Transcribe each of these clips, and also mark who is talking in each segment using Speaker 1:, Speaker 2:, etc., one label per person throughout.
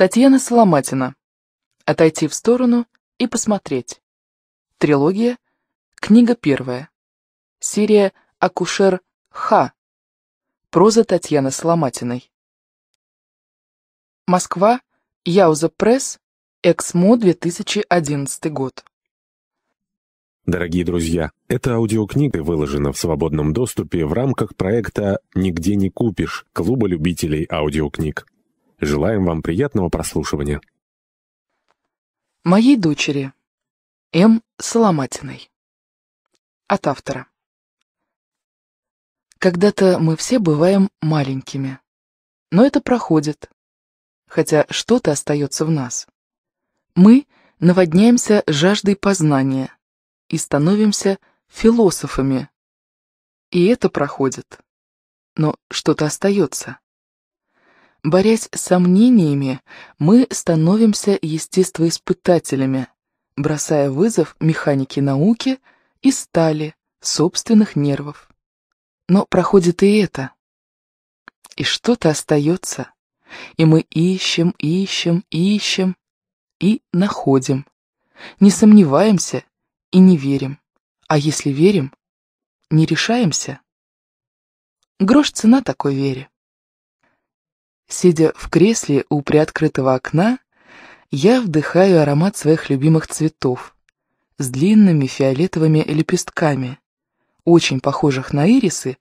Speaker 1: Татьяна Соломатина. Отойти в сторону и посмотреть. Трилогия. Книга первая. Серия
Speaker 2: «Акушер Х». Проза Татьяны Соломатиной. Москва. Яуза Пресс. Эксмо 2011 год.
Speaker 1: Дорогие друзья, эта аудиокнига выложена в свободном
Speaker 2: доступе в рамках проекта «Нигде не купишь» Клуба любителей аудиокниг.
Speaker 1: Желаем вам приятного прослушивания. Моей дочери М. Соломатиной. От автора. Когда-то мы все бываем маленькими, но это проходит,
Speaker 2: хотя что-то остается в нас. Мы наводняемся жаждой познания и становимся философами, и это проходит, но что-то остается. Борясь с сомнениями, мы становимся естествоиспытателями, бросая вызов механике науки и стали собственных нервов. Но проходит и это. И что-то остается. И мы ищем, ищем, ищем и находим.
Speaker 1: Не сомневаемся и не верим. А если верим, не решаемся. Грош цена такой вере. Сидя
Speaker 2: в кресле у приоткрытого окна, я вдыхаю аромат своих любимых цветов с длинными фиолетовыми лепестками, очень похожих на ирисы,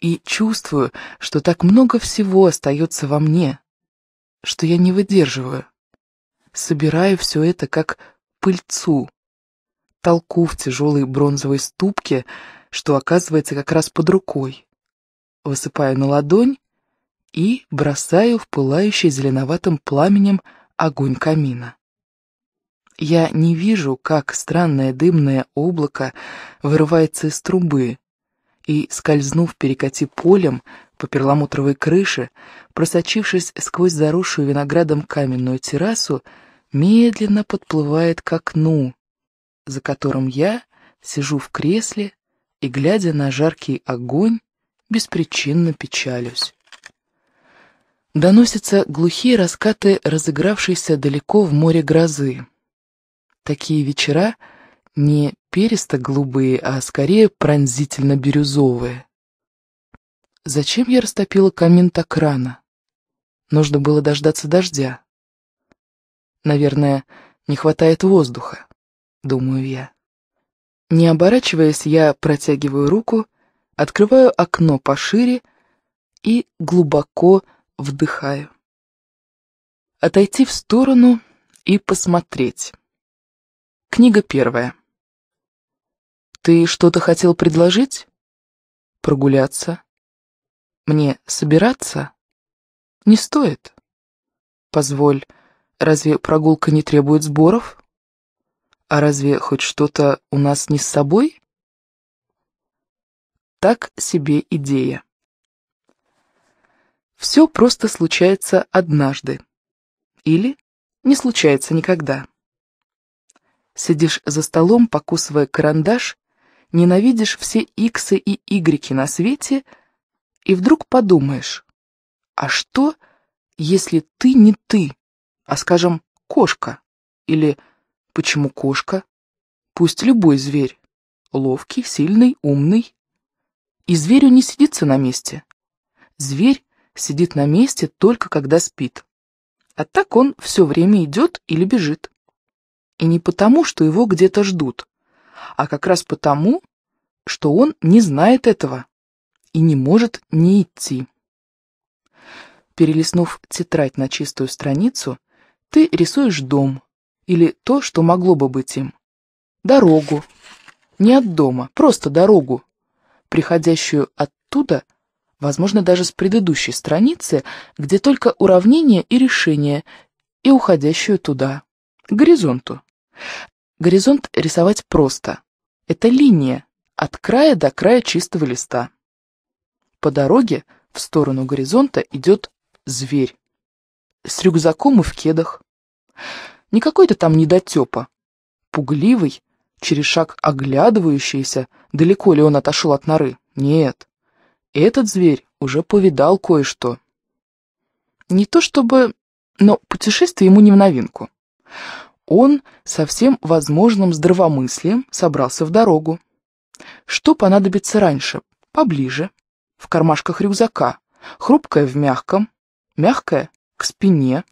Speaker 2: и чувствую, что так много всего остается во мне, что я не выдерживаю. Собираю все это как пыльцу, толку в тяжелой бронзовой ступке, что оказывается как раз под рукой. Высыпаю на ладонь и бросаю в пылающий зеленоватым пламенем огонь камина. Я не вижу, как странное дымное облако вырывается из трубы и, скользнув перекати полем по перламутровой крыше, просочившись сквозь заросшую виноградом каменную террасу, медленно подплывает к окну, за которым я сижу в кресле и, глядя на жаркий огонь, беспричинно печалюсь доносятся глухие раскаты разыгравшейся далеко в море грозы. Такие вечера не пересто-голубые, а скорее пронзительно-бирюзовые. Зачем я растопила камин так рано? Нужно было дождаться дождя. Наверное, не хватает воздуха, думаю я. Не оборачиваясь, я протягиваю руку,
Speaker 1: открываю окно пошире и глубоко вдыхаю. Отойти в сторону и посмотреть. Книга первая. «Ты что-то хотел предложить?» «Прогуляться?» «Мне собираться?» «Не стоит». «Позволь, разве прогулка не требует сборов?»
Speaker 2: «А разве хоть что-то у нас не с собой?» Так себе идея. Все просто случается однажды. Или не случается никогда. Сидишь за столом, покусывая карандаш, ненавидишь все иксы и игреки на свете, и вдруг подумаешь, а что, если ты не ты, а, скажем, кошка? Или почему кошка? Пусть любой зверь. Ловкий, сильный, умный. И зверю не сидится на месте. Зверь сидит на месте только когда спит. А так он все время идет или бежит. И не потому, что его где-то ждут, а как раз потому, что он не знает этого и не может не идти. Перелистнув тетрадь на чистую страницу, ты рисуешь дом или то, что могло бы быть им. Дорогу. Не от дома, просто дорогу, приходящую оттуда, возможно, даже с предыдущей страницы, где только уравнение и решение, и уходящую туда, к горизонту. Горизонт рисовать просто. Это линия от края до края чистого листа. По дороге в сторону горизонта идет зверь. С рюкзаком и в кедах. Не какой-то там недотепа. Пугливый, через шаг оглядывающийся, далеко ли он отошел от норы. Нет. Этот зверь уже повидал кое-что. Не то чтобы, но путешествие ему не в новинку. Он со всем возможным здравомыслием собрался в дорогу. Что понадобится раньше? Поближе, в кармашках рюкзака, хрупкое в мягком, мягкое к спине.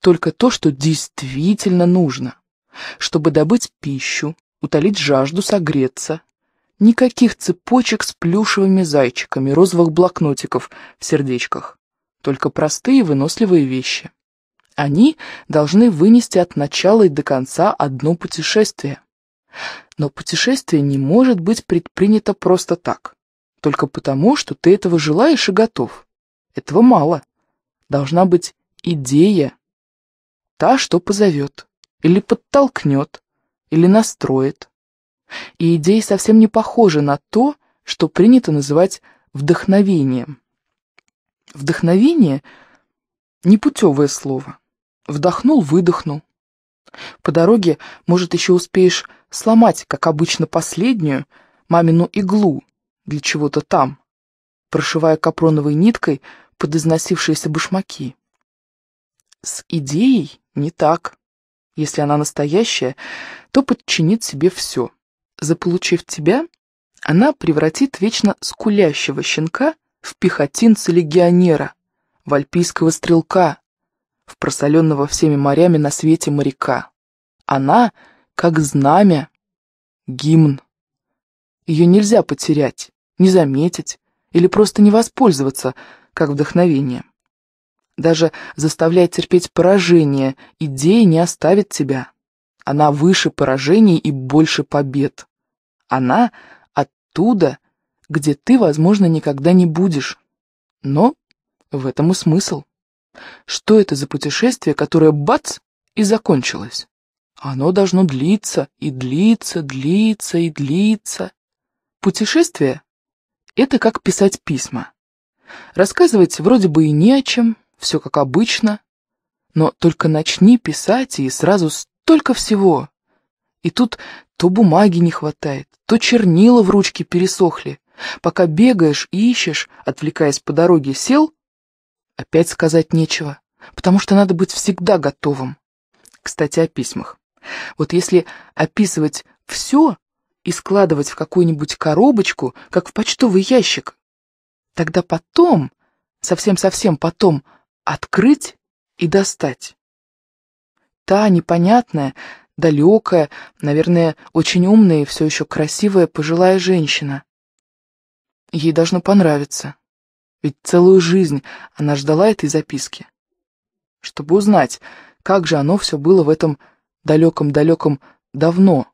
Speaker 2: Только то, что действительно нужно, чтобы добыть пищу, утолить жажду, согреться – Никаких цепочек с плюшевыми зайчиками, розовых блокнотиков в сердечках. Только простые выносливые вещи. Они должны вынести от начала и до конца одно путешествие. Но путешествие не может быть предпринято просто так. Только потому, что ты этого желаешь и готов. Этого мало. Должна быть идея. Та, что позовет. Или подтолкнет. Или настроит и идеи совсем не похожи на то, что принято называть вдохновением. Вдохновение — непутевое слово. Вдохнул, выдохнул. По дороге, может, еще успеешь сломать, как обычно, последнюю мамину иглу для чего-то там, прошивая капроновой ниткой под износившиеся башмаки. С идеей не так. Если она настоящая, то подчинит себе все. Заполучив тебя, она превратит вечно скулящего щенка в пехотинца-легионера, в альпийского стрелка, в просоленного всеми морями на свете моряка. Она как знамя, гимн. Ее нельзя потерять, не заметить или просто не воспользоваться, как вдохновением. Даже заставляя терпеть поражение, идея не оставит тебя. Она выше поражений и больше побед. Она оттуда, где ты, возможно, никогда не будешь. Но в этом и смысл. Что это за путешествие, которое бац и закончилось? Оно должно длиться и длиться, длиться и длиться. Путешествие — это как писать письма. Рассказывать вроде бы и не о чем, все как обычно, но только начни писать, и сразу столько всего. И тут то бумаги не хватает, то чернила в ручке пересохли. Пока бегаешь и ищешь, отвлекаясь по дороге, сел, опять сказать нечего, потому что надо быть всегда готовым. Кстати, о письмах. Вот если описывать все и складывать в какую-нибудь коробочку, как в почтовый ящик, тогда потом, совсем-совсем потом, открыть и достать. Та непонятная, далекая, наверное, очень умная и все еще красивая пожилая женщина. Ей должно понравиться, ведь целую жизнь она ждала этой записки, чтобы узнать, как же оно все было в этом далеком-далеком давно.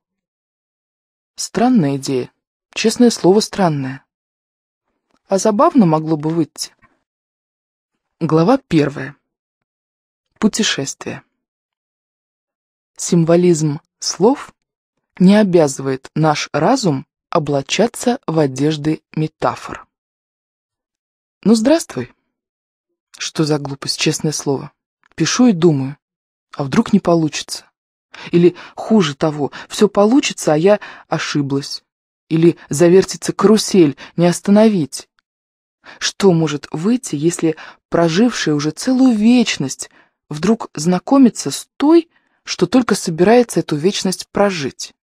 Speaker 1: Странная идея, честное слово, странная. А забавно могло бы выйти. Глава первая. Путешествие символизм слов
Speaker 2: не обязывает наш разум облачаться в одежды метафор. Ну, здравствуй. Что за глупость, честное слово. Пишу и думаю. А вдруг не получится? Или, хуже того, все получится, а я ошиблась. Или завертится карусель, не остановить. Что может выйти, если прожившая уже целую вечность вдруг знакомится с той, что только собирается эту вечность прожить.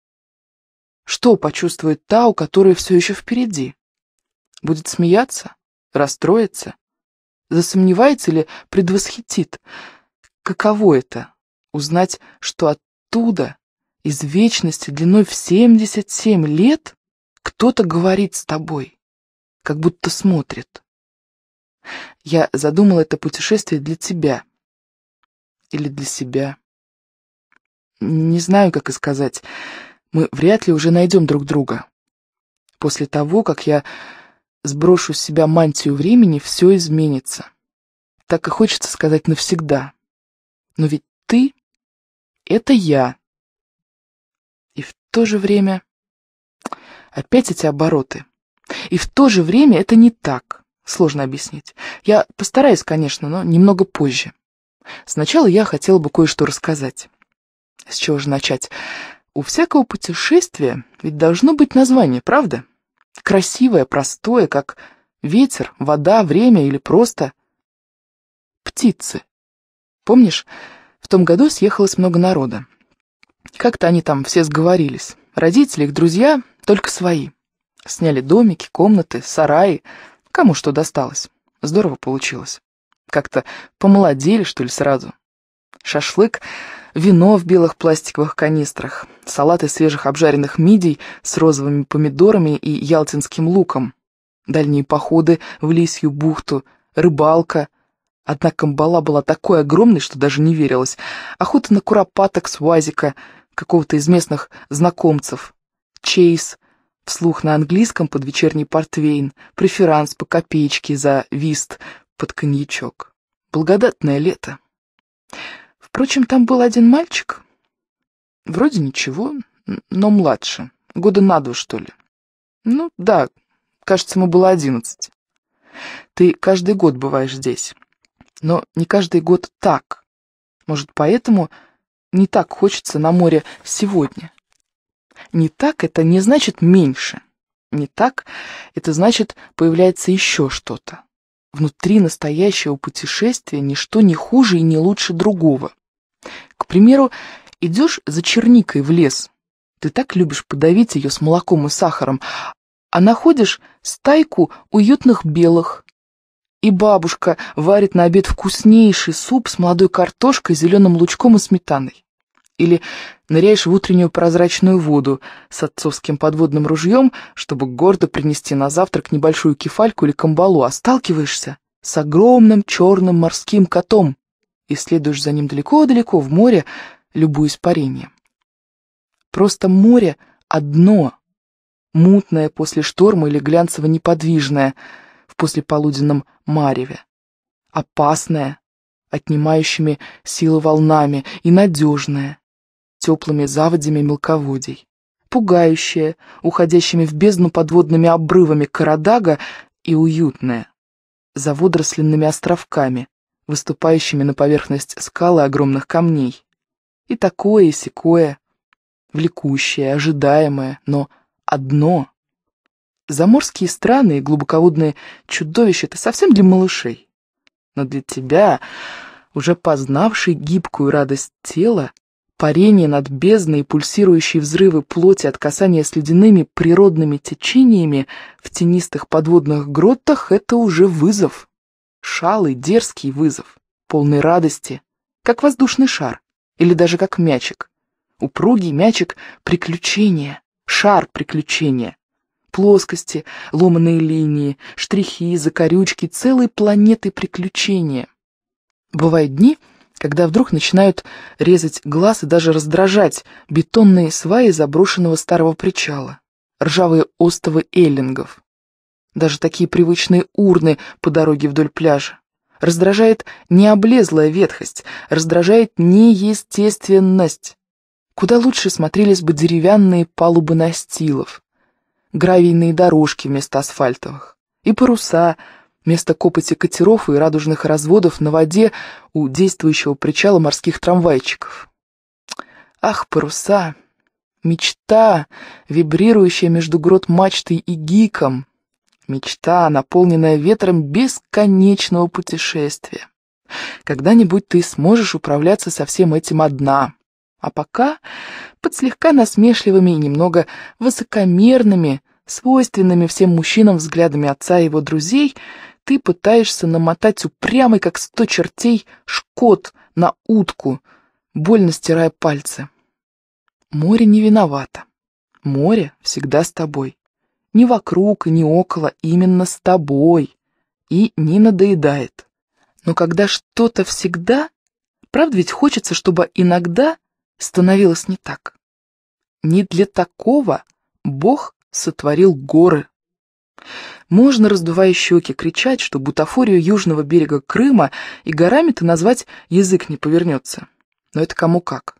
Speaker 2: Что почувствует та, у которой все еще впереди? Будет смеяться? расстроиться, Засомневается или предвосхитит? Каково это — узнать, что оттуда, из вечности длиной в 77 лет, кто-то говорит с тобой,
Speaker 1: как будто смотрит? Я задумала это путешествие для тебя. Или для себя. Не знаю, как и сказать.
Speaker 2: Мы вряд ли уже найдем друг друга. После того, как я сброшу с себя мантию времени, все изменится. Так и хочется сказать навсегда.
Speaker 1: Но ведь ты — это я. И в то же время... Опять эти обороты. И в то же время
Speaker 2: это не так. Сложно объяснить. Я постараюсь, конечно, но немного позже. Сначала я хотела бы кое-что рассказать. С чего же начать? У всякого путешествия ведь должно быть название, правда? Красивое, простое, как ветер, вода, время или просто птицы. Помнишь, в том году съехалось много народа. Как-то они там все сговорились. Родители, их друзья, только свои. Сняли домики, комнаты, сараи, кому что досталось. Здорово получилось. Как-то помолодели, что ли, сразу. Шашлык вино в белых пластиковых канистрах, салаты свежих обжаренных мидий с розовыми помидорами и ялтинским луком, дальние походы в Лисью бухту, рыбалка. Однако камбала была такой огромной, что даже не верилось. Охота на куропаток с вазика, какого-то из местных знакомцев. Чейз, вслух на английском под вечерний портвейн, преферанс по копеечке за вист под коньячок. Благодатное лето. Впрочем, там был один мальчик, вроде ничего, но младше, года на два, что ли. Ну, да, кажется, ему было одиннадцать. Ты каждый год бываешь здесь, но не каждый год так. Может, поэтому не так хочется на море сегодня. Не так это не значит меньше. Не так это значит появляется еще что-то. Внутри настоящего путешествия ничто не хуже и не лучше другого. К примеру, идешь за черникой в лес. Ты так любишь подавить ее с молоком и сахаром, а находишь стайку уютных белых. И бабушка варит на обед вкуснейший суп с молодой картошкой, зеленым лучком и сметаной. Или ныряешь в утреннюю прозрачную воду с отцовским подводным ружьем, чтобы гордо принести на завтрак небольшую кефальку или камбалу, а сталкиваешься с огромным черным морским котом, и следуешь за ним далеко-далеко в море, любую испарение. Просто море одно, мутное после шторма или глянцево-неподвижное в послеполуденном мареве, опасное, отнимающими силы волнами, и надежное, теплыми заводями мелководий, пугающее, уходящими в бездну подводными обрывами Карадага и уютное, за водоросленными островками, выступающими на поверхность скалы огромных камней. И такое, и сякое, влекущее, ожидаемое, но одно. Заморские страны и глубоководные чудовища — это совсем для малышей. Но для тебя, уже познавший гибкую радость тела, парение над бездной и пульсирующие взрывы плоти от касания с ледяными природными течениями в тенистых подводных гротах — это уже вызов. Шалый, дерзкий вызов, полный радости, как воздушный шар или даже как мячик. Упругий мячик — приключения, шар приключения. Плоскости, ломаные линии, штрихи, закорючки, целой планеты приключения. Бывают дни, когда вдруг начинают резать глаз и даже раздражать бетонные сваи заброшенного старого причала, ржавые остовы эллингов даже такие привычные урны по дороге вдоль пляжа. Раздражает необлезлая ветхость, раздражает неестественность. Куда лучше смотрелись бы деревянные палубы настилов, гравийные дорожки вместо асфальтовых и паруса вместо копоти катеров и радужных разводов на воде у действующего причала морских трамвайчиков. Ах, паруса! Мечта, вибрирующая между грот мачтой и гиком, Мечта, наполненная ветром бесконечного путешествия. Когда-нибудь ты сможешь управляться со всем этим одна. А пока под слегка насмешливыми и немного высокомерными, свойственными всем мужчинам взглядами отца и его друзей, ты пытаешься намотать упрямый, как сто чертей, шкот на утку, больно стирая пальцы. Море не виновато. Море всегда с тобой. Не вокруг и не около, именно с тобой. И не надоедает. Но когда что-то всегда, правда ведь хочется, чтобы иногда становилось не так. Не для такого Бог сотворил горы. Можно, раздувая щеки, кричать, что бутафорию южного берега Крыма и горами-то назвать язык не повернется. Но это кому как.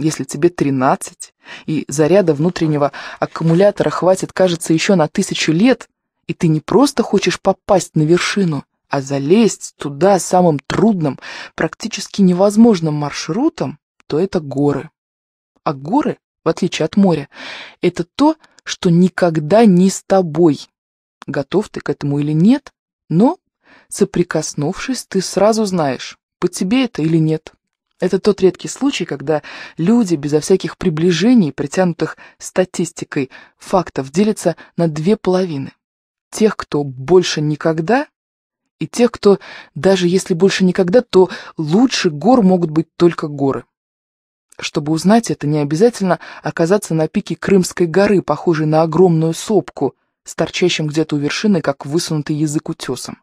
Speaker 2: Если тебе 13, и заряда внутреннего аккумулятора хватит, кажется, еще на тысячу лет, и ты не просто хочешь попасть на вершину, а залезть туда самым трудным, практически невозможным маршрутом, то это горы. А горы, в отличие от моря, это то, что никогда не с тобой. Готов ты к этому или нет, но, соприкоснувшись, ты сразу знаешь, по тебе это или нет. Это тот редкий случай, когда люди безо всяких приближений, притянутых статистикой фактов, делятся на две половины. Тех, кто больше никогда, и тех, кто, даже если больше никогда, то лучше гор могут быть только горы. Чтобы узнать это, не обязательно оказаться на пике Крымской горы, похожей на огромную сопку, с торчащим где-то у вершины, как высунутый язык утесом.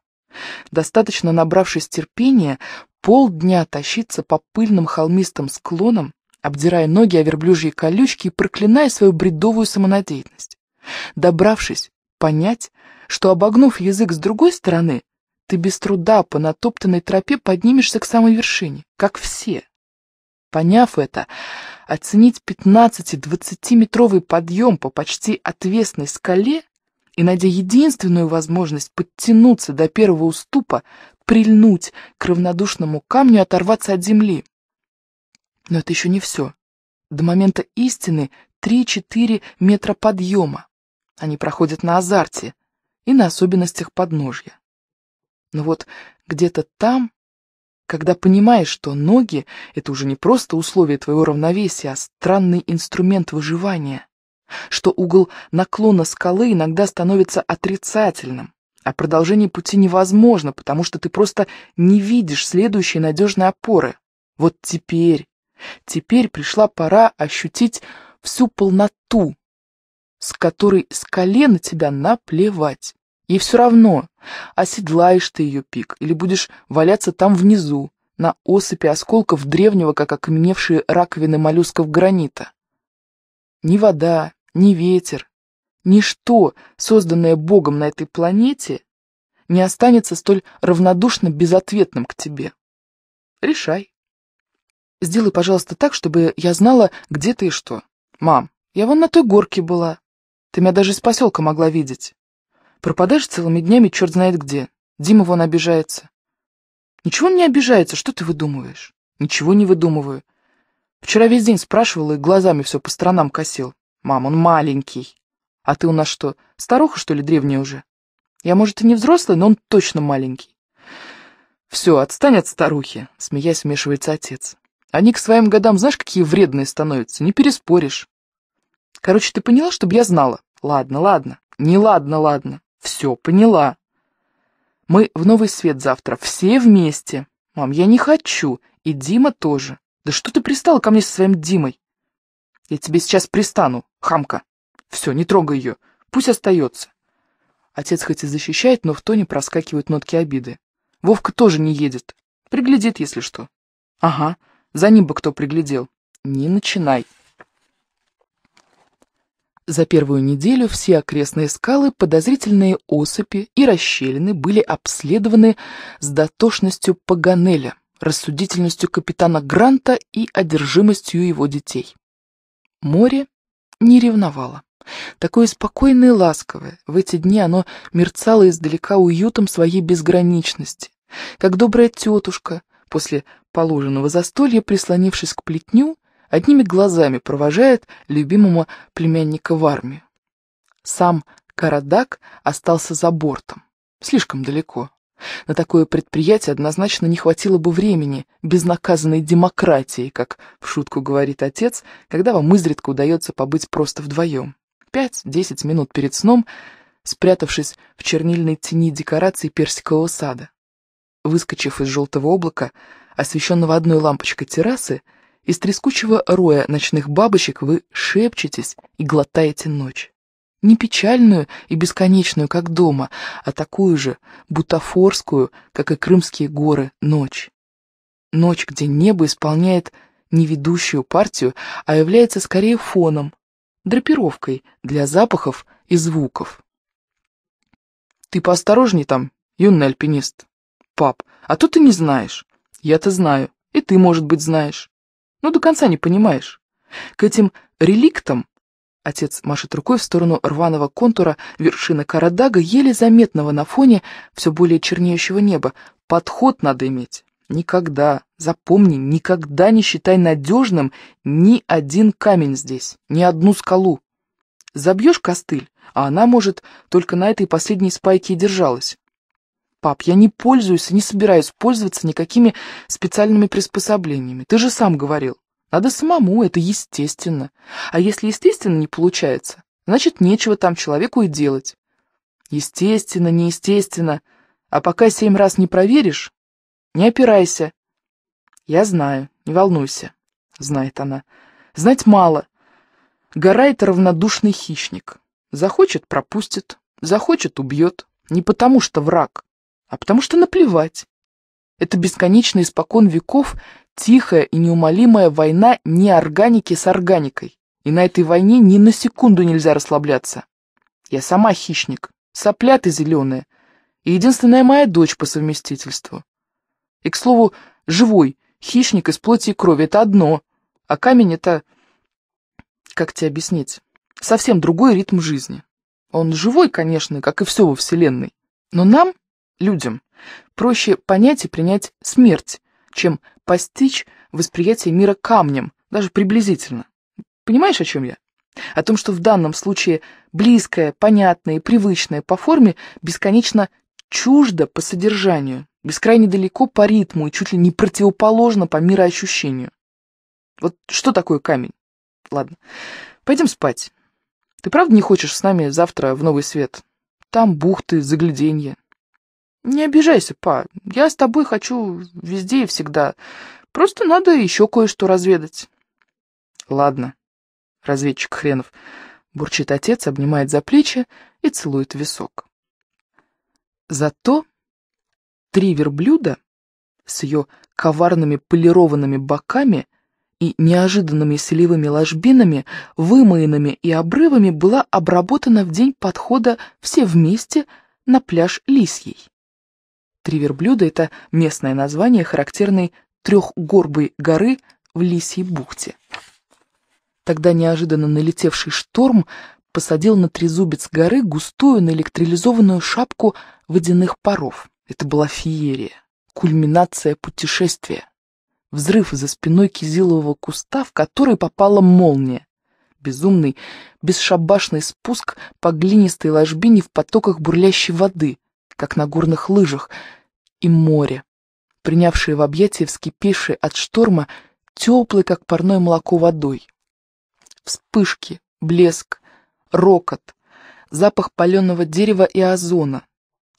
Speaker 2: Достаточно набравшись терпения, полдня тащиться по пыльным холмистым склонам, обдирая ноги о верблюжьи колючки и проклиная свою бредовую самонадеянность. Добравшись, понять, что, обогнув язык с другой стороны, ты без труда по натоптанной тропе поднимешься к самой вершине, как все. Поняв это, оценить 15-20-метровый подъем по почти отвесной скале и, найдя единственную возможность подтянуться до первого уступа, прильнуть к равнодушному камню и оторваться от земли. Но это еще не все. До момента истины 3-4 метра подъема. Они проходят на азарте и на особенностях подножья. Но вот где-то там, когда понимаешь, что ноги — это уже не просто условие твоего равновесия, а странный инструмент выживания, что угол наклона скалы иногда становится отрицательным, а продолжение пути невозможно, потому что ты просто не видишь следующей надежной опоры. Вот теперь, теперь пришла пора ощутить всю полноту, с которой с колена тебя наплевать. И все равно, оседлаешь ты ее пик или будешь валяться там внизу, на осыпи осколков древнего, как окаменевшие раковины моллюсков гранита. Ни вода, ни ветер, Ничто, созданное Богом на этой планете, не останется столь равнодушно безответным к тебе. Решай. Сделай, пожалуйста, так, чтобы я знала, где ты и что. Мам, я вон на той горке была. Ты меня даже из поселка могла видеть. Пропадаешь целыми днями черт знает где. Дима вон обижается. Ничего он не обижается, что ты выдумываешь? Ничего не выдумываю. Вчера весь день спрашивал и глазами все по сторонам косил. Мам, он маленький. А ты у нас что, старуха, что ли, древняя уже? Я, может, и не взрослый, но он точно маленький. Все, отстань от старухи, смеясь, вмешивается отец. Они к своим годам, знаешь, какие вредные становятся, не переспоришь. Короче, ты поняла, чтобы я знала? Ладно, ладно, не ладно, ладно. Все, поняла. Мы в новый свет завтра, все вместе. Мам, я не хочу, и Дима тоже. Да что ты пристала ко мне со своим Димой? Я тебе сейчас пристану, хамка. Все, не трогай ее. Пусть остается. Отец хоть и защищает, но в тоне проскакивают нотки обиды. Вовка тоже не едет. Приглядит, если что. Ага, за ним бы кто приглядел. Не начинай. За первую неделю все окрестные скалы, подозрительные осыпи и расщелины были обследованы с дотошностью Паганеля, рассудительностью капитана Гранта и одержимостью его детей. Море не ревновало. Такое спокойное и ласковое, в эти дни оно мерцало издалека уютом своей безграничности, как добрая тетушка, после положенного застолья, прислонившись к плетню, одними глазами провожает любимого племянника в армию. Сам Карадак остался за бортом, слишком далеко. На такое предприятие однозначно не хватило бы времени, безнаказанной демократии, как в шутку говорит отец, когда вам изредка удается побыть просто вдвоем. 5-10 минут перед сном, спрятавшись в чернильной тени декорации персикового сада. Выскочив из желтого облака, освещенного одной лампочкой террасы, из трескучего роя ночных бабочек вы шепчетесь и глотаете ночь. Не печальную и бесконечную, как дома, а такую же, бутафорскую, как и крымские горы, ночь. Ночь, где небо исполняет не ведущую партию, а является скорее фоном, драпировкой для запахов и звуков. «Ты поосторожней там, юный альпинист. Пап, а то ты не знаешь. Я-то знаю, и ты, может быть, знаешь. Но до конца не понимаешь. К этим реликтам...» Отец машет рукой в сторону рваного контура вершины Карадага, еле заметного на фоне все более чернеющего неба. «Подход надо иметь. Никогда, запомни, никогда не считай надежным ни один камень здесь, ни одну скалу. Забьешь костыль, а она, может, только на этой последней спайке и держалась. Пап, я не пользуюсь и не собираюсь пользоваться никакими специальными приспособлениями. Ты же сам говорил. Надо самому, это естественно. А если естественно не получается, значит, нечего там человеку и делать. Естественно, неестественно. А пока семь раз не проверишь, не опирайся. Я знаю, не волнуйся, знает она. Знать мало. Гора — это равнодушный хищник. Захочет — пропустит, захочет — убьет. Не потому что враг, а потому что наплевать. Это бесконечный испокон веков тихая и неумолимая война неорганики с органикой. И на этой войне ни на секунду нельзя расслабляться. Я сама хищник, соплята зеленая, и единственная моя дочь по совместительству. И, к слову, живой, хищник из плоти и крови — это одно, а камень — это... Как тебе объяснить? Совсем другой ритм жизни. Он живой, конечно, как и все во Вселенной, но нам, людям, проще понять и принять смерть, чем постичь восприятие мира камнем, даже приблизительно. Понимаешь, о чем я? О том, что в данном случае близкое, понятное и привычное по форме бесконечно чуждо по содержанию бескрайне далеко по ритму и чуть ли не противоположно по мироощущению. Вот что такое камень? Ладно, пойдем спать. Ты правда не хочешь с нами завтра в новый свет? Там бухты, загляденье. Не обижайся, па, я с тобой хочу везде и всегда. Просто надо еще кое-что разведать. Ладно, разведчик хренов, бурчит отец, обнимает за плечи и целует висок. Зато три верблюда с ее коварными полированными боками и неожиданными селевыми ложбинами, вымоенными и обрывами была обработана в день подхода все вместе на пляж Лисьей. Три верблюда — это местное название характерной трехгорбой горы в Лисьей бухте. Тогда неожиданно налетевший шторм посадил на трезубец горы густую наэлектролизованную шапку водяных паров. Это была феерия, кульминация путешествия. Взрыв за спиной кизилового куста, в который попала молния. Безумный, бесшабашный спуск по глинистой ложбине в потоках бурлящей воды, как на горных лыжах, и море, принявшее в объятия вскипевший от шторма теплый, как парное молоко, водой. Вспышки, блеск, рокот, запах паленого дерева и озона —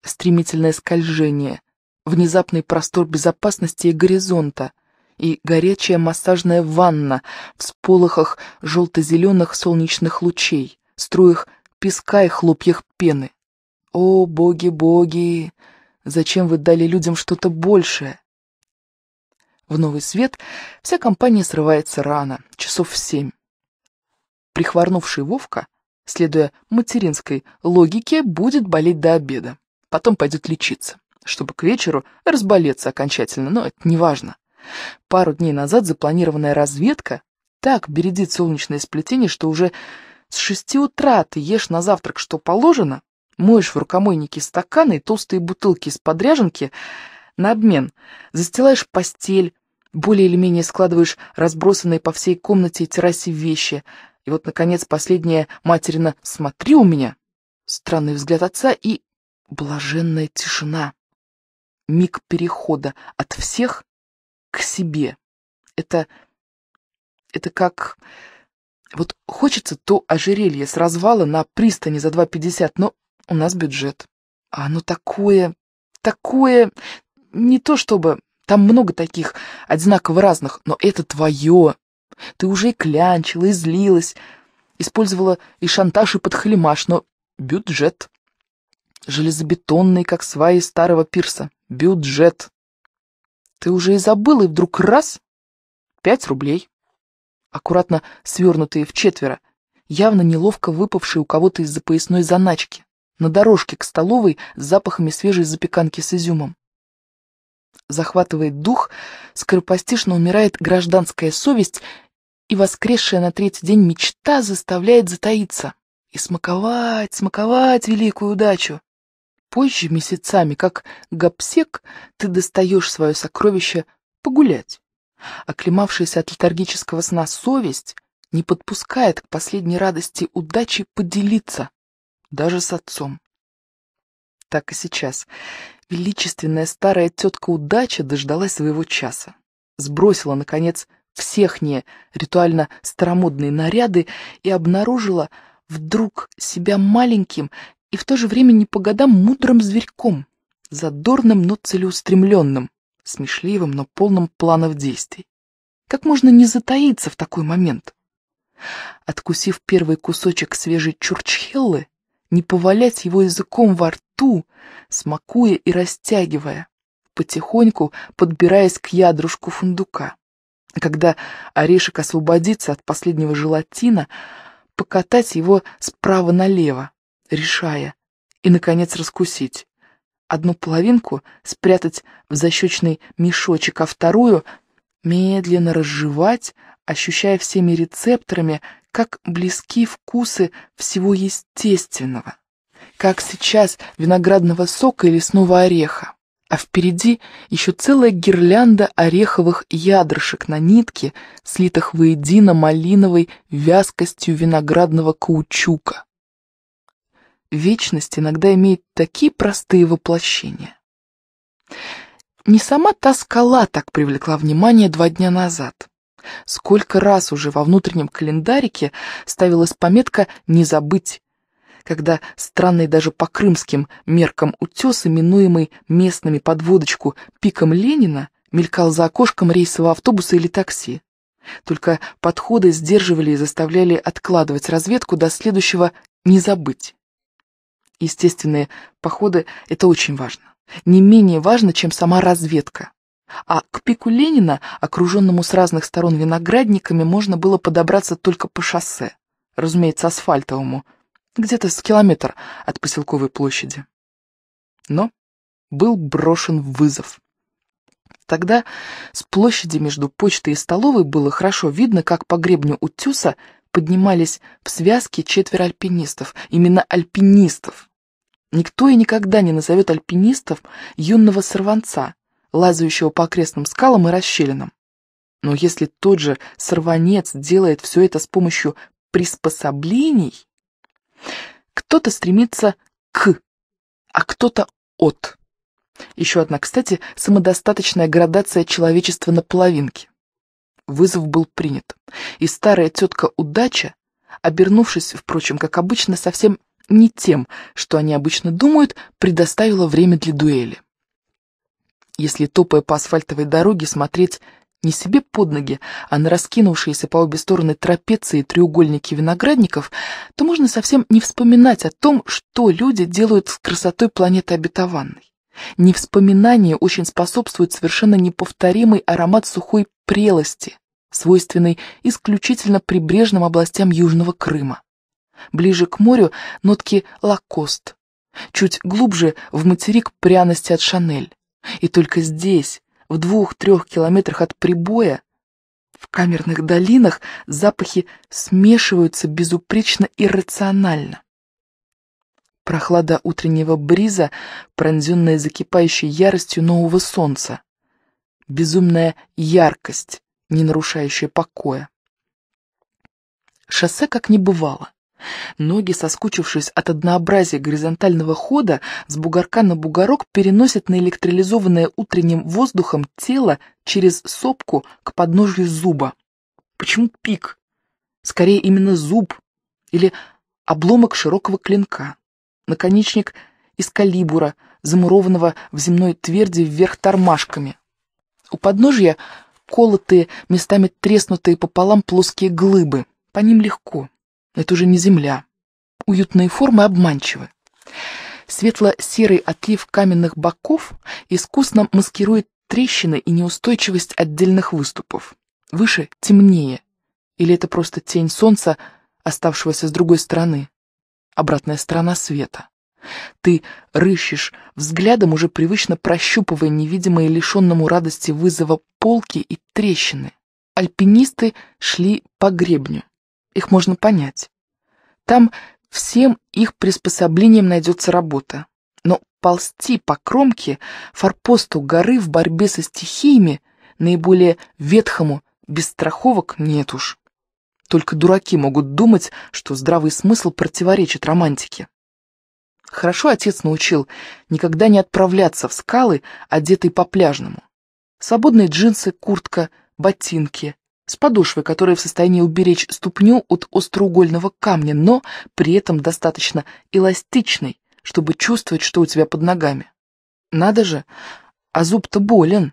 Speaker 2: стремительное скольжение, внезапный простор безопасности и горизонта, и горячая массажная ванна в сполохах желто-зеленых солнечных лучей, струях песка и хлопьях пены. О, боги-боги! Зачем вы дали людям что-то большее? В новый свет вся компания срывается рано, часов в семь. Прихворнувший Вовка, следуя материнской логике, будет болеть до обеда. Потом пойдет лечиться, чтобы к вечеру разболеться окончательно, но это не важно. Пару дней назад запланированная разведка так бередит солнечное сплетение, что уже с шести утра ты ешь на завтрак, что положено, моешь в рукомойнике стаканы и толстые бутылки из подряженки на обмен, застилаешь постель, более или менее складываешь разбросанные по всей комнате и террасе вещи. И вот, наконец, последняя материна «Смотри у меня!» Странный взгляд отца и блаженная
Speaker 1: тишина, миг перехода от всех к себе. Это, это как... Вот хочется то
Speaker 2: ожерелье с развала на пристани за 2,50, но у нас бюджет. А оно такое, такое... Не то чтобы... Там много таких одинаково разных, но это твое. Ты уже и клянчила, и злилась, использовала и шантаж, и подхалимаш, но бюджет железобетонные, как сваи старого пирса. Бюджет. Ты уже и забыл, и вдруг раз — пять рублей. Аккуратно свернутые в четверо, явно неловко выпавшие у кого-то из-за поясной заначки, на дорожке к столовой с запахами свежей запеканки с изюмом. Захватывает дух, скоропостижно умирает гражданская совесть, и воскресшая на третий день мечта заставляет затаиться и смаковать, смаковать великую удачу позже, месяцами, как гопсек, ты достаешь свое сокровище погулять. Оклемавшаяся от летаргического сна совесть не подпускает к последней радости удачи поделиться, даже с отцом. Так и сейчас. Величественная старая тетка удача дождалась своего часа. Сбросила, наконец, всех не ритуально старомодные наряды и обнаружила вдруг себя маленьким, и в то же время не по годам мудрым зверьком, задорным, но целеустремленным, смешливым, но полным планов действий. Как можно не затаиться в такой момент? Откусив первый кусочек свежей чурчхеллы, не повалять его языком во рту, смакуя и растягивая, потихоньку подбираясь к ядрушку фундука. Когда орешек освободится от последнего желатина, покатать его справа налево, решая, и, наконец, раскусить. Одну половинку спрятать в защечный мешочек, а вторую медленно разжевать, ощущая всеми рецепторами, как близки вкусы всего естественного, как сейчас виноградного сока и лесного ореха. А впереди еще целая гирлянда ореховых ядрышек на нитке, слитых воедино малиновой вязкостью виноградного каучука вечность иногда имеет такие простые воплощения. Не сама та скала так привлекла внимание два дня назад. Сколько раз уже во внутреннем календарике ставилась пометка «не забыть», когда странный даже по крымским меркам утес, именуемый местными под водочку «пиком Ленина», мелькал за окошком рейсового автобуса или такси. Только подходы сдерживали и заставляли откладывать разведку до следующего «не забыть» естественные походы – это очень важно. Не менее важно, чем сама разведка. А к пику Ленина, окруженному с разных сторон виноградниками, можно было подобраться только по шоссе, разумеется, асфальтовому, где-то с километр от поселковой площади. Но был брошен вызов. Тогда с площади между почтой и столовой было хорошо видно, как по гребню утюса поднимались в связке четверо альпинистов, именно альпинистов, Никто и никогда не назовет альпинистов юного сорванца, лазающего по окрестным скалам и расщелинам. Но если тот же сорванец делает все это с помощью приспособлений, кто-то стремится к, а кто-то от. Еще одна, кстати, самодостаточная градация человечества на половинке. Вызов был принят, и старая тетка удача, обернувшись, впрочем, как обычно, совсем не тем, что они обычно думают, предоставила время для дуэли. Если, топая по асфальтовой дороге, смотреть не себе под ноги, а на раскинувшиеся по обе стороны трапеции и треугольники виноградников, то можно совсем не вспоминать о том, что люди делают с красотой планеты обетованной. Невспоминание очень способствует совершенно неповторимый аромат сухой прелости, свойственный исключительно прибрежным областям Южного Крыма. Ближе к морю нотки лакост. Чуть глубже в материк пряности от Шанель. И только здесь, в двух-трех километрах от прибоя, в камерных долинах запахи смешиваются безупречно и рационально. Прохлада утреннего бриза, пронзенная закипающей яростью нового солнца. Безумная яркость, не нарушающая покоя. Шоссе как не бывало. Ноги, соскучившись от однообразия горизонтального хода, с бугорка на бугорок переносят на электролизованное утренним воздухом тело через сопку к подножью зуба. Почему пик? Скорее именно зуб или обломок широкого клинка. Наконечник из калибура, замурованного в земной тверди вверх тормашками. У подножья колотые, местами треснутые пополам плоские глыбы. По ним легко. Это уже не земля. Уютные формы обманчивы. Светло-серый отлив каменных боков искусно маскирует трещины и неустойчивость отдельных выступов. Выше темнее. Или это просто тень солнца, оставшегося с другой стороны? Обратная сторона света. Ты рыщешь взглядом, уже привычно прощупывая невидимые лишенному радости вызова полки и трещины. Альпинисты шли по гребню их можно понять. Там всем их приспособлением найдется работа. Но ползти по кромке форпосту горы в борьбе со стихиями, наиболее ветхому, без страховок, нет уж. Только дураки могут думать, что здравый смысл противоречит романтике. Хорошо отец научил никогда не отправляться в скалы, одетый по-пляжному. Свободные джинсы, куртка, ботинки, с подошвой, которая в состоянии уберечь ступню от остроугольного камня, но при этом достаточно эластичной, чтобы чувствовать, что у тебя под ногами. Надо же, а зуб-то болен.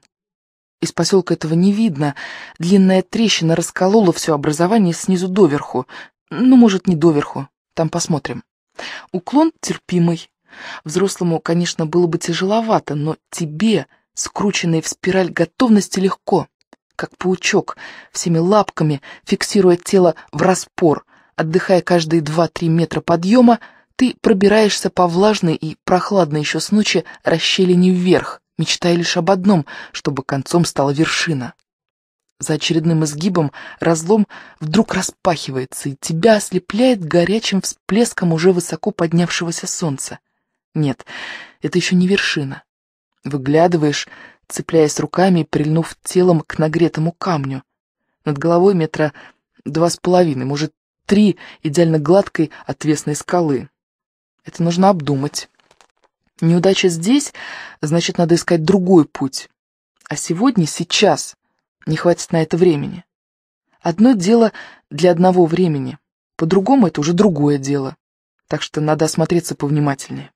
Speaker 2: Из поселка этого не видно. Длинная трещина расколола все образование снизу доверху. Ну, может, не доверху. Там посмотрим. Уклон терпимый. Взрослому, конечно, было бы тяжеловато, но тебе, скрученной в спираль готовности, легко как паучок, всеми лапками, фиксируя тело в распор, отдыхая каждые 2-3 метра подъема, ты пробираешься по влажной и прохладной еще с ночи расщелине вверх, мечтая лишь об одном, чтобы концом стала вершина. За очередным изгибом разлом вдруг распахивается, и тебя ослепляет горячим всплеском уже высоко поднявшегося солнца. Нет, это еще не вершина. Выглядываешь, цепляясь руками и прильнув телом к нагретому камню. Над головой метра два с половиной, может, три идеально гладкой отвесной скалы. Это нужно обдумать. Неудача здесь, значит, надо искать другой путь. А сегодня, сейчас, не хватит на это времени. Одно дело для одного времени, по-другому это уже другое дело. Так что надо осмотреться повнимательнее.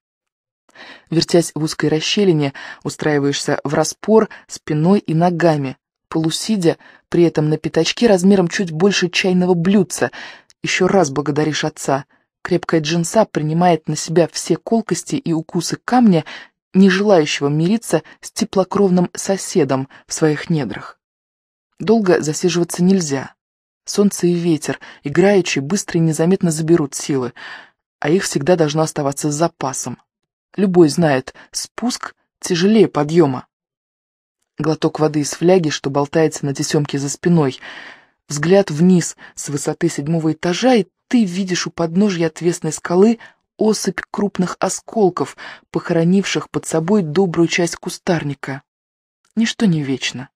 Speaker 2: Вертясь в узкой расщелине, устраиваешься в распор спиной и ногами, полусидя, при этом на пятачке размером чуть больше чайного блюдца. Еще раз благодаришь отца. Крепкая джинса принимает на себя все колкости и укусы камня, не желающего мириться с теплокровным соседом в своих недрах. Долго засиживаться нельзя. Солнце и ветер, играющие быстро и незаметно заберут силы, а их всегда должно оставаться с запасом. Любой знает, спуск тяжелее подъема. Глоток воды из фляги, что болтается на тесемке за спиной. Взгляд вниз с высоты седьмого этажа, и ты видишь у подножья отвесной скалы осыпь крупных осколков, похоронивших под собой добрую часть кустарника. Ничто не вечно.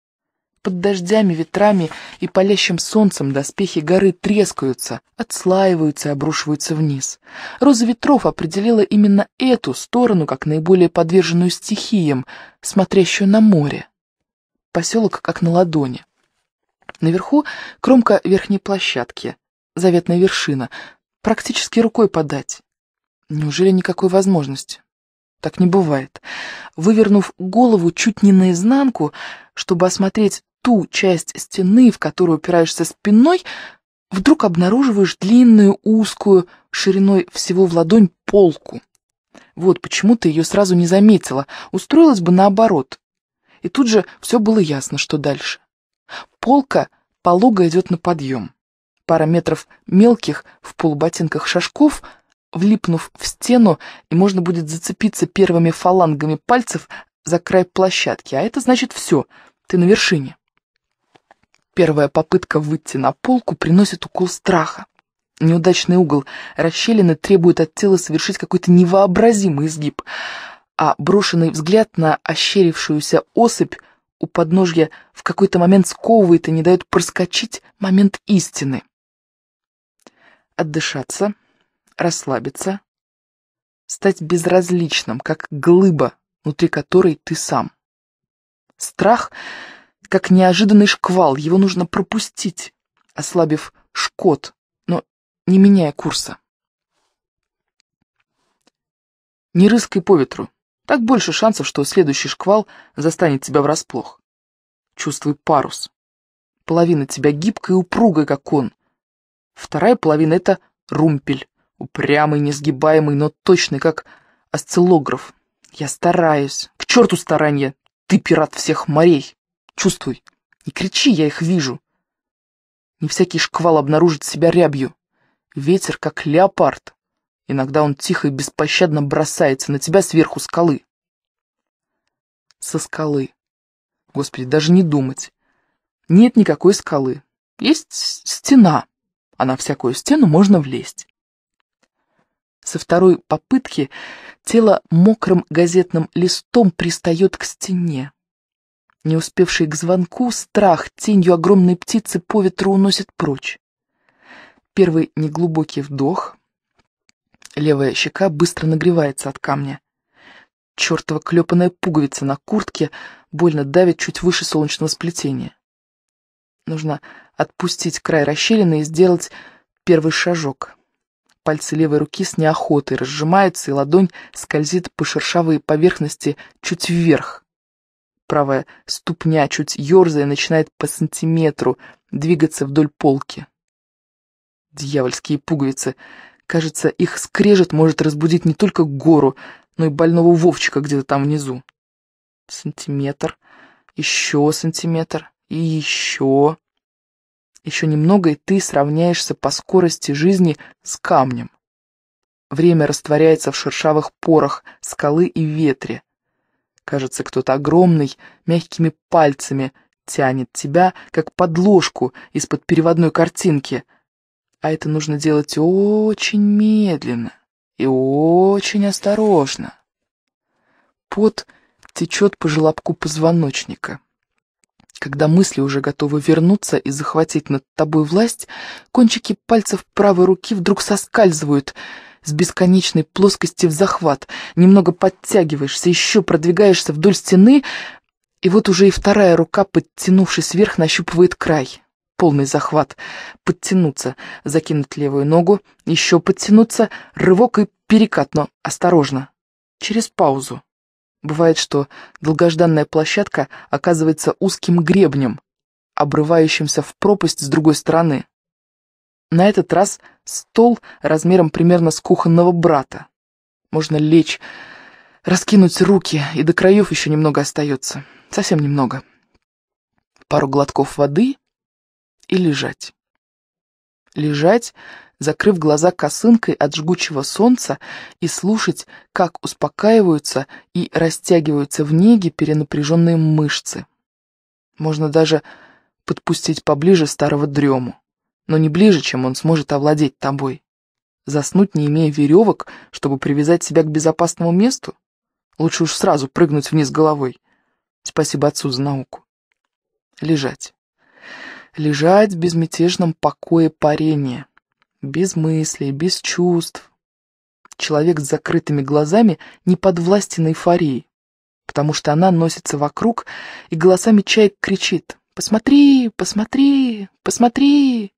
Speaker 2: Под дождями, ветрами и палящим солнцем доспехи горы трескаются, отслаиваются и обрушиваются вниз. Роза ветров определила именно эту сторону как наиболее подверженную стихиям, смотрящую на море. Поселок как на ладони. Наверху кромка верхней площадки, заветная вершина, практически рукой подать. Неужели никакой возможности? Так не бывает. Вывернув голову чуть не наизнанку, чтобы осмотреть ту часть стены, в которую упираешься спиной, вдруг обнаруживаешь длинную, узкую, шириной всего в ладонь полку. Вот почему ты ее сразу не заметила, устроилась бы наоборот. И тут же все было ясно, что дальше. Полка полого идет на подъем. Пара метров мелких в полуботинках шажков, влипнув в стену, и можно будет зацепиться первыми фалангами пальцев за край площадки, а это значит все, ты на вершине. Первая попытка выйти на полку приносит укол страха. Неудачный угол расщелины требует от тела совершить какой-то невообразимый изгиб, а брошенный взгляд на ощерившуюся особь у подножья в какой-то момент сковывает и не дает проскочить момент истины. Отдышаться, расслабиться, стать безразличным, как глыба, внутри которой ты сам. Страх — как неожиданный шквал, его нужно пропустить, ослабив шкот, но не меняя курса. Не рыскай по ветру, так больше шансов, что следующий шквал застанет тебя врасплох. Чувствуй парус. Половина тебя гибкая и упругая, как он. Вторая половина — это румпель, упрямый, несгибаемый, но точный, как осциллограф. Я стараюсь. К черту старания! Ты пират всех морей! Чувствуй. Не кричи, я их вижу. Не всякий шквал обнаружит себя рябью. Ветер, как леопард. Иногда он тихо и беспощадно бросается на тебя сверху скалы. Со скалы. Господи, даже не думать. Нет никакой скалы. Есть стена, а на всякую стену можно влезть. Со второй попытки тело мокрым газетным листом пристает к стене. Не успевший к звонку, страх тенью огромной птицы по ветру уносит прочь. Первый неглубокий вдох. Левая щека быстро нагревается от камня. Чёртова клёпаная пуговица на куртке больно давит чуть выше солнечного сплетения. Нужно отпустить край расщелины и сделать первый шажок. Пальцы левой руки с неохотой разжимаются, и ладонь скользит по шершавой поверхности чуть вверх. Правая ступня, чуть ерзая, начинает по сантиметру двигаться вдоль полки. Дьявольские пуговицы. Кажется, их скрежет может разбудить не только гору, но и больного Вовчика где-то там внизу. Сантиметр, еще сантиметр и еще. Еще немного, и ты сравняешься по скорости жизни с камнем. Время растворяется в шершавых порах, скалы и ветре. Кажется, кто-то огромный, мягкими пальцами тянет тебя, как подложку из-под переводной картинки. А это нужно делать очень медленно и очень осторожно. Пот течет по желобку позвоночника. Когда мысли уже готовы вернуться и захватить над тобой власть, кончики пальцев правой руки вдруг соскальзывают — с бесконечной плоскости в захват. Немного подтягиваешься, еще продвигаешься вдоль стены, и вот уже и вторая рука, подтянувшись вверх, нащупывает край. Полный захват. Подтянуться, закинуть левую ногу, еще подтянуться, рывок и перекат, но осторожно. Через паузу. Бывает, что долгожданная площадка оказывается узким гребнем, обрывающимся в пропасть с другой стороны. На этот раз стол размером примерно с кухонного брата. Можно лечь, раскинуть руки, и до краев еще немного остается. Совсем немного. Пару глотков воды и лежать. Лежать, закрыв глаза косынкой от жгучего солнца и слушать, как успокаиваются и растягиваются в неге перенапряженные мышцы. Можно даже подпустить поближе старого дрему но не ближе, чем он сможет овладеть тобой. Заснуть, не имея веревок, чтобы привязать себя к безопасному месту? Лучше уж сразу прыгнуть вниз головой. Спасибо отцу за науку. Лежать. Лежать в безмятежном покое парения. Без мыслей, без чувств. Человек с закрытыми глазами не под властью эйфории, потому что она носится вокруг и голосами чаек кричит «Посмотри, посмотри, посмотри!»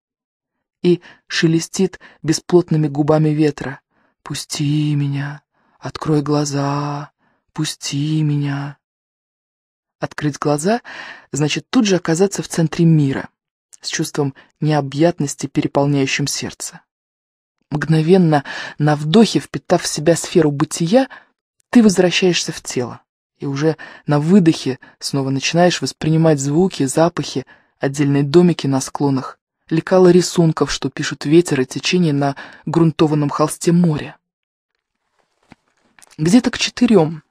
Speaker 2: и шелестит бесплотными губами ветра. «Пусти меня, открой глаза, пусти меня». Открыть глаза значит тут же оказаться в центре мира, с чувством необъятности, переполняющим сердце. Мгновенно, на вдохе впитав в себя сферу бытия, ты возвращаешься в тело и уже на выдохе снова начинаешь воспринимать звуки, запахи, отдельные домики на склонах, лекала рисунков, что пишут ветер и течение на грунтованном холсте моря. Где-то к четырем.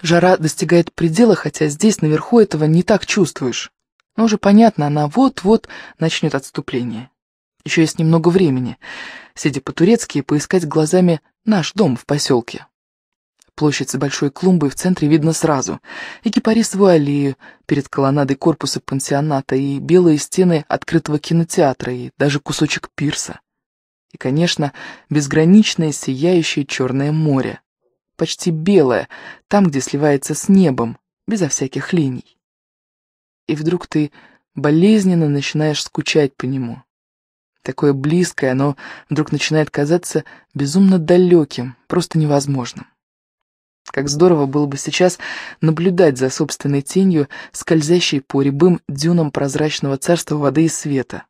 Speaker 2: Жара достигает предела, хотя здесь, наверху, этого не так чувствуешь. Но уже понятно, она вот-вот начнет отступление. Еще есть немного времени, сидя по-турецки, поискать глазами наш дом в поселке. Площадь с большой клумбой в центре видно сразу. И кипарисовую аллею перед колоннадой корпуса пансионата, и белые стены открытого кинотеатра, и даже кусочек пирса. И, конечно, безграничное сияющее черное море. Почти белое, там, где сливается с небом, безо всяких линий. И вдруг ты болезненно начинаешь скучать по нему. Такое близкое, оно вдруг начинает казаться безумно далеким, просто невозможным. Как здорово было бы сейчас наблюдать за собственной тенью, скользящей по рябым дюнам прозрачного царства воды и света.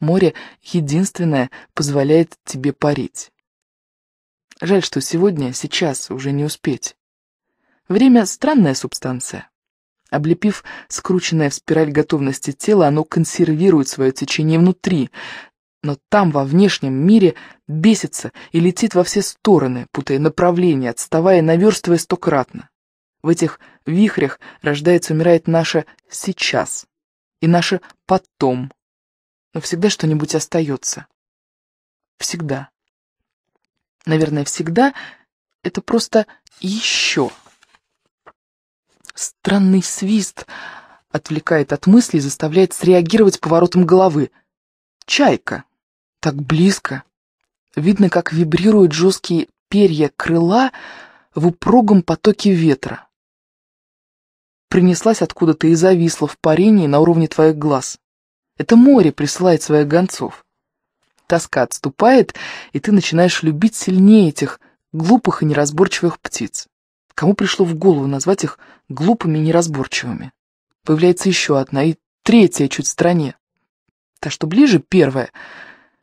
Speaker 2: Море единственное позволяет тебе парить. Жаль, что сегодня, сейчас уже не успеть. Время — странная субстанция. Облепив скрученное в спираль готовности тело, оно консервирует свое течение внутри, но там, во внешнем мире, бесится и летит во все стороны, путая направление, отставая наверстывая стократно. В этих вихрях рождается умирает наше «сейчас» и наше «потом».
Speaker 1: Но всегда что-нибудь остается. Всегда. Наверное, всегда это просто «еще».
Speaker 2: Странный свист отвлекает от мыслей и заставляет среагировать поворотом головы. «Чайка». Так близко. Видно, как вибрируют жесткие перья крыла в упругом потоке ветра. Принеслась откуда-то и зависла в парении на уровне твоих глаз. Это море присылает своих гонцов. Тоска отступает, и ты начинаешь любить сильнее этих глупых и неразборчивых птиц. Кому пришло в голову назвать их глупыми и неразборчивыми? Появляется еще одна и третья чуть в стороне. Та, что ближе, первая —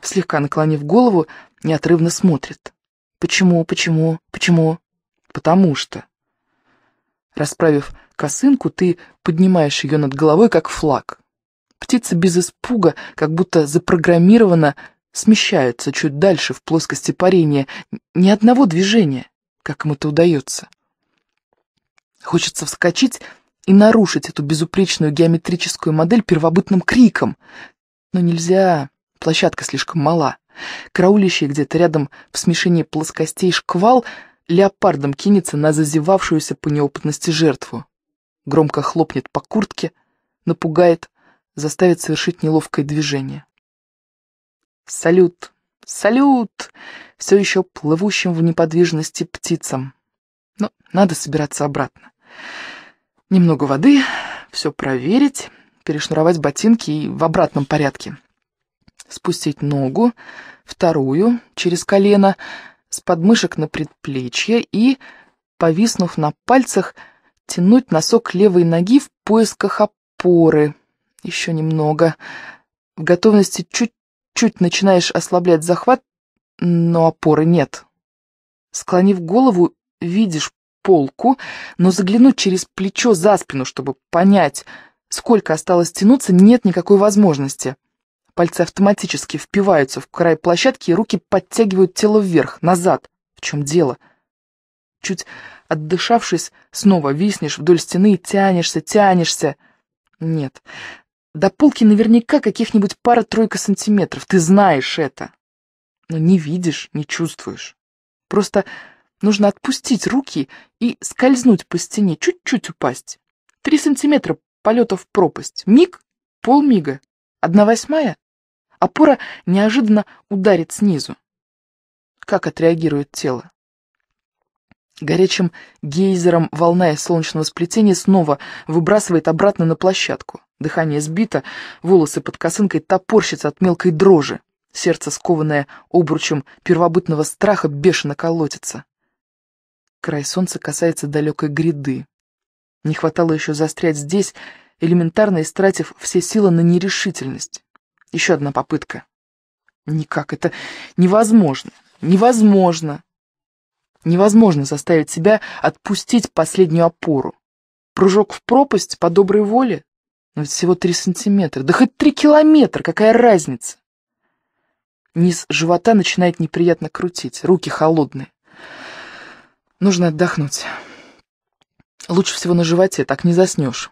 Speaker 2: слегка наклонив голову, неотрывно смотрит. «Почему, почему, почему?» «Потому что». Расправив косынку, ты поднимаешь ее над головой, как флаг. Птица без испуга, как будто запрограммирована, смещается чуть дальше в плоскости парения. Ни одного движения, как ему это удается. Хочется вскочить и нарушить эту безупречную геометрическую модель первобытным криком. Но нельзя. Площадка слишком мала. Караулищий где-то рядом в смешении плоскостей шквал леопардом кинется на зазевавшуюся по неопытности жертву. Громко хлопнет по куртке, напугает, заставит совершить неловкое движение. Салют! Салют! Все еще плывущим в неподвижности птицам. Но ну, надо собираться обратно. Немного воды, все проверить, перешнуровать ботинки и в обратном порядке спустить ногу, вторую через колено, с подмышек на предплечье и, повиснув на пальцах, тянуть носок левой ноги в поисках опоры. Еще немного. В готовности чуть-чуть начинаешь ослаблять захват, но опоры нет. Склонив голову, видишь полку, но заглянуть через плечо за спину, чтобы понять, сколько осталось тянуться, нет никакой возможности. Пальцы автоматически впиваются в край площадки, и руки подтягивают тело вверх, назад. В чем дело? Чуть отдышавшись, снова виснешь вдоль стены и тянешься, тянешься. Нет, до полки наверняка каких-нибудь пара-тройка сантиметров, ты знаешь это. Но не видишь, не чувствуешь. Просто нужно отпустить руки и скользнуть по стене, чуть-чуть упасть. Три сантиметра полета в пропасть. Миг, полмига, одна восьмая опора неожиданно ударит снизу. Как отреагирует тело? Горячим гейзером волна из солнечного сплетения снова выбрасывает обратно на площадку. Дыхание сбито, волосы под косынкой топорщатся от мелкой дрожи. Сердце, скованное обручем первобытного страха, бешено колотится. Край солнца касается далекой гряды. Не хватало еще застрять здесь, элементарно истратив все силы на нерешительность. Еще одна попытка. Никак, это невозможно, невозможно. Невозможно заставить себя отпустить последнюю опору. Прыжок в пропасть по доброй воле? Но ну, ведь всего три сантиметра, да хоть три километра, какая разница? Низ живота начинает неприятно крутить, руки холодные. Нужно отдохнуть. Лучше всего на животе, так не заснешь.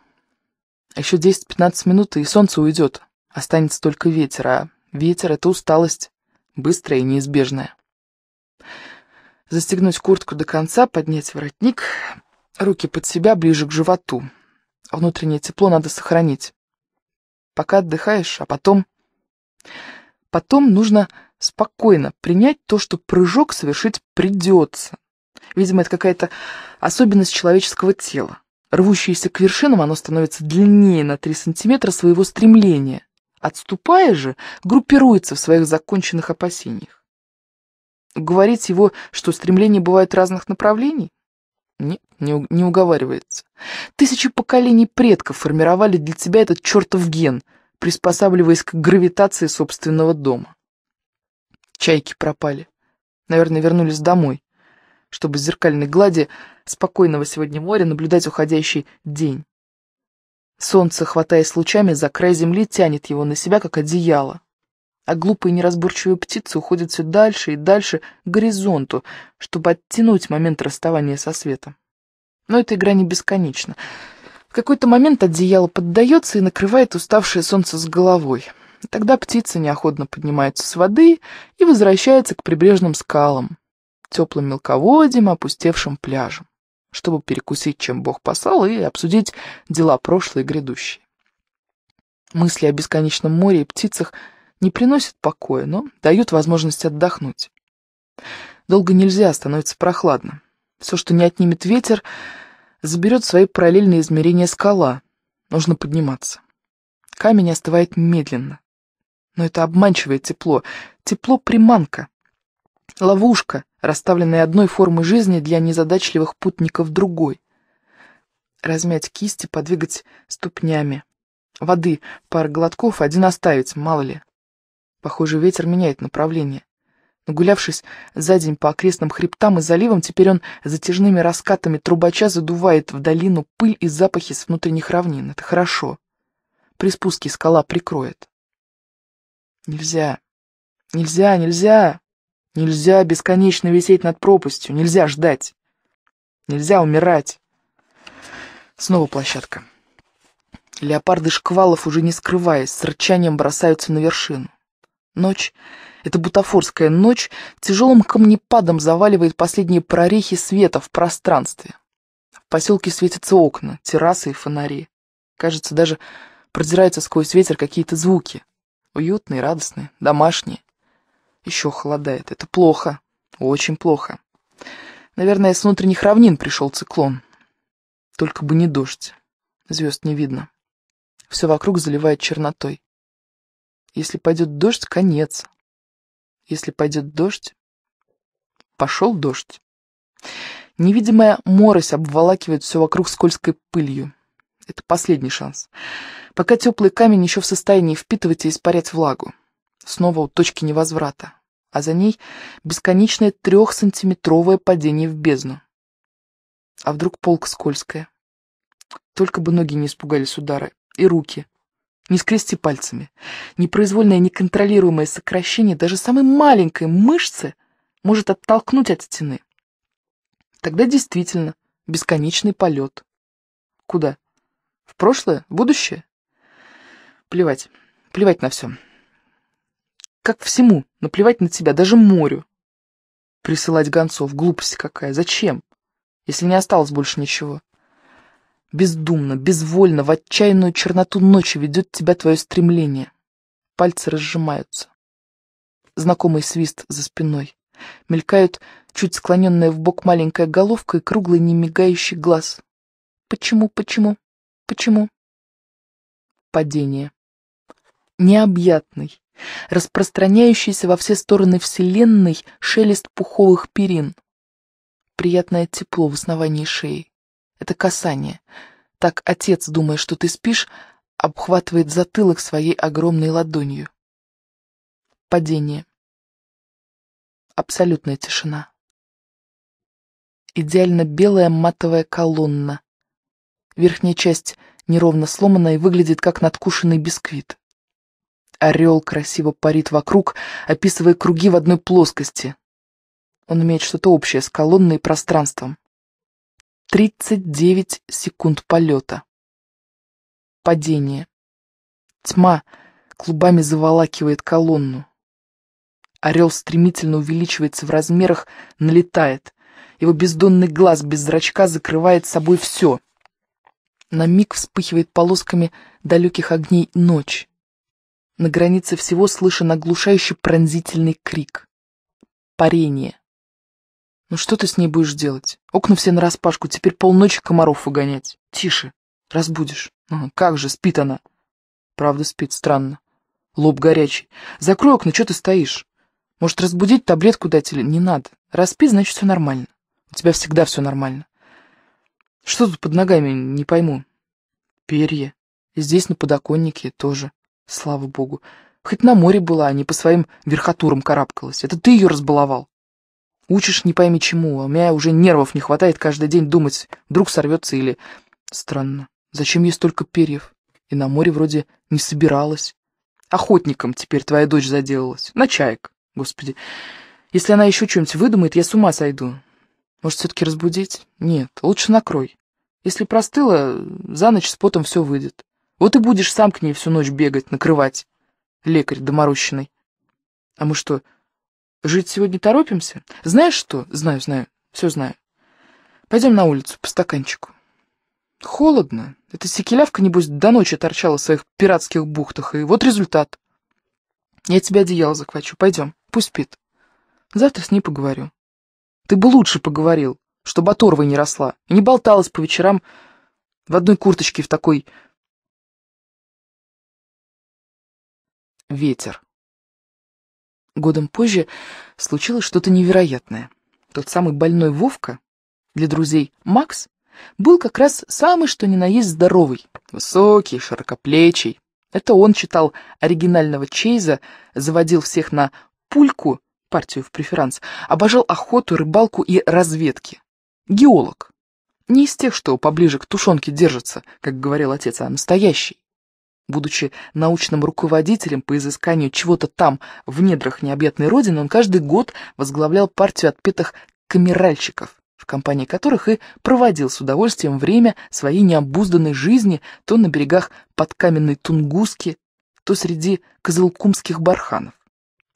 Speaker 2: Еще 10-15 минут, и солнце уйдет. Останется только ветер, а ветер — это усталость, быстрая и неизбежная. Застегнуть куртку до конца, поднять воротник, руки под себя ближе к животу. Внутреннее тепло надо сохранить. Пока отдыхаешь, а потом... Потом нужно спокойно принять то, что прыжок совершить придется. Видимо, это какая-то особенность человеческого тела. Рвущееся к вершинам, оно становится длиннее на 3 сантиметра своего стремления отступая же, группируется в своих законченных опасениях. Говорить его, что стремления бывают разных направлений? Нет, не, не уговаривается. Тысячи поколений предков формировали для тебя этот чертов ген, приспосабливаясь к гравитации собственного дома. Чайки пропали. Наверное, вернулись домой, чтобы с зеркальной глади спокойного сегодня моря наблюдать уходящий день. Солнце, хватаясь лучами за край земли, тянет его на себя, как одеяло. А глупая неразборчивая птица уходит все дальше и дальше к горизонту, чтобы оттянуть момент расставания со светом. Но эта игра не бесконечна. В какой-то момент одеяло поддается и накрывает уставшее солнце с головой. Тогда птица неохотно поднимается с воды и возвращается к прибрежным скалам, теплым мелководьям, опустевшим пляжам чтобы перекусить, чем Бог послал, и обсудить дела прошлые и грядущие. Мысли о бесконечном море и птицах не приносят покоя, но дают возможность отдохнуть. Долго нельзя, становится прохладно. Все, что не отнимет ветер, заберет свои параллельные измерения скала. Нужно подниматься. Камень остывает медленно. Но это обманчивое тепло. Тепло-приманка. Ловушка — расставленные одной формы жизни для незадачливых путников другой. Размять кисти, подвигать ступнями. Воды, пар глотков, один оставить, мало ли. Похоже, ветер меняет направление. Гулявшись за день по окрестным хребтам и заливам, теперь он затяжными раскатами трубача задувает в долину пыль и запахи с внутренних равнин. Это хорошо. При спуске скала прикроет. Нельзя. Нельзя, нельзя. Нельзя бесконечно висеть над пропастью, нельзя ждать. Нельзя умирать. Снова площадка. Леопарды шквалов, уже не скрываясь, с рычанием бросаются на вершину. Ночь, эта бутафорская ночь, тяжелым камнепадом заваливает последние прорехи света в пространстве. В поселке светятся окна, террасы и фонари. Кажется, даже продираются сквозь ветер какие-то звуки. Уютные, радостные, домашние. Еще холодает. Это плохо. Очень плохо. Наверное, с внутренних равнин пришел циклон. Только бы не дождь. Звезд не видно. Все вокруг заливает чернотой. Если пойдет дождь, конец. Если пойдет дождь, пошел дождь. Невидимая морось обволакивает все вокруг скользкой пылью. Это последний шанс. Пока теплый камень еще в состоянии впитывать и испарять влагу снова у точки невозврата, а за ней бесконечное трехсантиметровое падение в бездну. А вдруг полка скользкая? Только бы ноги не испугались удара, и руки. Не скрести пальцами. Непроизвольное, неконтролируемое сокращение даже самой маленькой мышцы может оттолкнуть от стены. Тогда действительно бесконечный полет. Куда? В прошлое? В будущее? Плевать. Плевать на все. Как всему, наплевать на тебя, даже морю. Присылать гонцов, глупость какая, зачем? Если не осталось больше ничего. Бездумно, безвольно, в отчаянную черноту ночи ведет тебя твое стремление. Пальцы разжимаются. Знакомый свист за спиной. Мелькают чуть склоненная в бок маленькая головка и круглый немигающий глаз. Почему, почему, почему? Падение. Необъятный, распространяющийся во все стороны Вселенной шелест пуховых перин. Приятное тепло в основании шеи. Это касание. Так отец, думая, что ты спишь, обхватывает затылок своей огромной ладонью.
Speaker 1: Падение. Абсолютная тишина. Идеально белая матовая колонна.
Speaker 2: Верхняя часть неровно сломанная и выглядит как надкушенный бисквит орел красиво парит вокруг, описывая круги в одной плоскости. Он
Speaker 1: имеет что-то общее с колонной и пространством. 39 секунд полета. Падение. Тьма клубами заволакивает колонну. Орел стремительно увеличивается в размерах,
Speaker 2: налетает. Его бездонный глаз без зрачка закрывает собой все. На миг вспыхивает полосками далеких огней ночь. На границе всего слышен оглушающий пронзительный крик. Парение. Ну что ты с ней будешь делать? Окна все нараспашку, теперь полночи комаров выгонять. Тише, разбудишь. Ну, как же, спит она. Правда спит, странно. Лоб горячий. Закрой окна, что ты стоишь? Может, разбудить, таблетку дать или... Не надо. Распи, значит, все нормально. У тебя всегда все нормально. Что тут под ногами, не пойму. Перья. И здесь на подоконнике тоже. Слава богу. Хоть на море была, а не по своим верхотурам карабкалась. Это ты ее разбаловал. Учишь не пойми чему, а у меня уже нервов не хватает каждый день думать, вдруг сорвется или... Странно, зачем ей столько перьев? И на море вроде не собиралась. Охотником теперь твоя дочь заделалась. На чаек, господи. Если она еще что-нибудь выдумает, я с ума сойду. Может, все-таки разбудить? Нет, лучше накрой. Если простыла, за ночь с потом все выйдет. Вот и будешь сам к ней всю ночь бегать, накрывать. Лекарь доморощенный. А мы что, жить сегодня торопимся? Знаешь что? Знаю, знаю, все знаю. Пойдем на улицу по стаканчику. Холодно. Эта секелявка, небось, до ночи торчала в своих пиратских бухтах, и вот результат. Я тебе одеяло захвачу, пойдем, пусть спит. Завтра с ней поговорю.
Speaker 1: Ты бы лучше поговорил, чтобы оторвой не росла, и не болталась по вечерам в одной курточке в такой ветер. Годом позже случилось что-то невероятное.
Speaker 2: Тот самый больной Вовка, для друзей Макс, был как раз самый что ни на есть здоровый, высокий, широкоплечий. Это он читал оригинального Чейза, заводил всех на пульку, партию в преферанс, обожал охоту, рыбалку и разведки. Геолог. Не из тех, что поближе к тушенке держится, как говорил отец, а настоящий. Будучи научным руководителем по изысканию чего-то там, в недрах необъятной родины, он каждый год возглавлял партию отпетых камеральщиков, в компании которых и проводил с удовольствием время своей необузданной жизни то на берегах подкаменной Тунгуски, то среди козылкумских барханов.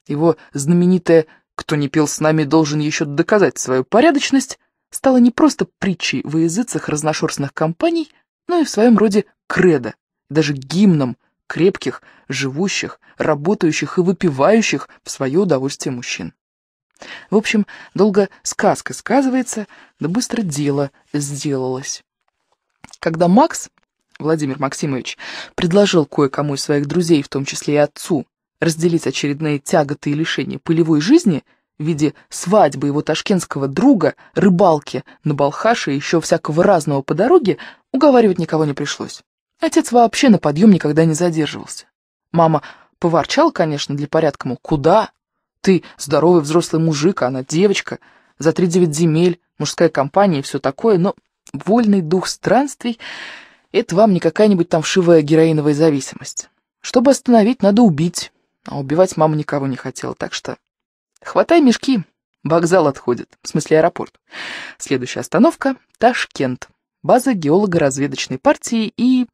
Speaker 2: Его знаменитое «Кто не пил с нами, должен еще доказать свою порядочность» стало не просто притчей в языцах разношерстных компаний, но и в своем роде кредо, даже гимном крепких, живущих, работающих и выпивающих в свое удовольствие мужчин. В общем, долго сказка сказывается, да быстро дело сделалось. Когда Макс, Владимир Максимович, предложил кое-кому из своих друзей, в том числе и отцу, разделить очередные тяготы и лишения пылевой жизни в виде свадьбы его ташкентского друга, рыбалки на Балхаше и еще всякого разного по дороге, уговаривать никого не пришлось. Отец вообще на подъем никогда не задерживался. Мама поворчала, конечно, для порядка, мол, куда? Ты здоровый взрослый мужик, а она девочка, за три земель, мужская компания и все такое, но вольный дух странствий — это вам не какая-нибудь там вшивая героиновая зависимость. Чтобы остановить, надо убить, а убивать мама никого не хотела, так что хватай мешки, вокзал отходит, в смысле аэропорт. Следующая остановка — Ташкент, база геолого-разведочной партии и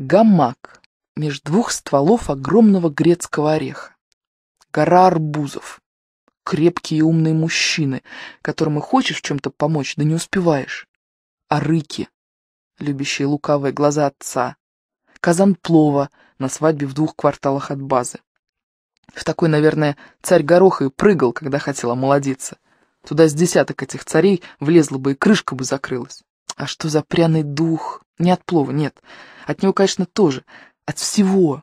Speaker 2: Гамак между двух стволов огромного грецкого ореха. Гора арбузов. Крепкие и умные мужчины, которым и хочешь чем-то помочь, да не успеваешь. а рыки, любящие лукавые глаза отца. Казан плова на свадьбе в двух кварталах от базы. В такой, наверное, царь Гороха и прыгал, когда хотел омолодиться. Туда с десяток этих царей влезла бы и крышка бы закрылась. А что за пряный дух? Не от плова, нет. От него, конечно, тоже. От всего.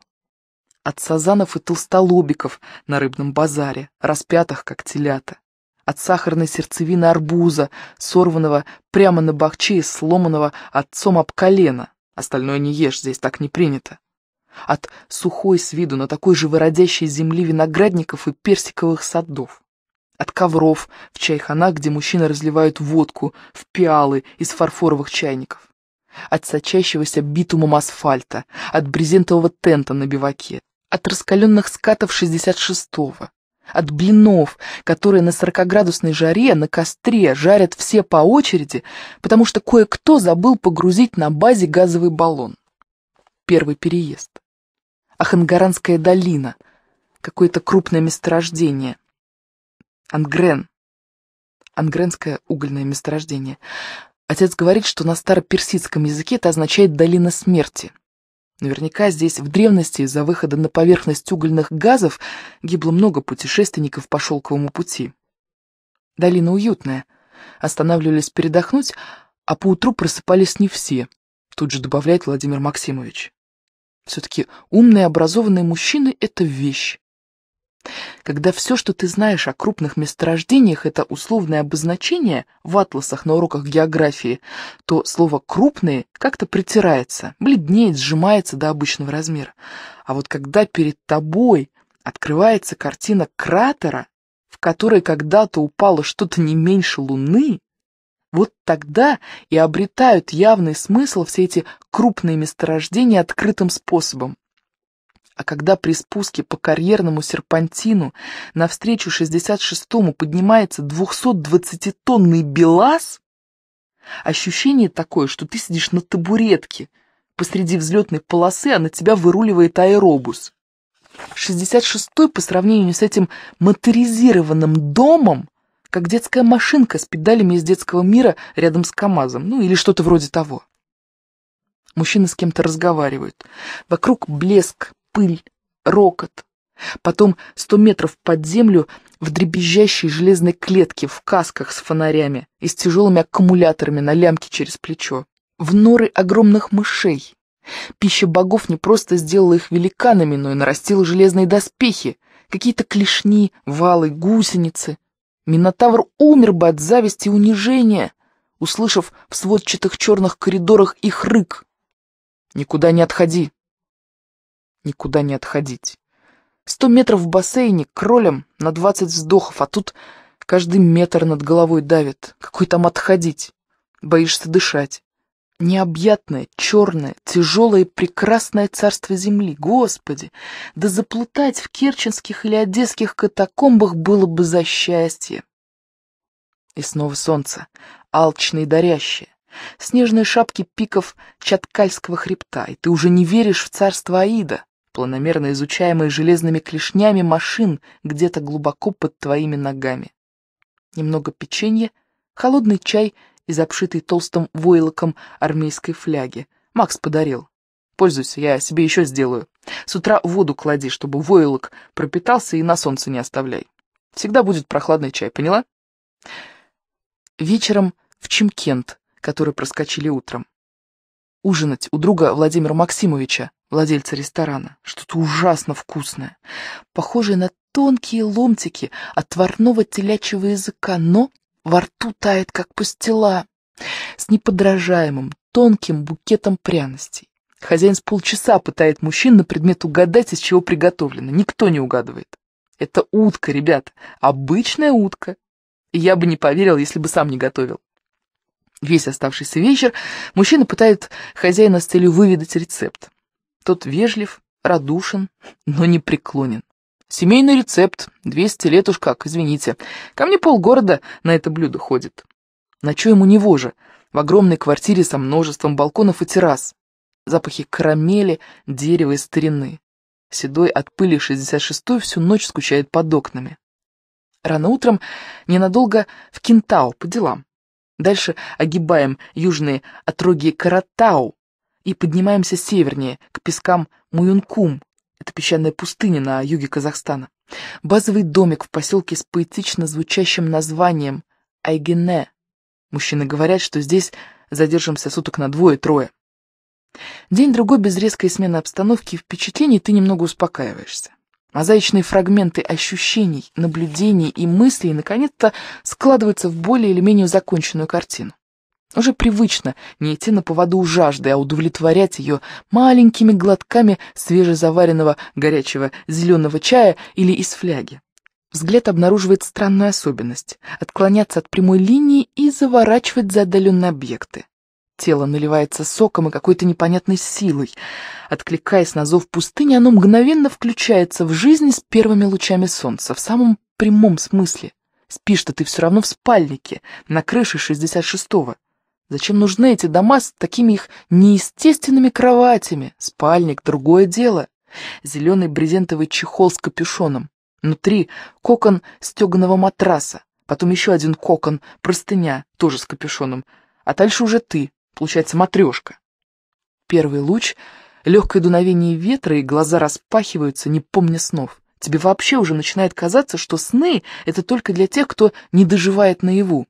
Speaker 2: От сазанов и толстолобиков на рыбном базаре, распятых, как телята. От сахарной сердцевины арбуза, сорванного прямо на бахче и сломанного отцом об колено. Остальное не ешь, здесь так не принято. От сухой с виду, но такой же выродящей земли виноградников и персиковых садов от ковров в чайханах, где мужчины разливают водку в пиалы из фарфоровых чайников, от сочащегося битумом асфальта, от брезентового тента на биваке, от раскаленных скатов 66-го, от блинов, которые на 40-градусной жаре на костре жарят все по очереди, потому что кое-кто забыл погрузить на базе газовый баллон. Первый переезд. Ахангаранская долина, какое-то крупное месторождение – Ангрен. Ангренское угольное месторождение. Отец говорит, что на староперсидском языке это означает «долина смерти». Наверняка здесь в древности из-за выхода на поверхность угольных газов гибло много путешественников по шелковому пути. Долина уютная. Останавливались передохнуть, а поутру просыпались не все, тут же добавляет Владимир Максимович. Все-таки умные, образованные мужчины — это вещь. Когда все, что ты знаешь о крупных месторождениях, это условное обозначение в атласах на уроках географии, то слово «крупные» как-то притирается, бледнеет, сжимается до обычного размера. А вот когда перед тобой открывается картина кратера, в которой когда-то упало что-то не меньше Луны, вот тогда и обретают явный смысл все эти крупные месторождения открытым способом. А когда при спуске по карьерному серпантину навстречу 66-му поднимается 220-тонный БелАЗ, ощущение такое, что ты сидишь на табуретке посреди взлетной полосы, а на тебя выруливает аэробус. 66-й по сравнению с этим моторизированным домом, как детская машинка с педалями из детского мира рядом с КамАЗом, ну или что-то вроде того. Мужчины с кем-то разговаривают. Вокруг блеск пыль, рокот. Потом сто метров под землю в дребезжащей железной клетке, в касках с фонарями и с тяжелыми аккумуляторами на лямке через плечо. В норы огромных мышей. Пища богов не просто сделала их великанами, но и нарастила железные доспехи, какие-то клешни, валы, гусеницы. Минотавр умер бы от зависти и унижения, услышав в сводчатых черных коридорах их рык. «Никуда не отходи!» никуда не отходить. Сто метров в бассейне, кролем, на двадцать вздохов, а тут каждый метр над головой давит. Какой там отходить? Боишься дышать. Необъятное, черное, тяжелое и прекрасное царство земли. Господи, да заплутать в керченских или одесских катакомбах было бы за счастье. И снова солнце, алчное и дарящее. Снежные шапки пиков Чаткальского хребта, и ты уже не веришь в царство Аида планомерно изучаемые железными клешнями машин где-то глубоко под твоими ногами. Немного печенья, холодный чай из обшитой толстым войлоком армейской фляги. Макс подарил. Пользуйся, я себе еще сделаю. С утра воду клади, чтобы войлок пропитался и на солнце не оставляй. Всегда будет прохладный чай, поняла? Вечером в Чемкент, который проскочили утром. Ужинать у друга Владимира Максимовича владельца ресторана. Что-то ужасно вкусное, похожее на тонкие ломтики отварного телячьего языка, но во рту тает, как пастила, с неподражаемым тонким букетом пряностей. Хозяин с полчаса пытает мужчин на предмет угадать, из чего приготовлено. Никто не угадывает. Это утка, ребят, обычная утка. И я бы не поверил, если бы сам не готовил. Весь оставшийся вечер мужчина пытает хозяина с целью выведать рецепт. Тот вежлив, радушен, но не преклонен. Семейный рецепт, 200 лет уж как, извините. Ко мне полгорода на это блюдо ходит. Ночуем у него же, в огромной квартире со множеством балконов и террас. Запахи карамели, дерева и старины. Седой от пыли 66-й всю ночь скучает под окнами. Рано утром ненадолго в Кентау по делам. Дальше огибаем южные отроги Каратау, и поднимаемся севернее, к пескам Муюнкум, это песчаная пустыня на юге Казахстана. Базовый домик в поселке с поэтично звучащим названием Айгене. Мужчины говорят, что здесь задержимся суток на двое-трое. День-другой без резкой смены обстановки и впечатлений ты немного успокаиваешься. Мозаичные фрагменты ощущений, наблюдений и мыслей наконец-то складываются в более или менее законченную картину. Уже привычно не идти на поводу у жажды, а удовлетворять ее маленькими глотками свежезаваренного горячего зеленого чая или из фляги. Взгляд обнаруживает странную особенность – отклоняться от прямой линии и заворачивать за отдаленные объекты. Тело наливается соком и какой-то непонятной силой. Откликаясь на зов пустыни, оно мгновенно включается в жизнь с первыми лучами солнца, в самом прямом смысле. Спишь-то ты все равно в спальнике, на крыше 66-го. Зачем нужны эти дома с такими их неестественными кроватями? Спальник — другое дело. Зеленый брезентовый чехол с капюшоном. Внутри кокон стеганого матраса. Потом еще один кокон, простыня, тоже с капюшоном. А дальше уже ты, получается, матрешка. Первый луч, легкое дуновение ветра, и глаза распахиваются, не помня снов. Тебе вообще уже начинает казаться, что сны — это только для тех, кто не доживает наяву.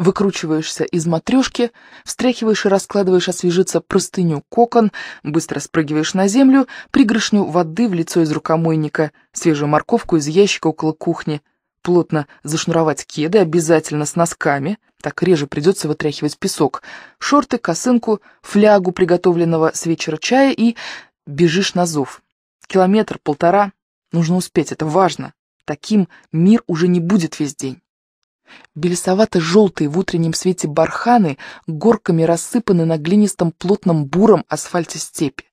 Speaker 2: Выкручиваешься из матрешки, встряхиваешь и раскладываешь освежиться простыню кокон, быстро спрыгиваешь на землю, пригоршню воды в лицо из рукомойника, свежую морковку из ящика около кухни, плотно зашнуровать кеды, обязательно с носками, так реже придется вытряхивать песок, шорты, косынку, флягу приготовленного с вечера чая и бежишь на зов. Километр, полтора, нужно успеть, это важно. Таким мир уже не будет весь день. Белесовато-желтые в утреннем свете барханы горками рассыпаны на глинистом плотном буром асфальте степи.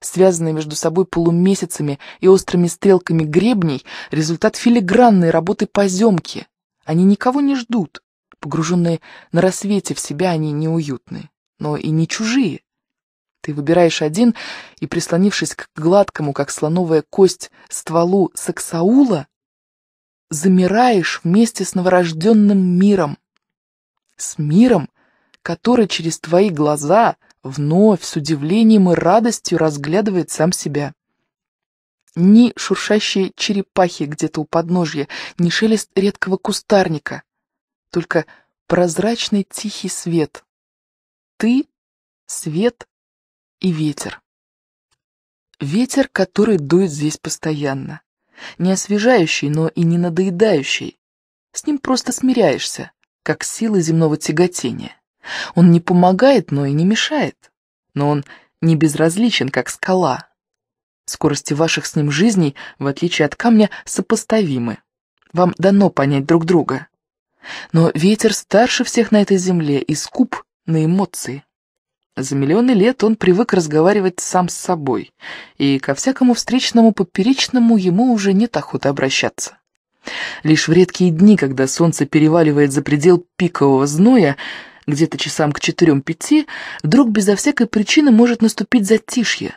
Speaker 2: Связанные между собой полумесяцами и острыми стрелками гребней, результат филигранной работы поземки. Они никого не ждут. Погруженные на рассвете в себя, они неуютны, но и не чужие. Ты выбираешь один и, прислонившись к гладкому, как слоновая кость, стволу саксаула, замираешь вместе с новорожденным миром. С миром, который через твои глаза вновь с удивлением и радостью разглядывает сам себя. Ни шуршащие черепахи где-то у подножья, ни шелест редкого кустарника,
Speaker 1: только прозрачный тихий свет. Ты, свет и ветер. Ветер, который дует здесь
Speaker 2: постоянно. Не освежающий, но и не надоедающий. С ним просто смиряешься, как силы земного тяготения. Он не помогает, но и не мешает. Но он не безразличен, как скала. Скорости ваших с ним жизней, в отличие от камня, сопоставимы. Вам дано понять друг друга. Но ветер старше всех на этой земле и скуп на эмоции. За миллионы лет он привык разговаривать сам с собой, и ко всякому встречному поперечному ему уже нет охоты обращаться. Лишь в редкие дни, когда солнце переваливает за предел пикового зноя, где-то часам к четырем-пяти, вдруг безо всякой причины может наступить затишье.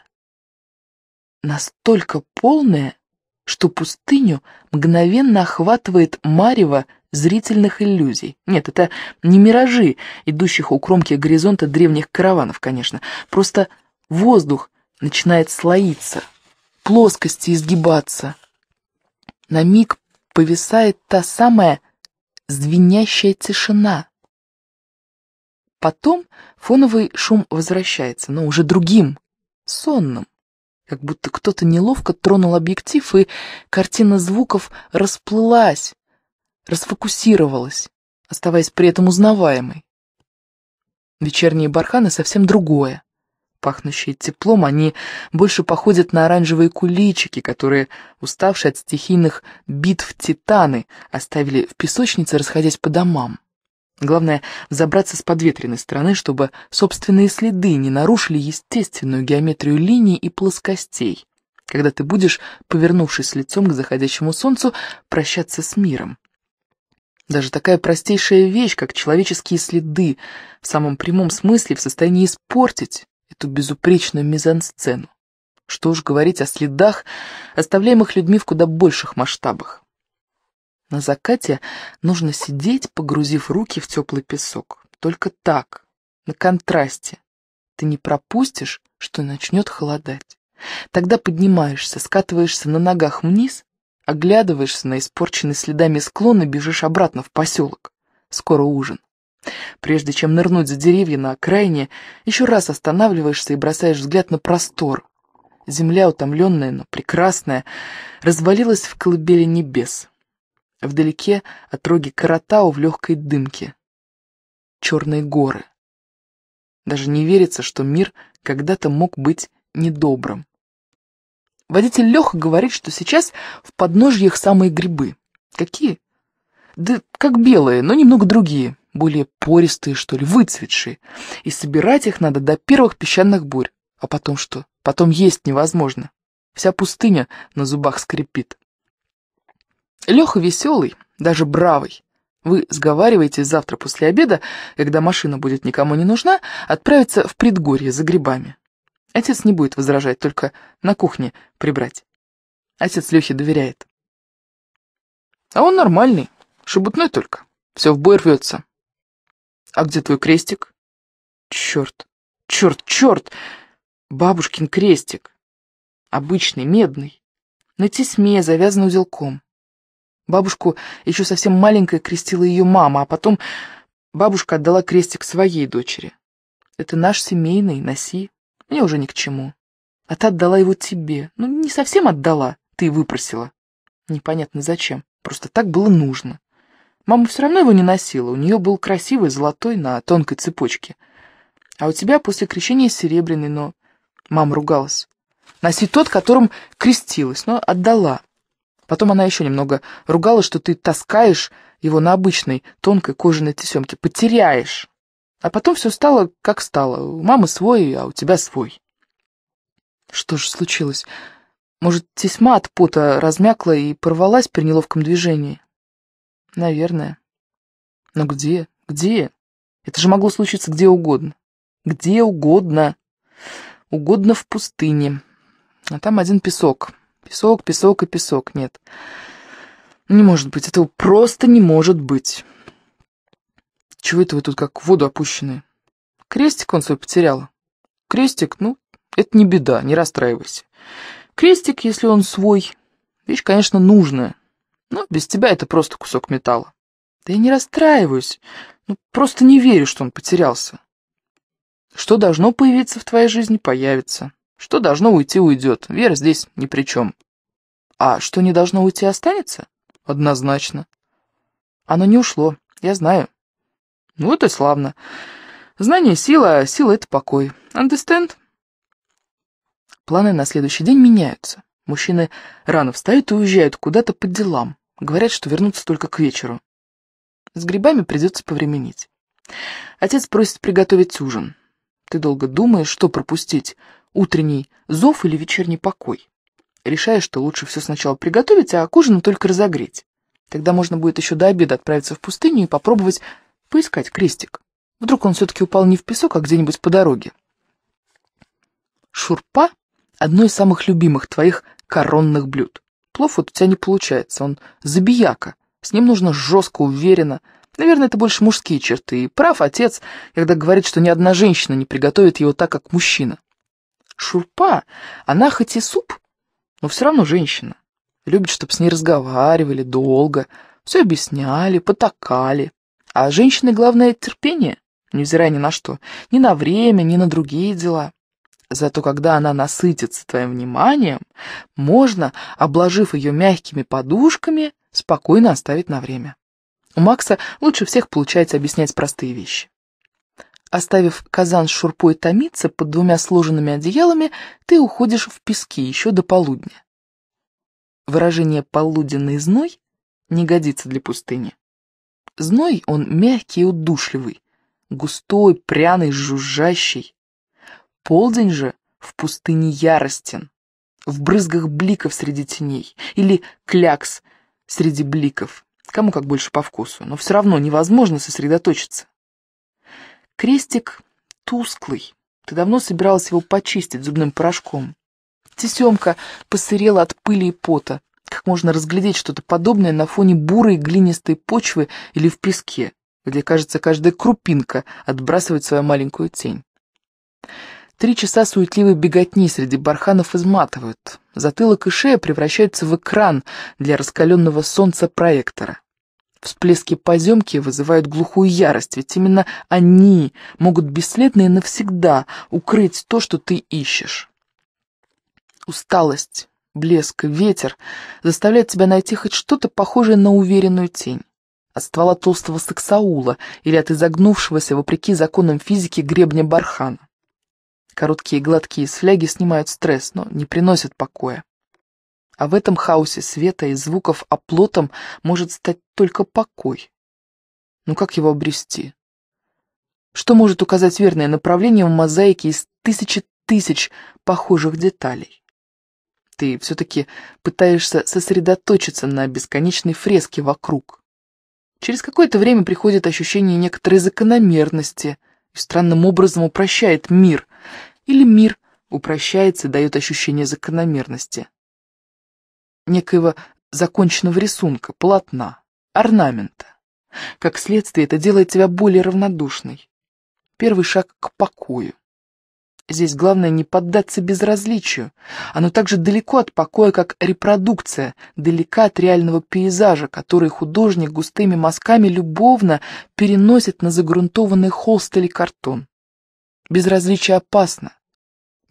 Speaker 2: Настолько полное, что пустыню мгновенно охватывает марево зрительных иллюзий. Нет, это не миражи, идущих у кромки горизонта древних караванов, конечно. Просто воздух начинает слоиться, плоскости изгибаться. На миг повисает та самая звенящая тишина. Потом фоновый шум возвращается, но уже другим, сонным как будто кто-то неловко тронул объектив, и картина звуков расплылась, расфокусировалась, оставаясь при этом узнаваемой. Вечерние барханы совсем другое. Пахнущие теплом, они больше походят на оранжевые куличики, которые, уставшие от стихийных битв титаны, оставили в песочнице, расходясь по домам. Главное, забраться с подветренной стороны, чтобы собственные следы не нарушили естественную геометрию линий и плоскостей, когда ты будешь, повернувшись лицом к заходящему солнцу, прощаться с миром. Даже такая простейшая вещь, как человеческие следы, в самом прямом смысле в состоянии испортить эту безупречную мизансцену. Что уж говорить о следах, оставляемых людьми в куда больших масштабах. На закате нужно сидеть, погрузив руки в теплый песок. Только так, на контрасте. Ты не пропустишь, что начнет холодать. Тогда поднимаешься, скатываешься на ногах вниз Оглядываешься на испорченный следами склон и бежишь обратно в поселок. Скоро ужин. Прежде чем нырнуть за деревья на окраине, еще раз останавливаешься и бросаешь взгляд на простор. Земля, утомленная, но прекрасная, развалилась в колыбели небес. Вдалеке отроги Каратау в легкой
Speaker 1: дымке. Черные горы. Даже не верится, что мир когда-то мог быть недобрым. Водитель Леха говорит, что
Speaker 2: сейчас в подножьях самые грибы. Какие? Да как белые, но немного другие, более пористые, что ли, выцветшие. И собирать их надо до первых песчаных бурь. А потом что? Потом есть невозможно. Вся пустыня на зубах скрипит. Леха веселый, даже бравый. Вы сговариваетесь завтра после обеда, когда машина будет никому не нужна, отправиться в предгорье за грибами. Отец не будет возражать, только на кухне прибрать. Отец
Speaker 1: Лехе доверяет. А он нормальный, шебутной только. Все в бой рвется. А где твой крестик? Черт, черт, черт! Бабушкин крестик. Обычный, медный. На
Speaker 2: тесьме, завязан узелком. Бабушку еще совсем маленькая крестила ее мама, а потом бабушка отдала крестик своей дочери. Это наш семейный, носи мне уже ни к чему. А ты отдала его тебе. Ну, не совсем отдала, ты выпросила. Непонятно зачем, просто так было нужно. Мама все равно его не носила, у нее был красивый золотой на тонкой цепочке. А у тебя после крещения серебряный, но... Мама ругалась. Носи тот, которым крестилась, но отдала. Потом она еще немного ругала, что ты таскаешь его на обычной тонкой кожаной тесемке. Потеряешь. А потом все стало, как стало. У мамы свой, а у тебя свой. Что же случилось? Может, тесьма от пота размякла и порвалась при неловком движении? Наверное. Но где? Где? Это же могло случиться где угодно. Где угодно. Угодно в пустыне. А там один песок. Песок, песок и песок. Нет. Не может быть. Этого просто не может быть. Чего это вы тут как в воду опущенные? Крестик он свой потерял. Крестик, ну, это не беда, не расстраивайся. Крестик, если он свой, вещь, конечно, нужная. Но без тебя это просто кусок металла. Да я не расстраиваюсь, ну, просто не верю, что он потерялся. Что должно появиться в твоей жизни, появится. Что должно уйти, уйдет. Вера здесь ни при чем. А что не должно уйти, останется? Однозначно. Оно не ушло, я знаю. Вот и славно. Знание — сила, сила — это покой. Understand? Планы на следующий день меняются. Мужчины рано встают и уезжают куда-то по делам. Говорят, что вернутся только к вечеру. С грибами придется повременить. Отец просит приготовить ужин. Ты долго думаешь, что пропустить, утренний зов или вечерний покой. Решаешь, что лучше все сначала приготовить, а к ужину только разогреть. Тогда можно будет еще до обеда отправиться в пустыню и попробовать Поискать крестик. Вдруг он все-таки упал не в песок, а где-нибудь по дороге. Шурпа — одно из самых любимых твоих коронных блюд. Плов вот у тебя не получается, он забияка. С ним нужно жестко, уверенно. Наверное, это больше мужские черты. И прав отец, когда говорит, что ни одна женщина не приготовит его так, как мужчина. Шурпа, она хоть и суп, но все равно женщина. Любит, чтобы с ней разговаривали долго, все объясняли, потакали. А женщины, главное, терпение, невзирая ни на что, ни на время, ни на другие дела. Зато когда она насытится твоим вниманием, можно, обложив ее мягкими подушками, спокойно оставить на время. У Макса лучше всех получается объяснять простые вещи. Оставив казан с шурпой томиться под двумя сложенными одеялами, ты уходишь в пески еще до полудня. Выражение «полуденный зной» не годится для пустыни. Зной он мягкий и удушливый, густой, пряный, жужжащий. Полдень же в пустыне яростен, в брызгах бликов среди теней, или клякс среди бликов, кому как больше по вкусу, но все равно невозможно сосредоточиться. Крестик тусклый, ты давно собиралась его почистить зубным порошком. Тесемка посырела от пыли и пота, как можно разглядеть что-то подобное на фоне бурой глинистой почвы или в песке, где, кажется, каждая крупинка отбрасывает свою маленькую тень? Три часа суетливой беготни среди барханов изматывают. Затылок и шея превращаются в экран для раскаленного солнца проектора. Всплески поземки вызывают глухую ярость, ведь именно они могут бесследно и навсегда укрыть то, что ты ищешь. Усталость, блеск, ветер заставляют тебя найти хоть что-то похожее на уверенную тень. От ствола толстого саксаула или от изогнувшегося, вопреки законам физики, гребня бархана. Короткие гладкие сляги снимают стресс, но не приносят покоя. А в этом хаосе света и звуков оплотом может стать только покой. Но ну как его обрести? Что может указать верное направление в мозаике из тысячи тысяч похожих деталей? ты все-таки пытаешься сосредоточиться на бесконечной фреске вокруг. Через какое-то время приходит ощущение некоторой закономерности и странным образом упрощает мир. Или мир упрощается и дает ощущение закономерности. Некоего законченного рисунка, полотна, орнамента. Как следствие, это делает тебя более равнодушной. Первый шаг к покою. Здесь главное не поддаться безразличию. Оно так же далеко от покоя, как репродукция, далека от реального пейзажа, который художник густыми мазками любовно переносит на загрунтованный холст или картон. Безразличие опасно.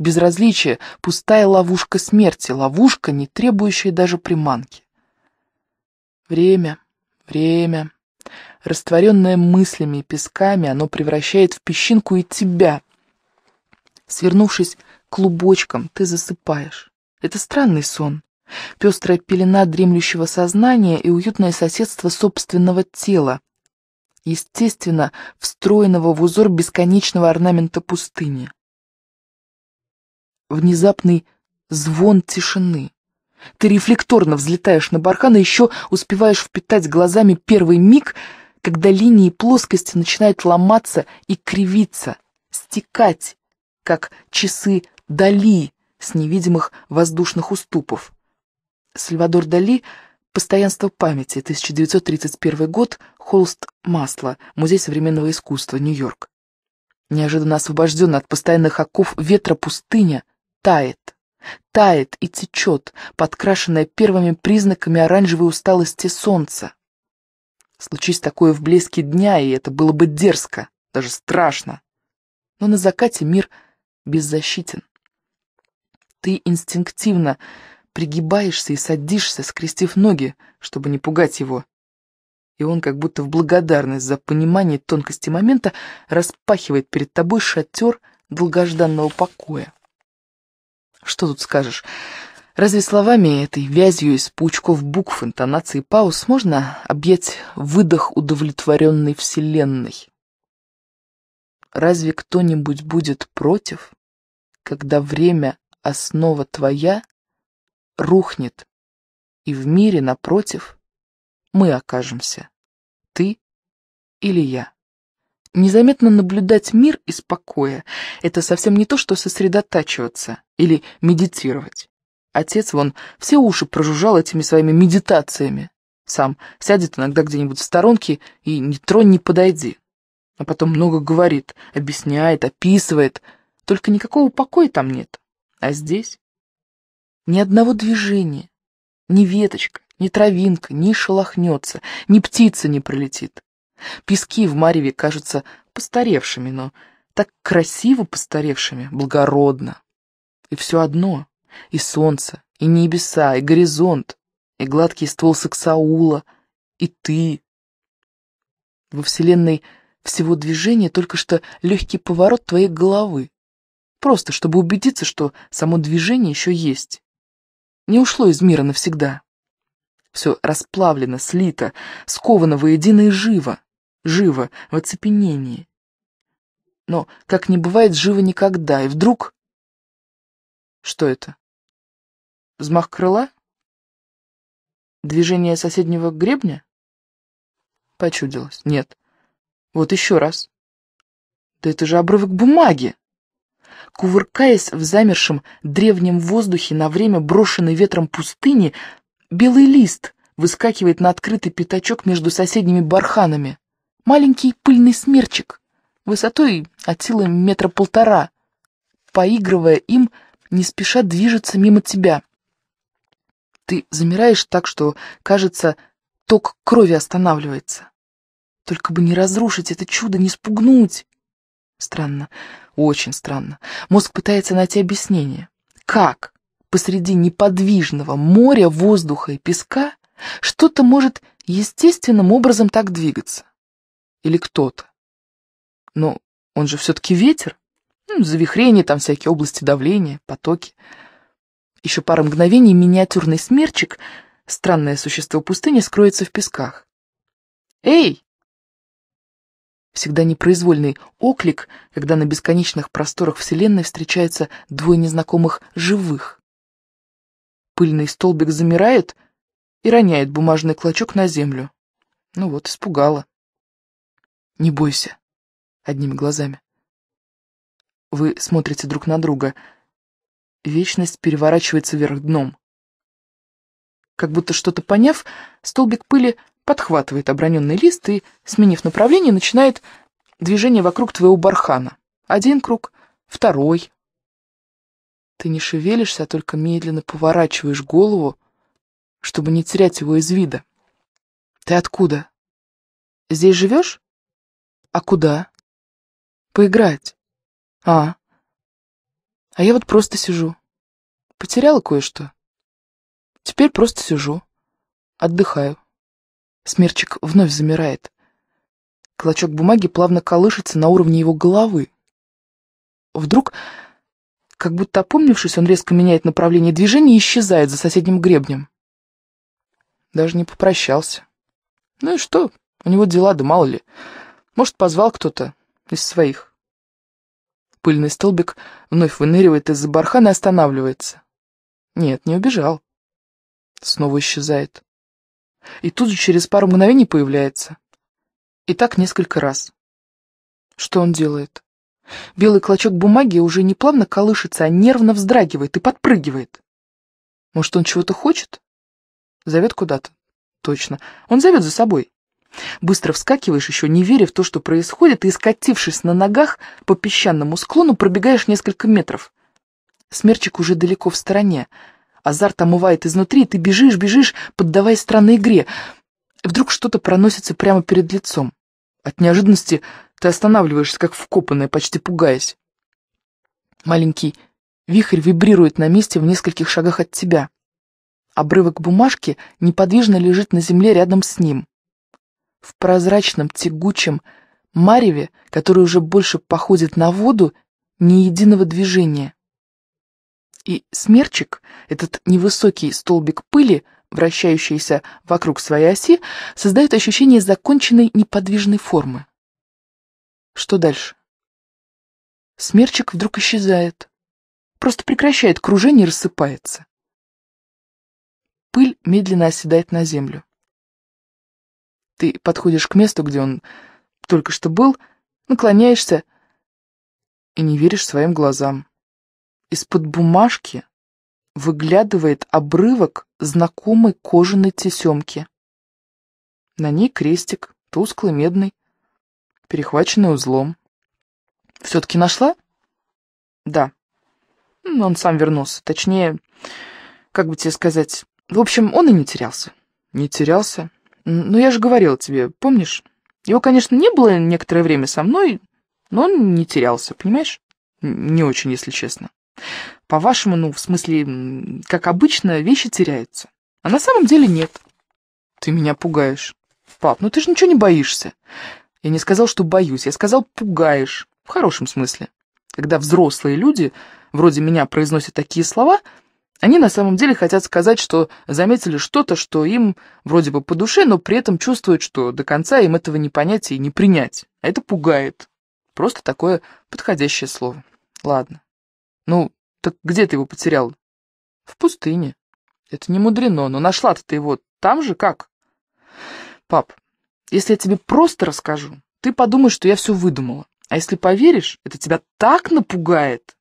Speaker 2: Безразличие – пустая ловушка смерти, ловушка, не требующая даже приманки. Время, время. Растворенное мыслями и песками, оно превращает в песчинку и тебя – Свернувшись клубочком, ты засыпаешь. Это странный сон. Пестрая пелена дремлющего сознания и уютное соседство собственного тела, естественно, встроенного в узор бесконечного орнамента пустыни. Внезапный звон тишины. Ты рефлекторно взлетаешь на бархан и еще успеваешь впитать глазами первый миг, когда линии плоскости начинают ломаться и кривиться, стекать, как часы Дали с невидимых воздушных уступов. Сальвадор Дали «Постоянство памяти», 1931 год, холст «Масло», Музей современного искусства, Нью-Йорк. Неожиданно освобожденная от постоянных оков ветра пустыня тает, тает и течет, подкрашенная первыми признаками оранжевой усталости солнца. Случись такое в блеске дня, и это было бы дерзко, даже страшно. Но на закате мир – беззащитен. Ты инстинктивно пригибаешься и садишься, скрестив ноги, чтобы не пугать его. И он, как будто в благодарность за понимание тонкости момента, распахивает перед тобой шатер долгожданного покоя. Что тут скажешь? Разве словами этой вязью из пучков букв, интонации пауз можно объять выдох удовлетворенной
Speaker 1: вселенной? Разве кто-нибудь будет против? когда время — основа твоя, рухнет, и в мире напротив мы окажемся, ты
Speaker 2: или я. Незаметно наблюдать мир и покоя — это совсем не то, что сосредотачиваться или медитировать. Отец, вон, все уши прожужжал этими своими медитациями. Сам сядет иногда где-нибудь в сторонке и не тронь, не подойди. А потом много говорит, объясняет, описывает — только никакого покоя там нет. А здесь? Ни одного движения. Ни веточка, ни травинка ни шелохнется, ни птица не пролетит. Пески в Мареве кажутся постаревшими, но так красиво постаревшими, благородно. И все одно, и солнце, и небеса, и горизонт, и гладкий ствол саксаула, и ты. Во вселенной всего движения только что легкий поворот твоей головы, Просто, чтобы убедиться, что само движение еще есть. Не ушло из мира навсегда. Все расплавлено, слито, сковано воедино и живо. Живо,
Speaker 1: в оцепенении. Но, как не бывает, живо никогда. И вдруг... Что это? Взмах крыла? Движение соседнего гребня? Почудилось. Нет.
Speaker 2: Вот еще раз. Да это же обрывок бумаги. Кувыркаясь в замершем древнем воздухе на время брошенной ветром пустыни, белый лист выскакивает на открытый пятачок между соседними барханами. Маленький пыльный смерчик, высотой от силы метра полтора. Поигрывая им, не спеша движется мимо тебя. Ты замираешь так, что, кажется, ток крови останавливается. Только бы не разрушить это чудо, не спугнуть. Странно, очень странно. Мозг пытается найти объяснение. Как посреди неподвижного моря, воздуха и песка что-то может естественным образом так двигаться? Или кто-то? Но он же все-таки ветер. Ну, завихрение, там всякие области давления, потоки. Еще пару мгновений миниатюрный смерчик, странное существо пустыни, скроется в песках. «Эй!» всегда непроизвольный оклик, когда на бесконечных просторах Вселенной встречается двое незнакомых живых. Пыльный столбик замирает
Speaker 1: и роняет бумажный клочок на землю. Ну вот, испугала. «Не бойся», — одними глазами. Вы смотрите друг на друга. Вечность переворачивается вверх дном. Как
Speaker 2: будто что-то поняв, столбик пыли подхватывает оброненный лист и, сменив направление, начинает движение вокруг твоего бархана. Один круг, второй. Ты не шевелишься, а только медленно поворачиваешь голову,
Speaker 1: чтобы не терять его из вида. Ты откуда? Здесь живешь? А куда? Поиграть. А. А я вот просто сижу. Потеряла кое-что. Теперь просто сижу. Отдыхаю. Смерчик вновь замирает.
Speaker 2: Клочок бумаги плавно колышется на уровне его головы. Вдруг, как будто опомнившись, он резко меняет направление движения и исчезает за соседним гребнем. Даже не попрощался. Ну и что, у него дела, да мало ли. Может, позвал кто-то из своих. Пыльный столбик вновь выныривает из-за бархана и останавливается. Нет, не убежал. Снова исчезает и тут же через пару мгновений появляется. И так несколько раз. Что он делает? Белый клочок бумаги уже не плавно колышется, а нервно вздрагивает и подпрыгивает. Может, он чего-то хочет? Зовет куда-то. Точно. Он зовет за собой. Быстро вскакиваешь, еще не веря в то, что происходит, и, скатившись на ногах по песчаному склону, пробегаешь несколько метров. Смерчик уже далеко в стороне. Азарт омывает изнутри, ты бежишь, бежишь, поддаваясь странной игре. Вдруг что-то проносится прямо перед лицом. От неожиданности ты останавливаешься, как вкопанная, почти пугаясь. Маленький вихрь вибрирует на месте в нескольких шагах от тебя. Обрывок бумажки неподвижно лежит на земле рядом с ним. В прозрачном, тягучем мареве, которое уже больше походит на воду, ни единого движения и смерчик, этот невысокий столбик пыли, вращающийся вокруг своей оси, создает ощущение законченной неподвижной формы.
Speaker 1: Что дальше? Смерчик вдруг исчезает, просто прекращает кружение и рассыпается. Пыль медленно оседает на землю. Ты подходишь к месту, где он
Speaker 2: только что был, наклоняешься и не веришь своим глазам. Из-под бумажки выглядывает обрывок знакомой кожаной тесемки. На ней крестик, тусклый, медный, перехваченный узлом. Все-таки нашла? Да. Он сам вернулся. Точнее, как бы тебе сказать... В общем, он и не терялся. Не терялся? Но ну, я же говорил тебе, помнишь? Его, конечно, не было некоторое время со мной, но он не терялся, понимаешь? Не очень, если честно. По-вашему, ну, в смысле, как обычно, вещи теряются. А на самом деле нет. Ты меня пугаешь. Пап, ну ты же ничего не боишься. Я не сказал, что боюсь, я сказал пугаешь. В хорошем смысле. Когда взрослые люди, вроде меня, произносят такие слова, они на самом деле хотят сказать, что заметили что-то, что им вроде бы по душе, но при этом чувствуют, что до конца им этого не понять и не принять. А это пугает. Просто такое подходящее слово. Ладно. Ну, так где ты его потерял? В пустыне. Это не мудрено, но нашла-то ты его там же как? Пап, если я тебе просто расскажу, ты подумаешь, что я все выдумала. А если поверишь, это тебя так напугает.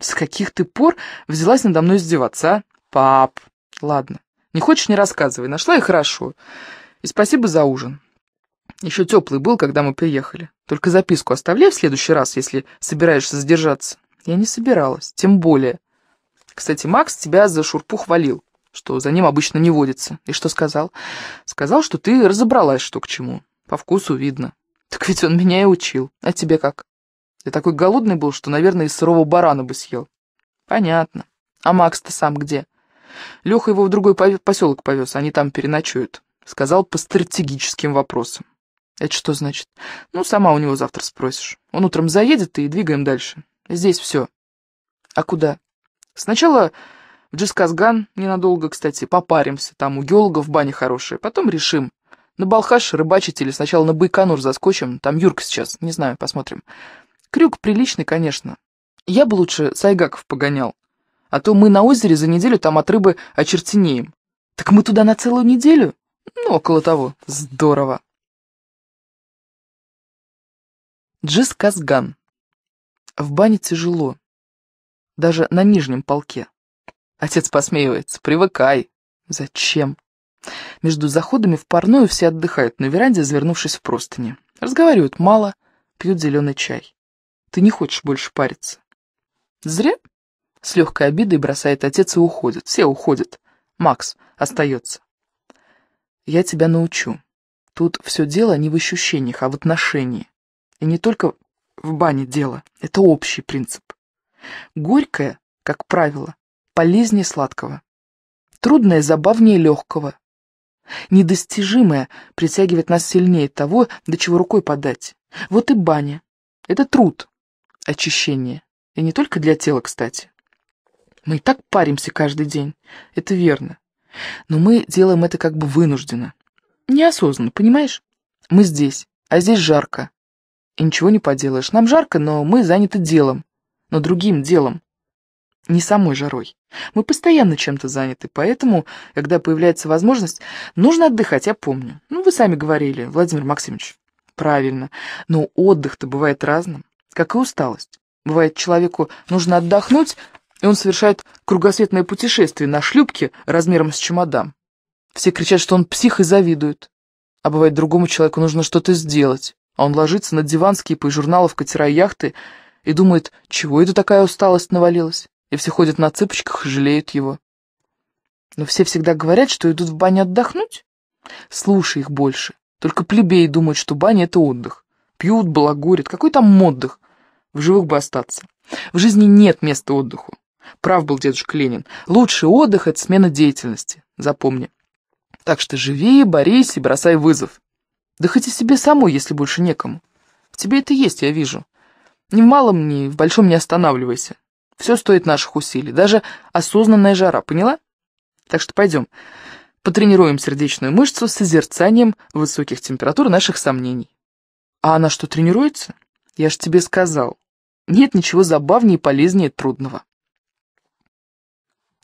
Speaker 2: С каких ты пор взялась надо мной издеваться, а? Пап, ладно. Не хочешь, не рассказывай. Нашла и хорошо. И спасибо за ужин. Еще теплый был, когда мы приехали. Только записку оставляй в следующий раз, если собираешься задержаться. Я не собиралась, тем более. Кстати, Макс тебя за шурпу хвалил, что за ним обычно не водится. И что сказал? Сказал, что ты разобралась, что к чему. По вкусу видно. Так ведь он меня и учил. А тебе как? Я такой голодный был, что, наверное, из сырого барана бы съел. Понятно. А Макс-то сам где? Леха его в другой поселок повез, они там переночуют. Сказал по стратегическим вопросам. Это что значит? Ну, сама у него завтра спросишь. Он утром заедет и двигаем дальше. Здесь все. А куда? Сначала в Джисказган ненадолго, кстати, попаримся. Там у геологов бани хорошие. Потом решим. На Балхаш рыбачить или сначала на Байконур заскочим. Там Юрка сейчас. Не знаю, посмотрим. Крюк приличный, конечно. Я бы лучше сайгаков погонял. А то мы на озере за неделю там от рыбы очертенеем. Так мы туда на
Speaker 1: целую неделю? Ну, около того. Здорово. Джисказган. В бане тяжело.
Speaker 2: Даже на нижнем полке. Отец посмеивается. Привыкай. Зачем? Между заходами в парную все отдыхают на веранде, завернувшись в простыни. Разговаривают мало, пьют зеленый чай. Ты не хочешь больше париться. Зря? С легкой обидой бросает отец и уходит. Все уходят. Макс остается. Я тебя научу. Тут все дело не в ощущениях, а в отношении. И не только в бане дело. Это общий принцип. Горькое, как правило, полезнее сладкого. Трудное забавнее легкого. Недостижимое притягивает нас сильнее того, до чего рукой подать. Вот и баня. Это труд. Очищение. И не только для тела, кстати. Мы и так паримся каждый день. Это верно. Но мы делаем это как бы вынужденно. Неосознанно, понимаешь? Мы здесь, а здесь жарко. И ничего не поделаешь. Нам жарко, но мы заняты делом. Но другим делом. Не самой жарой. Мы постоянно чем-то заняты, поэтому, когда появляется возможность, нужно отдыхать, я помню. Ну, вы сами говорили, Владимир Максимович. Правильно. Но отдых-то бывает разным, как и усталость. Бывает, человеку нужно отдохнуть, и он совершает кругосветное путешествие на шлюпке размером с чемодан. Все кричат, что он псих и завидуют. А бывает, другому человеку нужно что-то сделать. А он ложится на диван с кипой журналов катера яхты и думает, чего это такая усталость навалилась? И все ходят на цыпочках и жалеют его. Но все всегда говорят, что идут в баню отдохнуть. Слушай их больше. Только плебеи думают, что баня — это отдых. Пьют, балагурят. Какой там отдых? В живых бы остаться. В жизни нет места отдыху. Прав был дедушка Ленин. Лучший отдых — это смена деятельности. Запомни. Так что живи, борись и бросай вызов. Да хоть и себе самой, если больше некому. В тебе это есть, я вижу. Ни в малом, ни в большом не останавливайся. Все стоит наших усилий, даже осознанная жара, поняла? Так что пойдем, потренируем сердечную мышцу с созерцанием высоких температур наших сомнений. А она что, тренируется? Я ж тебе сказал. Нет ничего забавнее и полезнее трудного.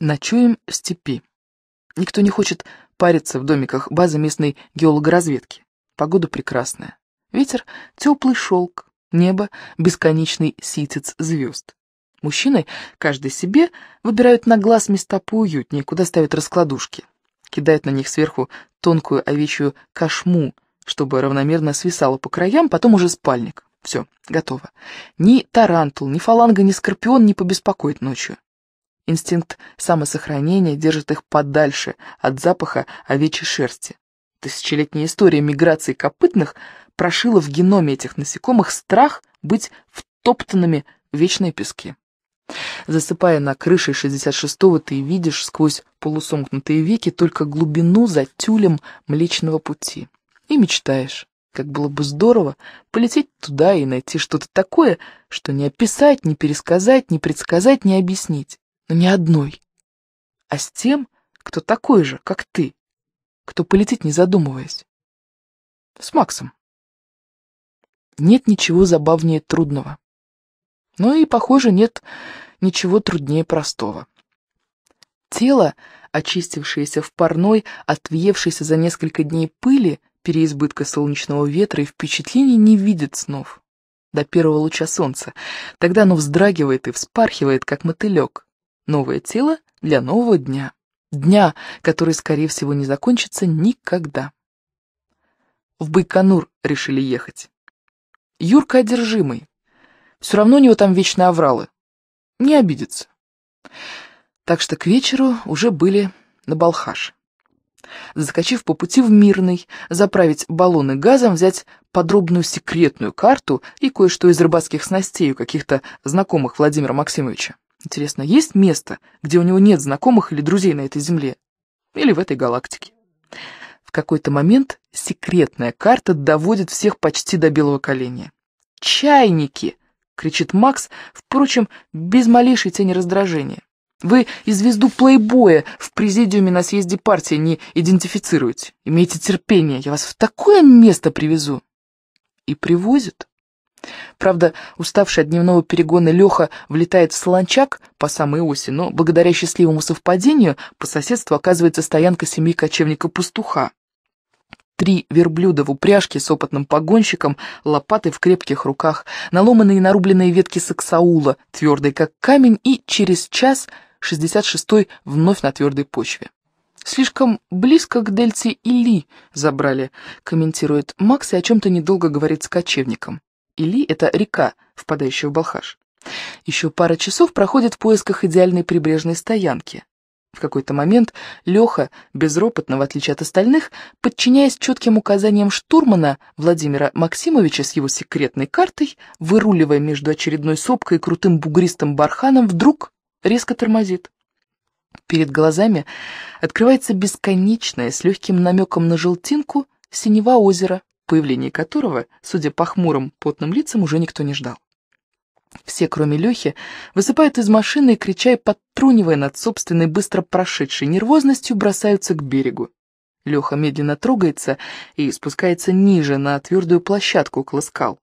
Speaker 2: Ночуем в степи. Никто не хочет париться в домиках базы местной геологоразведки. Погода прекрасная. Ветер — теплый шелк, небо — бесконечный ситец звезд. Мужчины, каждый себе, выбирают на глаз места поуютнее, куда ставят раскладушки. Кидают на них сверху тонкую овечью кошму, чтобы равномерно свисала по краям, потом уже спальник. Все, готово. Ни тарантул, ни фаланга, ни скорпион не побеспокоит ночью. Инстинкт самосохранения держит их подальше от запаха овечьей шерсти. Тысячелетняя история миграции копытных прошила в геноме этих насекомых страх быть втоптанными в вечные пески. Засыпая на крыше 66-го, ты видишь сквозь полусомкнутые веки только глубину за тюлем Млечного Пути. И мечтаешь, как было бы здорово, полететь туда и найти что-то такое, что не описать, не пересказать, не предсказать, не
Speaker 1: объяснить. Но ни одной. А с тем, кто такой же, как ты, кто полетит, не задумываясь. С Максом. Нет ничего забавнее трудного. Но ну и, похоже, нет ничего
Speaker 2: труднее простого. Тело, очистившееся в парной, отвевшееся за несколько дней пыли, переизбытка солнечного ветра и впечатлений, не видит снов до первого луча солнца. Тогда оно вздрагивает и вспархивает, как мотылек. Новое тело для нового дня. Дня, который, скорее всего, не закончится никогда. В Байконур решили ехать. Юрка одержимый. Все равно у него там вечно овралы. Не обидится. Так что к вечеру уже были на Балхаш. Заскочив по пути в Мирный, заправить баллоны газом, взять подробную секретную карту и кое-что из рыбацких снастей у каких-то знакомых Владимира Максимовича. Интересно, есть место, где у него нет знакомых или друзей на этой земле? Или в этой галактике? В какой-то момент секретная карта доводит всех почти до белого коленя. «Чайники!» — кричит Макс, впрочем, без малейшей тени раздражения. «Вы и звезду плейбоя в президиуме на съезде партии не идентифицируете. Имейте терпение, я вас в такое место привезу!» И привозят. Правда, уставший от дневного перегона Леха влетает в слончак по самой оси, но благодаря счастливому совпадению по соседству оказывается стоянка семьи кочевника-пастуха. Три верблюда в упряжке с опытным погонщиком, лопаты в крепких руках, наломанные и нарубленные ветки саксаула, твердые как камень, и через час 66-й вновь на твердой почве. «Слишком близко к дельте Или забрали», — комментирует Макс и о чем-то недолго говорит с кочевником. Или это река, впадающая в Балхаш. Еще пара часов проходит в поисках идеальной прибрежной стоянки. В какой-то момент Леха, безропотно, в отличие от остальных, подчиняясь четким указаниям штурмана Владимира Максимовича с его секретной картой, выруливая между очередной сопкой и крутым бугристым барханом, вдруг резко тормозит. Перед глазами открывается бесконечное, с легким намеком на желтинку, синева озера, появления которого, судя по хмурым потным лицам, уже никто не ждал. Все, кроме Лехи, высыпают из машины и, крича и подтрунивая над собственной быстро прошедшей нервозностью, бросаются к берегу. Леха медленно трогается и спускается ниже, на твердую площадку около скал.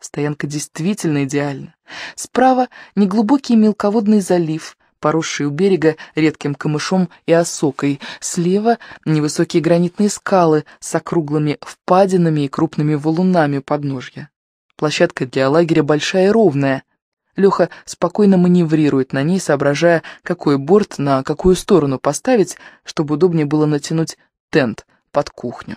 Speaker 2: Стоянка действительно идеальна. Справа неглубокий мелководный залив, поросший у берега редким камышом и осокой. Слева невысокие гранитные скалы с округлыми впадинами и крупными валунами подножья. Площадка для лагеря большая и ровная. Леха спокойно маневрирует на ней, соображая, какой борт на какую сторону поставить, чтобы удобнее было натянуть тент под кухню.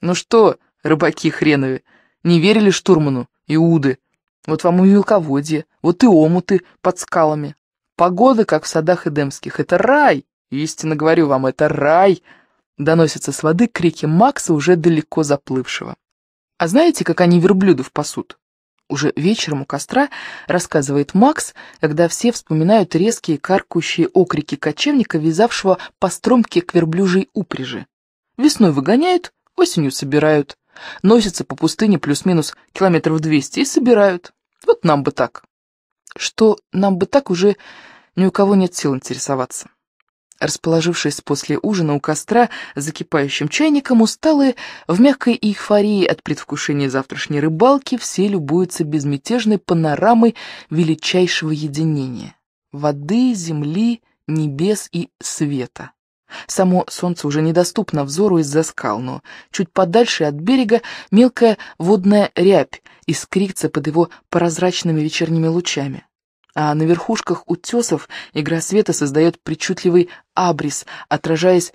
Speaker 2: «Ну что, рыбаки хреновы, не верили штурману? Иуды? Вот вам и мелководье, вот и омуты под скалами. Погода, как в садах эдемских, это рай. Истинно говорю вам, это рай. Доносятся с воды крики Макса, уже далеко заплывшего. А знаете, как они верблюдов пасут? Уже вечером у костра рассказывает Макс, когда все вспоминают резкие каркающие окрики кочевника, вязавшего по стромке к верблюжьей упряжи. Весной выгоняют, осенью собирают. Носятся по пустыне плюс-минус километров двести и собирают. Вот нам бы так что нам бы так уже ни у кого нет сил интересоваться. Расположившись после ужина у костра закипающим чайником, усталые, в мягкой эйфории от предвкушения завтрашней рыбалки, все любуются безмятежной панорамой величайшего единения — воды, земли, небес и света. Само солнце уже недоступно взору из-за скал, но чуть подальше от берега мелкая водная рябь искрится под его прозрачными вечерними лучами а на верхушках утесов игра света создает причудливый абрис, отражаясь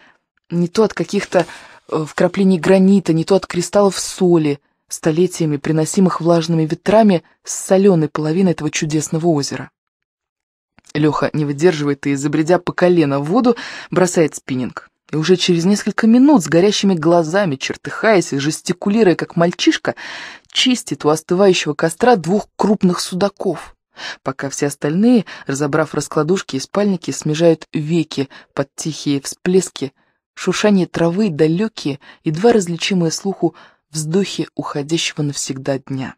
Speaker 2: не то от каких-то э, вкраплений гранита, не то от кристаллов соли, столетиями приносимых влажными ветрами с соленой половины этого чудесного озера. Леха не выдерживает и, забредя по колено в воду, бросает спиннинг. И уже через несколько минут с горящими глазами, чертыхаясь и жестикулируя, как мальчишка, чистит у остывающего костра двух крупных судаков пока все остальные, разобрав раскладушки и спальники, смежают веки под тихие всплески, шуршание травы далекие, едва различимые слуху вздохи уходящего навсегда дня.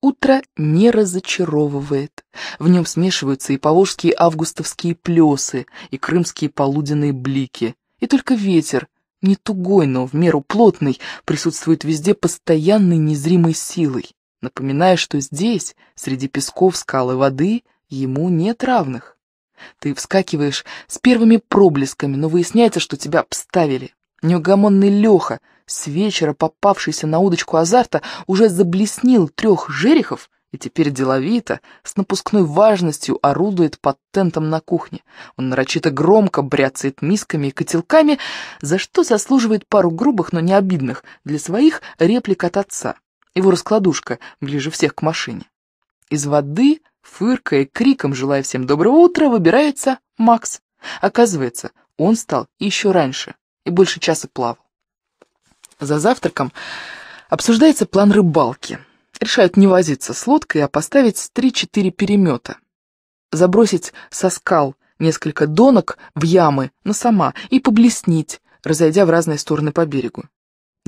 Speaker 2: Утро не разочаровывает. В нем смешиваются и поволжские августовские плесы, и крымские полуденные блики. И только ветер, не тугой, но в меру плотный, присутствует везде постоянной незримой силой напоминая, что здесь, среди песков, скалы воды, ему нет равных. Ты вскакиваешь с первыми проблесками, но выясняется, что тебя обставили. Неугомонный Леха, с вечера попавшийся на удочку азарта, уже заблеснил трех жерехов и теперь деловито, с напускной важностью орудует под тентом на кухне. Он нарочито громко бряцает мисками и котелками, за что заслуживает пару грубых, но не обидных для своих реплик от отца его раскладушка, ближе всех к машине. Из воды, фыркая, криком желая всем доброго утра, выбирается Макс. Оказывается, он стал еще раньше и больше часа плавал. За завтраком обсуждается план рыбалки. Решают не возиться с лодкой, а поставить 3-4 перемета. Забросить со скал несколько донок в ямы на сама и поблеснить, разойдя в разные стороны по берегу.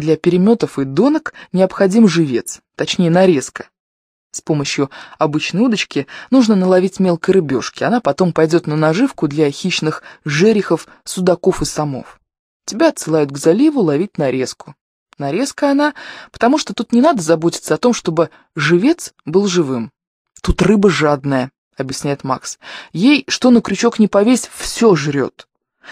Speaker 2: Для переметов и донок необходим живец, точнее нарезка. С помощью обычной удочки нужно наловить мелкой рыбешки, она потом пойдет на наживку для хищных жерехов, судаков и самов. Тебя отсылают к заливу ловить нарезку. Нарезка она, потому что тут не надо заботиться о том, чтобы живец был живым. Тут рыба жадная, объясняет Макс. Ей, что на крючок не повесь, все жрет.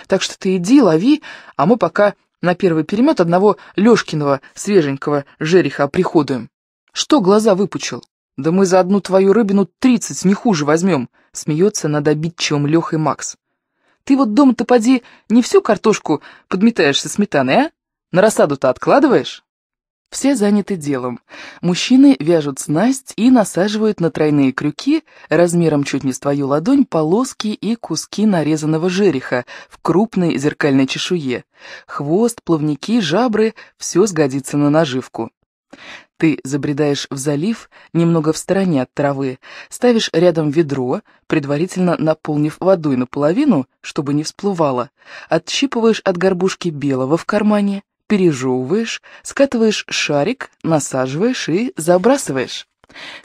Speaker 2: Так что ты иди, лови, а мы пока на первый перемет одного Лешкиного свеженького жереха приходуем. Что глаза выпучил? Да мы за одну твою рыбину тридцать, не хуже возьмем, смеется над обидчивым Лехой Макс. Ты вот дома-то поди не всю картошку подметаешь со сметаной, а? На рассаду-то откладываешь? Все заняты делом. Мужчины вяжут снасть и насаживают на тройные крюки, размером чуть не с твою ладонь, полоски и куски нарезанного жереха в крупной зеркальной чешуе. Хвост, плавники, жабры — все сгодится на наживку. Ты забредаешь в залив, немного в стороне от травы, ставишь рядом ведро, предварительно наполнив водой наполовину, чтобы не всплывало, отщипываешь от горбушки белого в кармане, пережевываешь, скатываешь шарик, насаживаешь и забрасываешь.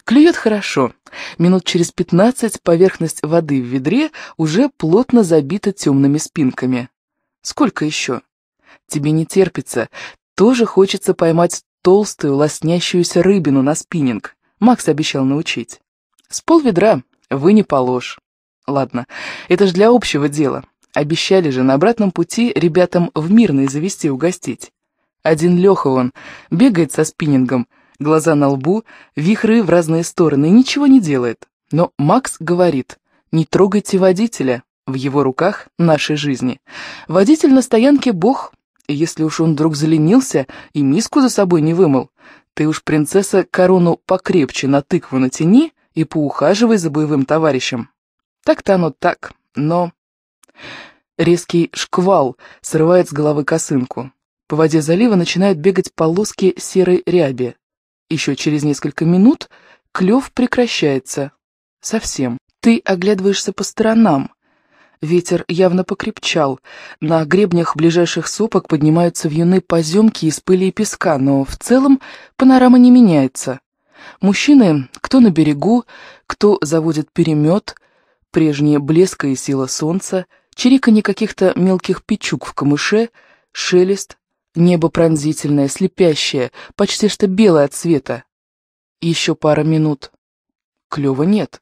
Speaker 2: Клюет хорошо. Минут через пятнадцать поверхность воды в ведре уже плотно забита темными спинками. Сколько еще? Тебе не терпится. Тоже хочется поймать толстую, лоснящуюся рыбину на спиннинг. Макс обещал научить. С полведра вы не положь. Ладно, это же для общего дела. Обещали же на обратном пути ребятам в мирный завести угостить. Один Леха он, бегает со спиннингом, глаза на лбу, вихры в разные стороны, ничего не делает. Но Макс говорит, не трогайте водителя, в его руках нашей жизни. Водитель на стоянке бог, и если уж он вдруг заленился и миску за собой не вымыл, ты уж, принцесса, корону покрепче на тыкву натяни и поухаживай за боевым товарищем. Так-то оно так, но... Резкий шквал срывает с головы косынку. По воде залива начинают бегать полоски серой ряби. Еще через несколько минут клев прекращается. Совсем. Ты оглядываешься по сторонам. Ветер явно покрепчал. На гребнях ближайших сопок поднимаются вьюны поземки из пыли и песка, но в целом панорама не меняется. Мужчины, кто на берегу, кто заводит перемет, прежние блеска и сила солнца, чириканье каких-то мелких печук в камыше, шелест, Небо пронзительное, слепящее, почти что белое от света. Еще пара минут. Клёва нет.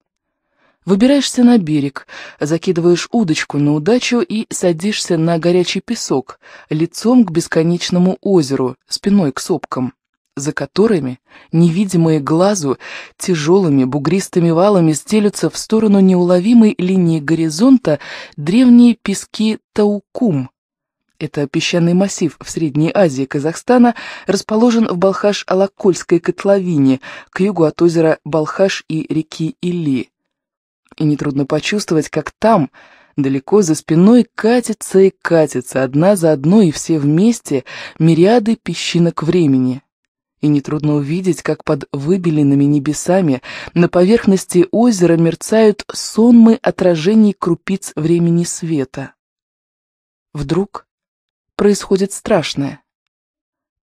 Speaker 2: Выбираешься на берег, закидываешь удочку на удачу и садишься на горячий песок, лицом к бесконечному озеру, спиной к сопкам, за которыми, невидимые глазу, тяжелыми бугристыми валами стелются в сторону неуловимой линии горизонта древние пески Таукум, это песчаный массив в Средней Азии Казахстана, расположен в Балхаш-Алакольской котловине, к югу от озера Балхаш и реки Или. И нетрудно почувствовать, как там, далеко за спиной, катится и катится, одна за одной и все вместе, мириады песчинок времени. И нетрудно увидеть, как под выбеленными небесами на поверхности озера мерцают сонмы отражений крупиц времени света. Вдруг происходит страшное.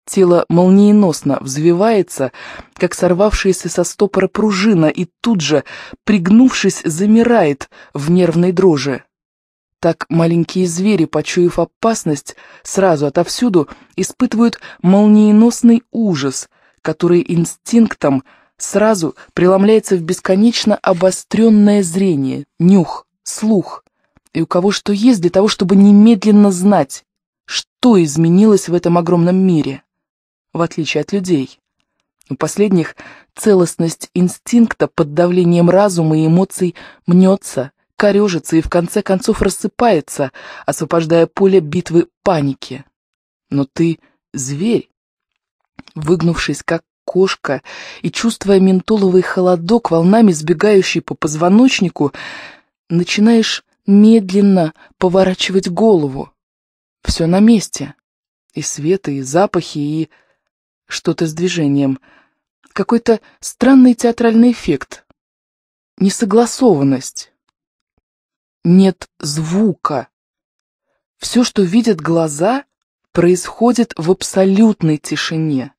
Speaker 2: Тело молниеносно взвивается, как сорвавшаяся со стопора пружина, и тут же, пригнувшись, замирает в нервной дрожи. Так маленькие звери, почуяв опасность, сразу отовсюду испытывают молниеносный ужас, который инстинктом сразу преломляется в бесконечно обостренное зрение, нюх, слух. И у кого что есть, для того, чтобы немедленно знать, что изменилось в этом огромном мире? В отличие от людей. У последних целостность инстинкта под давлением разума и эмоций мнется, корежится и в конце концов рассыпается, освобождая поле битвы паники. Но ты зверь, выгнувшись как кошка и чувствуя ментоловый холодок, волнами сбегающий по позвоночнику, начинаешь медленно поворачивать голову. Все на месте. И свет, и запахи, и что-то с движением. Какой-то странный театральный эффект. Несогласованность. Нет звука. Все, что видят глаза, происходит в абсолютной тишине.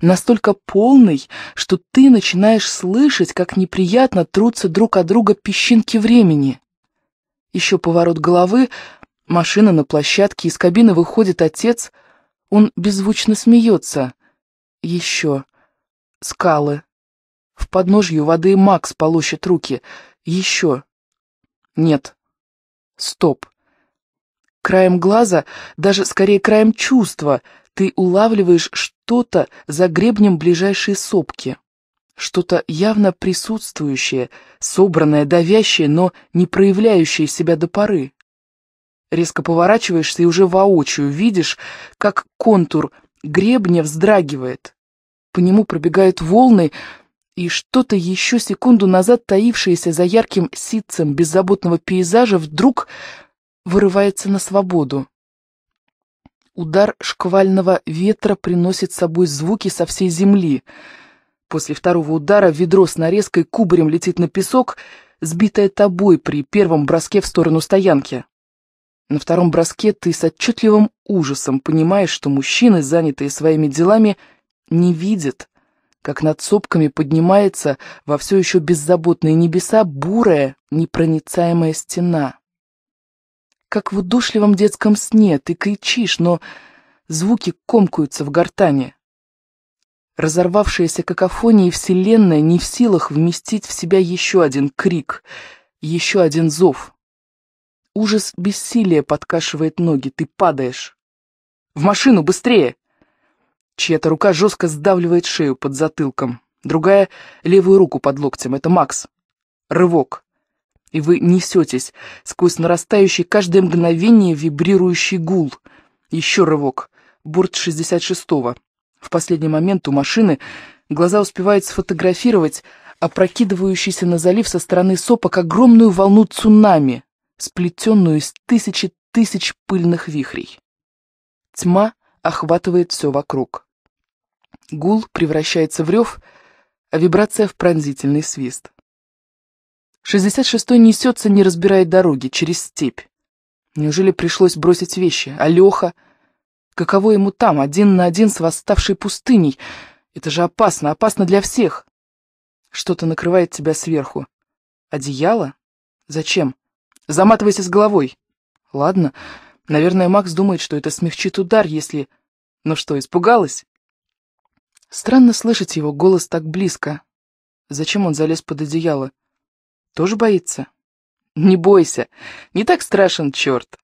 Speaker 2: Настолько полной, что ты начинаешь слышать, как неприятно трутся друг от друга песчинки времени. Еще поворот головы — Машина на площадке, из кабины выходит отец. Он беззвучно смеется. Еще. Скалы. В подножью воды Макс полощет руки. Еще. Нет. Стоп. Краем глаза, даже скорее краем чувства, ты улавливаешь что-то за гребнем ближайшей сопки. Что-то явно присутствующее, собранное, давящее, но не проявляющее себя до поры. Резко поворачиваешься и уже воочию видишь, как контур гребня вздрагивает. По нему пробегают волны, и что-то еще секунду назад таившееся за ярким ситцем беззаботного пейзажа вдруг вырывается на свободу. Удар шквального ветра приносит с собой звуки со всей земли. После второго удара ведро с нарезкой кубарем летит на песок, сбитое тобой при первом броске в сторону стоянки. На втором броске ты с отчетливым ужасом понимаешь, что мужчины, занятые своими делами, не видят, как над сопками поднимается во все еще беззаботные небеса бурая, непроницаемая стена. Как в удушливом детском сне ты кричишь, но звуки комкаются в гортане. Разорвавшаяся какофония вселенная не в силах вместить в себя еще один крик, еще один зов. Ужас бессилия подкашивает ноги, ты падаешь. «В машину, быстрее!» Чья-то рука жестко сдавливает шею под затылком, другая — левую руку под локтем, это Макс. Рывок. И вы несетесь сквозь нарастающий каждое мгновение вибрирующий гул. Еще рывок. Борт 66-го. В последний момент у машины глаза успевают сфотографировать опрокидывающийся на залив со стороны сопок огромную волну цунами — сплетенную из тысячи тысяч пыльных вихрей. Тьма охватывает все вокруг. Гул превращается в рев, а вибрация в пронзительный свист. 66-й несется, не разбирая дороги, через степь. Неужели пришлось бросить вещи? А Каково ему там, один на один с восставшей пустыней? Это же опасно, опасно для всех. Что-то накрывает тебя сверху. Одеяло? Зачем? Заматывайся с головой. Ладно, наверное, Макс думает, что это смягчит удар, если... Ну что, испугалась? Странно слышать его голос так близко. Зачем он залез под одеяло? Тоже боится? Не бойся, не так страшен черт.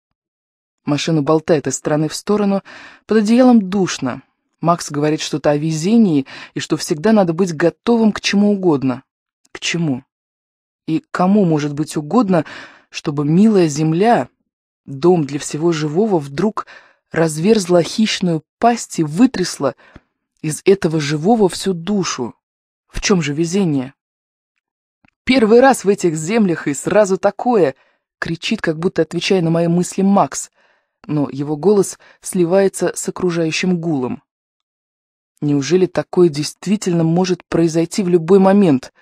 Speaker 2: Машина болтает из стороны в сторону, под одеялом душно. Макс говорит что-то о везении и что всегда надо быть готовым к чему угодно. К чему? И кому может быть угодно, чтобы милая земля, дом для всего живого, вдруг разверзла хищную пасть и вытрясла из этого живого всю душу. В чем же везение? Первый раз в этих землях и сразу такое, кричит, как будто отвечая на мои мысли Макс, но его голос сливается с окружающим гулом. Неужели такое действительно может произойти в любой момент?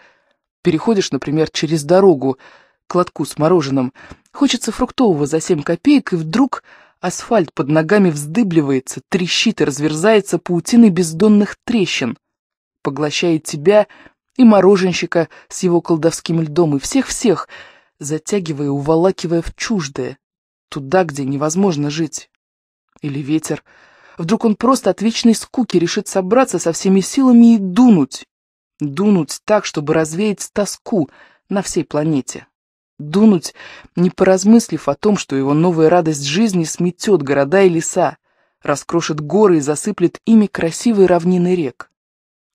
Speaker 2: Переходишь, например, через дорогу, к лотку с мороженым. Хочется фруктового за семь копеек, и вдруг асфальт под ногами вздыбливается, трещит и разверзается паутиной бездонных трещин. Поглощает тебя и мороженщика с его колдовским льдом, и всех-всех, затягивая, уволакивая в чуждое, туда, где невозможно жить. Или ветер. Вдруг он просто от вечной скуки решит собраться со всеми силами и дунуть. Дунуть так, чтобы развеять тоску на всей планете. Дунуть, не поразмыслив о том, что его новая радость жизни сметет города и леса, раскрошит горы и засыплет ими красивые равнины рек.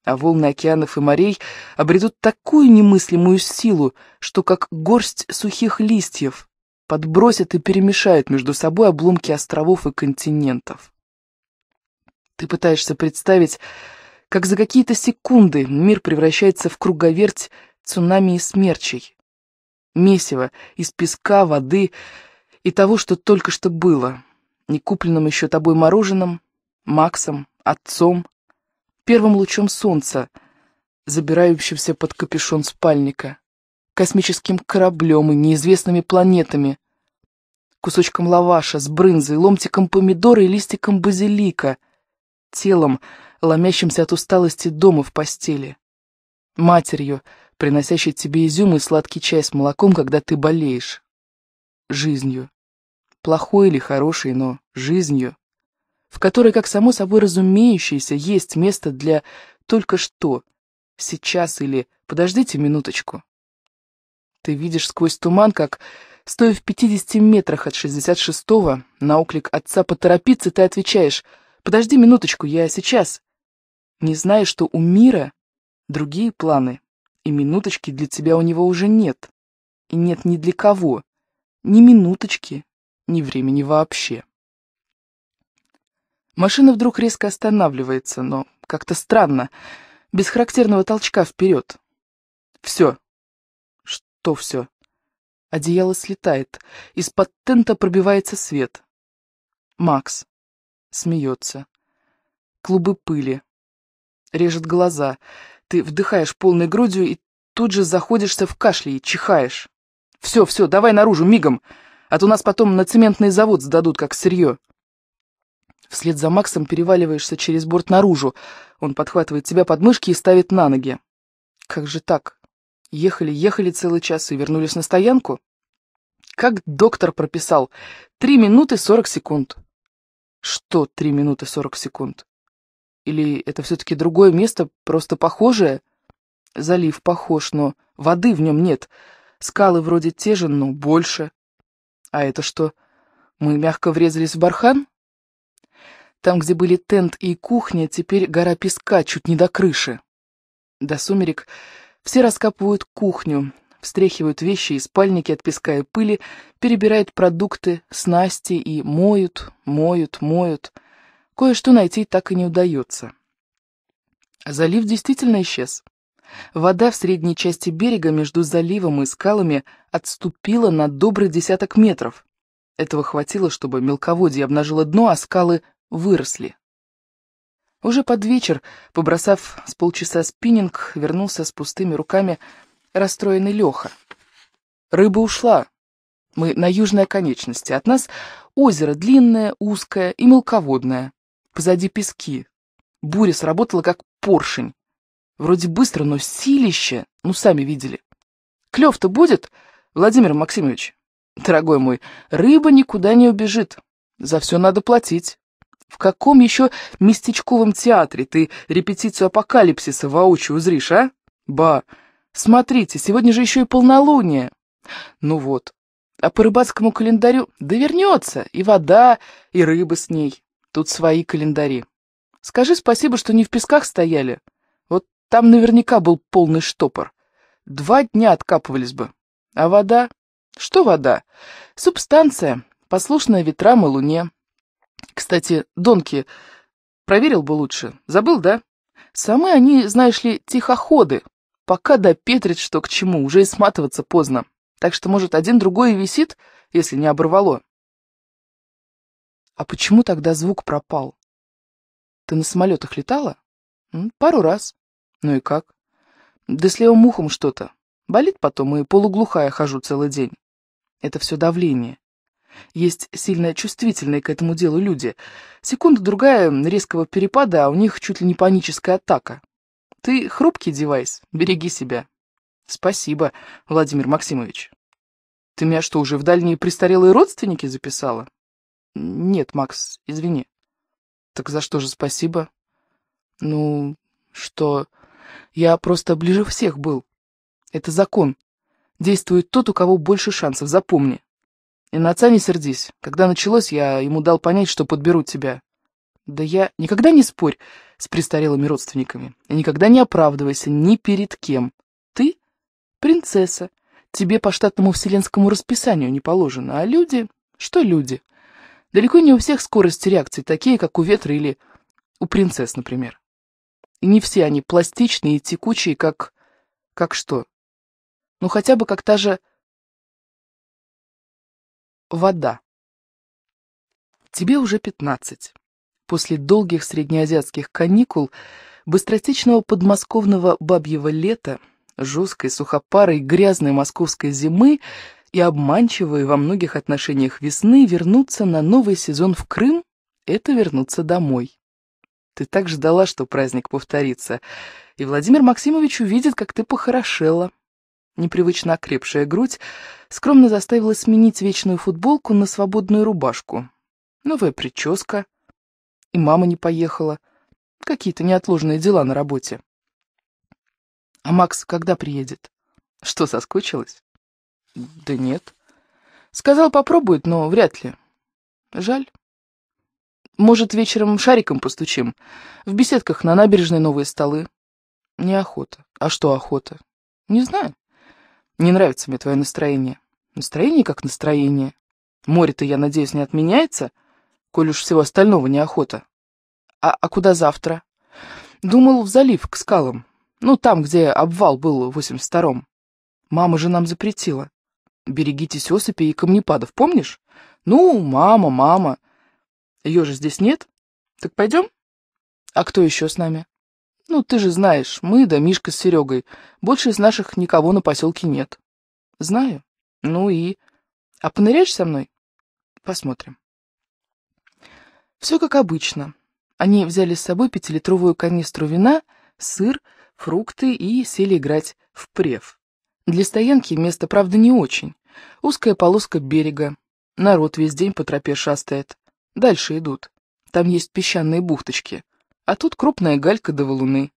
Speaker 2: А волны океанов и морей обретут такую немыслимую силу, что как горсть сухих листьев подбросят и перемешают между собой обломки островов и континентов. Ты пытаешься представить, как за какие-то секунды мир превращается в круговерть цунами и смерчей, месиво из песка, воды и того, что только что было, не купленным еще тобой мороженым, Максом, отцом, первым лучом солнца, забирающимся под капюшон спальника, космическим кораблем и неизвестными планетами, кусочком лаваша с брынзой, ломтиком помидора и листиком базилика, телом, ломящимся от усталости дома в постели, матерью, приносящий тебе изюм и сладкий чай с молоком, когда ты болеешь. Жизнью. Плохой или хорошей, но жизнью, в которой, как само собой разумеющееся, есть место для «только что», «сейчас» или «подождите минуточку». Ты видишь сквозь туман, как, стоя в 50 метрах от 66-го, на оклик отца поторопиться, ты отвечаешь «подожди минуточку, я сейчас». Не зная, что у мира другие планы. И минуточки для тебя у него уже нет. И нет ни для кого. Ни минуточки, ни времени вообще. Машина вдруг резко останавливается, но как-то странно, без характерного
Speaker 1: толчка вперед. Все. Что все? Одеяло слетает, из-под тента пробивается свет. Макс
Speaker 2: смеется. Клубы пыли. Режет глаза. Ты вдыхаешь полной грудью и тут же заходишься в кашле и чихаешь. Все, все, давай наружу, мигом, а то нас потом на цементный завод сдадут, как сырье. Вслед за Максом переваливаешься через борт наружу. Он подхватывает тебя под мышки и ставит на ноги. Как же так? Ехали, ехали целый час и вернулись на стоянку? Как доктор прописал. Три минуты сорок секунд. Что три минуты сорок секунд? Или это все-таки другое место, просто похожее? Залив похож, но воды в нем нет. Скалы вроде те же, но больше. А это что, мы мягко врезались в бархан? Там, где были тент и кухня, теперь гора песка чуть не до крыши. До сумерек все раскапывают кухню, встряхивают вещи и спальники от песка и пыли, перебирают продукты, снасти и моют, моют, моют. Кое-что найти так и не удается. Залив действительно исчез. Вода в средней части берега между заливом и скалами отступила на добрый десяток метров. Этого хватило, чтобы мелководье обнажило дно, а скалы выросли. Уже под вечер, побросав с полчаса спиннинг, вернулся с пустыми руками расстроенный Леха. «Рыба ушла. Мы на южной оконечности. От нас озеро длинное, узкое и мелководное. Позади пески. Буря сработала как поршень. Вроде быстро, но силище, ну, сами видели. Клев-то будет, Владимир Максимович? Дорогой мой, рыба никуда не убежит. За все надо платить. В каком еще местечковом театре ты репетицию апокалипсиса воочию узришь, а? Ба, смотрите, сегодня же еще и полнолуние. Ну вот, а по рыбацкому календарю да и вода, и рыба с ней. Тут свои календари. Скажи спасибо, что не в песках стояли. Вот там наверняка был полный штопор. Два дня откапывались бы. А вода? Что вода? Субстанция, послушная ветрам и луне. Кстати, донки проверил бы лучше. Забыл, да? Самые они, знаешь ли, тихоходы. Пока допетрит, что к чему, уже и сматываться поздно. Так что, может, один другой
Speaker 1: и висит, если не оборвало. А почему тогда звук пропал? Ты на самолетах летала? Пару раз. Ну и как?
Speaker 2: Да с левым ухом что-то. Болит потом, и полуглухая хожу целый день. Это все давление. Есть сильно чувствительные к этому делу люди. Секунда-другая резкого перепада, а у них чуть ли не паническая атака. Ты хрупкий девайс, береги себя. Спасибо, Владимир Максимович. Ты меня что, уже в дальние престарелые родственники записала? Нет, Макс, извини. Так за что же спасибо? Ну, что... Я просто ближе всех был. Это закон. Действует тот, у кого больше шансов, запомни. И на отца не сердись. Когда началось, я ему дал понять, что подберу тебя. Да я... Никогда не спорь с престарелыми родственниками. И никогда не оправдывайся ни перед кем. Ты принцесса. Тебе по штатному вселенскому расписанию не положено. А люди... Что люди? Далеко не у всех скорости реакции такие, как у ветра или у принцесс, например. И не все они пластичные и текучие,
Speaker 1: как... как что? Ну, хотя бы как та же вода. Тебе уже пятнадцать.
Speaker 2: После долгих среднеазиатских каникул, быстротечного подмосковного бабьего лета, жесткой, сухопарой, грязной московской зимы и обманчивые во многих отношениях весны, вернуться на новый сезон в Крым — это вернуться домой. Ты так ждала, что праздник повторится, и Владимир Максимович увидит, как ты похорошела. Непривычно окрепшая грудь скромно заставила сменить вечную футболку на свободную рубашку. Новая прическа. И мама не поехала. Какие-то неотложные дела на работе. А Макс когда приедет? Что, соскучилась? Да нет. Сказал, попробует, но вряд ли. Жаль. Может, вечером шариком постучим? В беседках на набережной новые столы. Неохота. А что охота? Не знаю. Не нравится мне твое настроение. Настроение как настроение. Море-то, я надеюсь, не отменяется, коль уж всего остального неохота. А, а куда завтра? Думал, в залив, к скалам. Ну, там, где обвал был в 82-м. Мама же нам запретила берегитесь осыпи и камнепадов, помнишь? Ну, мама, мама. Ее же здесь нет. Так пойдем? А кто еще с нами? Ну, ты же знаешь, мы да Мишка с Серегой. Больше из наших никого на поселке нет. Знаю. Ну и... А поныряешь со мной? Посмотрим. Все как обычно. Они взяли с собой пятилитровую канистру вина, сыр, фрукты и сели играть в прев. Для стоянки места правда, не очень. Узкая полоска берега. Народ весь день по тропе шастает. Дальше идут. Там есть песчаные бухточки. А тут крупная галька до валуны.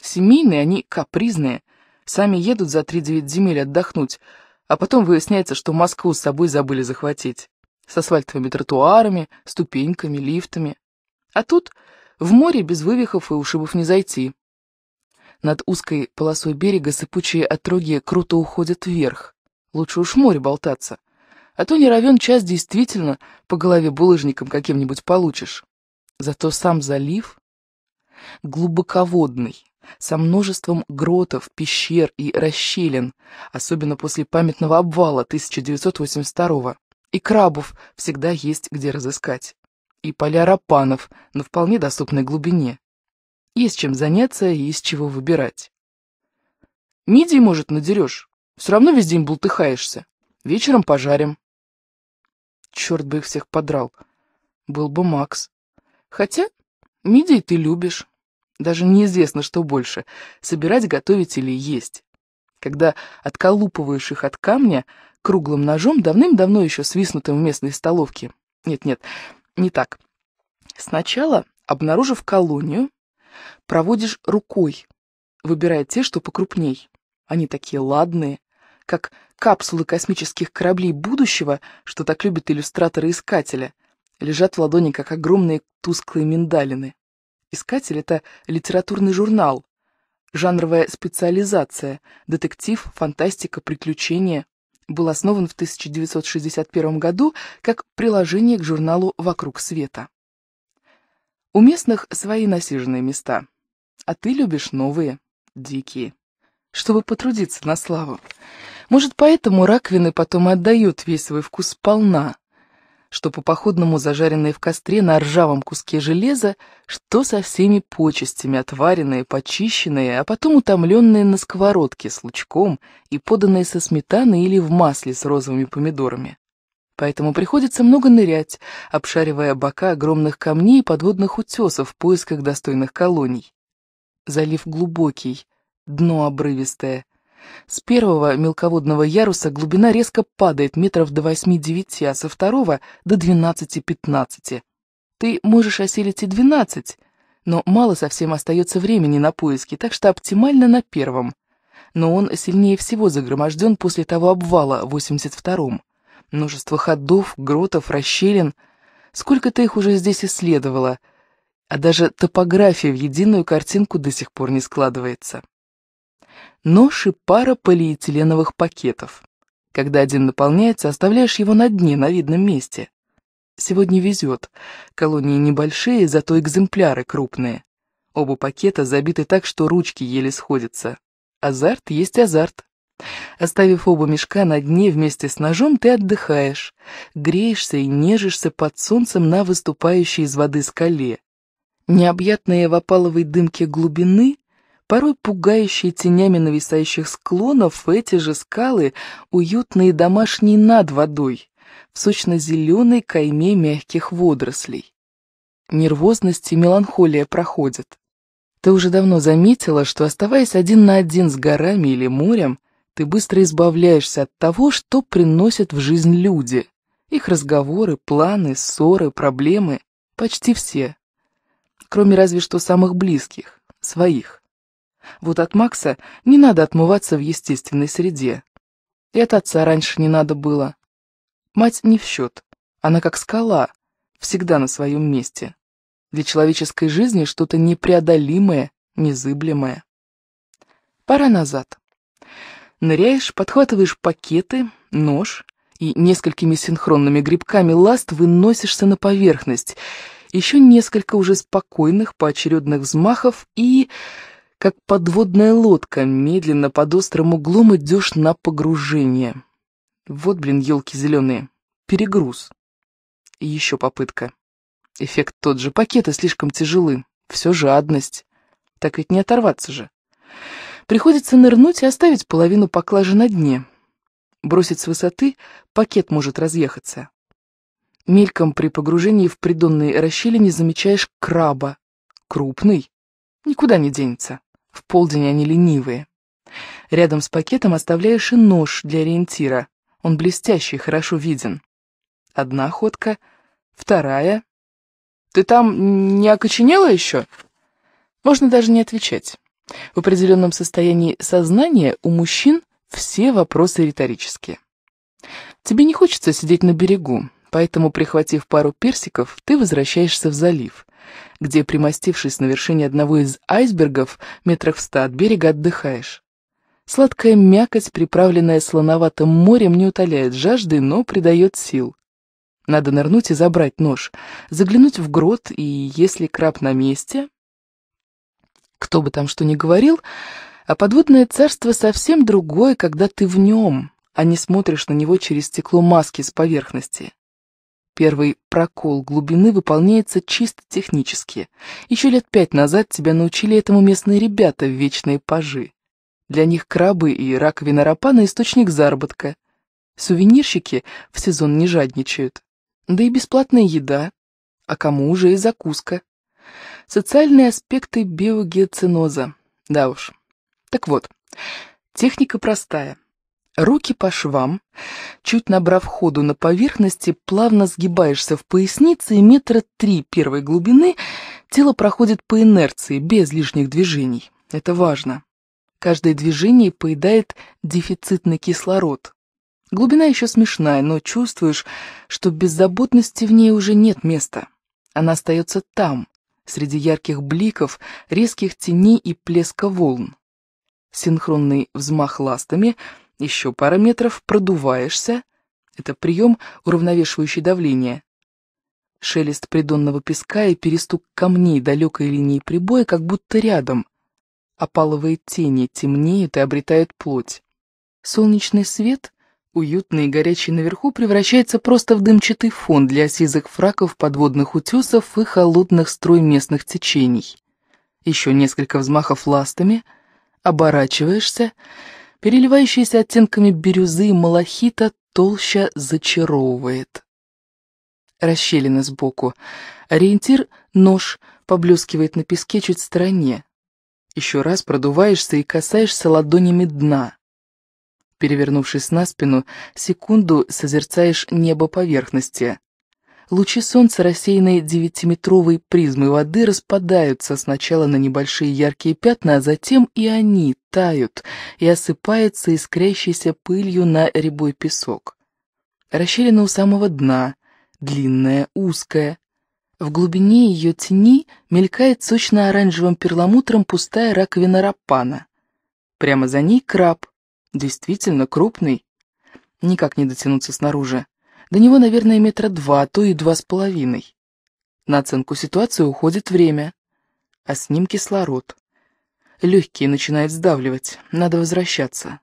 Speaker 2: Семейные они капризные. Сами едут за 3-9 земель отдохнуть, а потом выясняется, что Москву с собой забыли захватить. С асфальтовыми тротуарами, ступеньками, лифтами. А тут в море без вывихов и ушибов не зайти. Над узкой полосой берега сыпучие отроги круто уходят вверх. Лучше уж в море болтаться. А то не равен час действительно по голове булыжником каким-нибудь получишь. Зато сам залив глубоководный, со множеством гротов, пещер и расщелин, особенно после памятного обвала 1982-го. И крабов всегда есть где разыскать. И поля рапанов на вполне доступной глубине. Есть чем заняться и из чего выбирать. Мидии, может, надерешь? Все равно весь день болтыхаешься. Вечером пожарим. Черт бы их всех подрал. Был бы Макс. Хотя мидии ты любишь. Даже неизвестно, что больше — собирать, готовить или есть. Когда отколупываешь их от камня круглым ножом, давным-давно еще свистнутым в местной столовке. Нет-нет, не так. Сначала, обнаружив колонию, проводишь рукой, выбирая те, что покрупней. Они такие ладные, как капсулы космических кораблей будущего, что так любят иллюстраторы-искатели, лежат в ладони, как огромные тусклые миндалины. «Искатель» — это литературный журнал, жанровая специализация, детектив, фантастика, приключения. Был основан в 1961 году как приложение к журналу «Вокруг света». У местных свои насиженные места, а ты любишь новые, дикие, чтобы потрудиться на славу. Может, поэтому раковины потом отдают весь свой вкус полна, что по-походному зажаренные в костре на ржавом куске железа, что со всеми почестями отваренные, почищенные, а потом утомленные на сковородке с лучком и поданные со сметаной или в масле с розовыми помидорами. Поэтому приходится много нырять, обшаривая бока огромных камней и подводных утесов в поисках достойных колоний. Залив глубокий, дно обрывистое — с первого мелководного яруса глубина резко падает метров до 8-9, а со второго до 12-15. Ты можешь осилить и 12, но мало совсем остается времени на поиски, так что оптимально на первом. Но он сильнее всего загроможден после того обвала в 82-м. Множество ходов, гротов, расщелин. Сколько ты их уже здесь исследовала? А даже топография в единую картинку до сих пор не складывается нож и пара полиэтиленовых пакетов. Когда один наполняется, оставляешь его на дне, на видном месте. Сегодня везет. Колонии небольшие, зато экземпляры крупные. Оба пакета забиты так, что ручки еле сходятся. Азарт есть азарт. Оставив оба мешка на дне вместе с ножом, ты отдыхаешь, греешься и нежишься под солнцем на выступающей из воды скале. Необъятные в опаловой дымке глубины порой пугающие тенями нависающих склонов, эти же скалы уютные домашние над водой, в сочно-зеленой кайме мягких водорослей. Нервозность и меланхолия проходят. Ты уже давно заметила, что, оставаясь один на один с горами или морем, ты быстро избавляешься от того, что приносят в жизнь люди. Их разговоры, планы, ссоры, проблемы. Почти все. Кроме разве что самых близких, своих. Вот от Макса не надо отмываться в естественной среде. И от отца раньше не надо было. Мать не в счет. Она как скала, всегда на своем месте. Для человеческой жизни что-то непреодолимое, незыблемое. Пора назад. Ныряешь, подхватываешь пакеты, нож и несколькими синхронными грибками ласт выносишься на поверхность. Еще несколько уже спокойных поочередных взмахов и как подводная лодка, медленно под острым углом идешь на погружение. Вот, блин, елки зеленые. Перегруз. еще попытка. Эффект тот же, пакеты слишком тяжелы. Все жадность. Так ведь не оторваться же. Приходится нырнуть и оставить половину поклажи на дне. Бросить с высоты, пакет может разъехаться. Мельком при погружении в придонные расщелине замечаешь краба. Крупный. Никуда не денется. В полдень они ленивые. Рядом с пакетом оставляешь и нож для ориентира. Он блестящий, хорошо виден. Одна охотка, вторая. «Ты там не окоченела еще?» Можно даже не отвечать. В определенном состоянии сознания у мужчин все вопросы риторические. Тебе не хочется сидеть на берегу, поэтому, прихватив пару персиков, ты возвращаешься в залив где, примостившись на вершине одного из айсбергов, метрах в ста от берега, отдыхаешь. Сладкая мякоть, приправленная слоноватым морем, не утоляет жажды, но придает сил. Надо нырнуть и забрать нож, заглянуть в грот, и если краб на месте... Кто бы там что ни говорил, а подводное царство совсем другое, когда ты в нем, а не смотришь на него через стекло маски с поверхности. Первый прокол глубины выполняется чисто технически. Еще лет пять назад тебя научили этому местные ребята в вечные пажи. Для них крабы и раковина рапана – источник заработка. Сувенирщики в сезон не жадничают. Да и бесплатная еда, а кому уже и закуска. Социальные аспекты биогеоциноза. Да уж. Так вот, техника простая – Руки по швам, чуть набрав ходу на поверхности, плавно сгибаешься в пояснице и метра три первой глубины тело проходит по инерции, без лишних движений. Это важно. Каждое движение поедает дефицитный кислород. Глубина еще смешная, но чувствуешь, что беззаботности в ней уже нет места. Она остается там, среди ярких бликов, резких теней и плеска волн. Синхронный взмах ластами — еще пара метров, продуваешься. Это прием, уравновешивающий давление. Шелест придонного песка и перестук камней далекой линии прибоя как будто рядом. Опаловые тени темнеют и обретают плоть. Солнечный свет, уютный и горячий наверху, превращается просто в дымчатый фон для сизых фраков, подводных утесов и холодных строй местных течений. Еще несколько взмахов ластами, оборачиваешься — переливающаяся оттенками бирюзы и малахита, толща зачаровывает. Расщелина сбоку. Ориентир — нож, поблескивает на песке чуть в стороне. Еще раз продуваешься и касаешься ладонями дна. Перевернувшись на спину, секунду созерцаешь небо поверхности. Лучи солнца, рассеянные девятиметровой призмой воды, распадаются сначала на небольшие яркие пятна, а затем и они тают и осыпаются искрящейся пылью на рябой песок. Расщелина у самого дна, длинная, узкая. В глубине ее тени мелькает сочно-оранжевым перламутром пустая раковина рапана. Прямо за ней краб, действительно крупный. Никак не дотянуться снаружи. До него, наверное, метра два, то и два с половиной. На оценку ситуации уходит время, а с ним кислород. Легкие начинают сдавливать, надо возвращаться.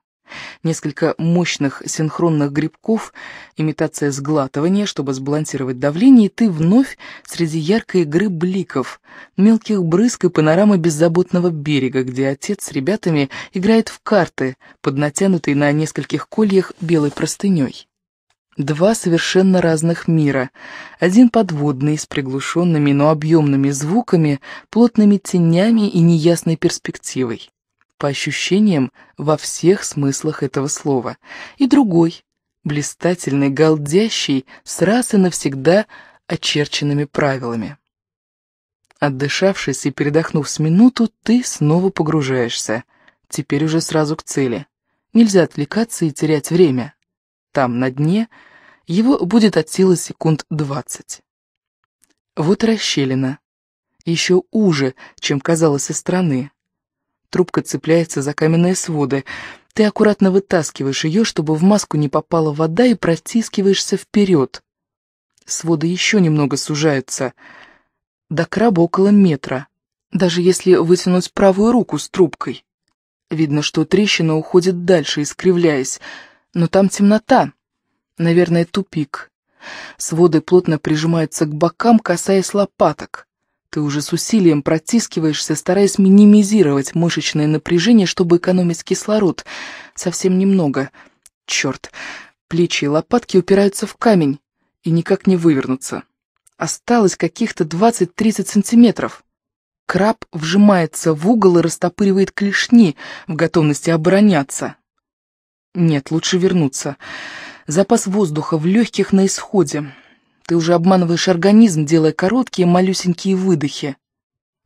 Speaker 2: Несколько мощных синхронных грибков, имитация сглатывания, чтобы сбалансировать давление, и ты вновь среди яркой игры бликов, мелких брызг и панорамы беззаботного берега, где отец с ребятами играет в карты под натянутой на нескольких кольях белой простыней. Два совершенно разных мира. Один подводный, с приглушенными, но объемными звуками, плотными тенями и неясной перспективой. По ощущениям, во всех смыслах этого слова. И другой, блистательный, галдящий, с раз и навсегда очерченными правилами. Отдышавшись и передохнув с минуту, ты снова погружаешься. Теперь уже сразу к цели. Нельзя отвлекаться и терять время там, на дне, его будет от силы секунд двадцать. Вот расщелина. Еще уже, чем казалось со стороны. Трубка цепляется за каменные своды. Ты аккуратно вытаскиваешь ее, чтобы в маску не попала вода, и протискиваешься вперед. Своды еще немного сужаются. До краба около метра, даже если вытянуть правую руку с трубкой. Видно, что трещина уходит дальше, искривляясь. Но там темнота. Наверное, тупик. Своды плотно прижимаются к бокам, касаясь лопаток. Ты уже с усилием протискиваешься, стараясь минимизировать мышечное напряжение, чтобы экономить кислород. Совсем немного. Черт. Плечи и лопатки упираются в камень и никак не вывернутся. Осталось каких-то 20-30 сантиметров. Краб вжимается в угол и растопыривает клешни в готовности обороняться. Нет, лучше вернуться. Запас воздуха в легких на исходе. Ты уже обманываешь организм, делая короткие малюсенькие выдохи.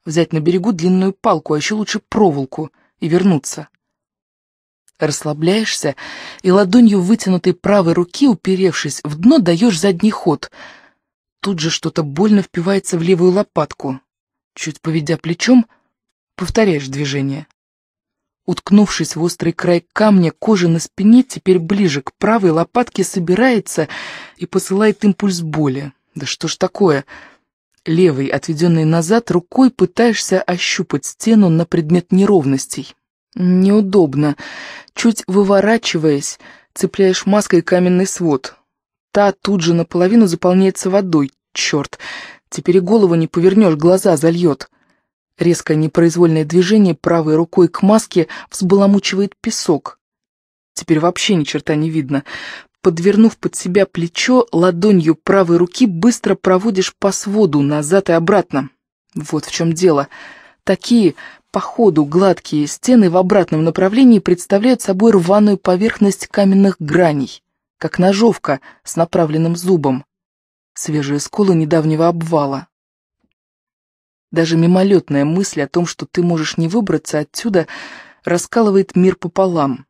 Speaker 2: Взять на берегу длинную палку, а еще лучше проволоку, и вернуться. Расслабляешься, и ладонью вытянутой правой руки, уперевшись в дно, даешь задний ход. Тут же что-то больно впивается в левую лопатку. Чуть поведя плечом, повторяешь движение уткнувшись в острый край камня, кожа на спине теперь ближе к правой лопатке собирается и посылает импульс боли. Да что ж такое? Левой, отведенной назад, рукой пытаешься ощупать стену на предмет неровностей. Неудобно. Чуть выворачиваясь, цепляешь маской каменный свод. Та тут же наполовину заполняется водой. Черт, теперь и голову не повернешь, глаза зальет. Резкое непроизвольное движение правой рукой к маске взбаламучивает песок. Теперь вообще ни черта не видно. Подвернув под себя плечо, ладонью правой руки быстро проводишь по своду назад и обратно. Вот в чем дело. Такие, по ходу, гладкие стены в обратном направлении представляют собой рваную поверхность каменных граней, как ножовка с направленным зубом. Свежие сколы недавнего обвала. Даже мимолетная мысль о том, что ты можешь не выбраться отсюда, раскалывает мир пополам.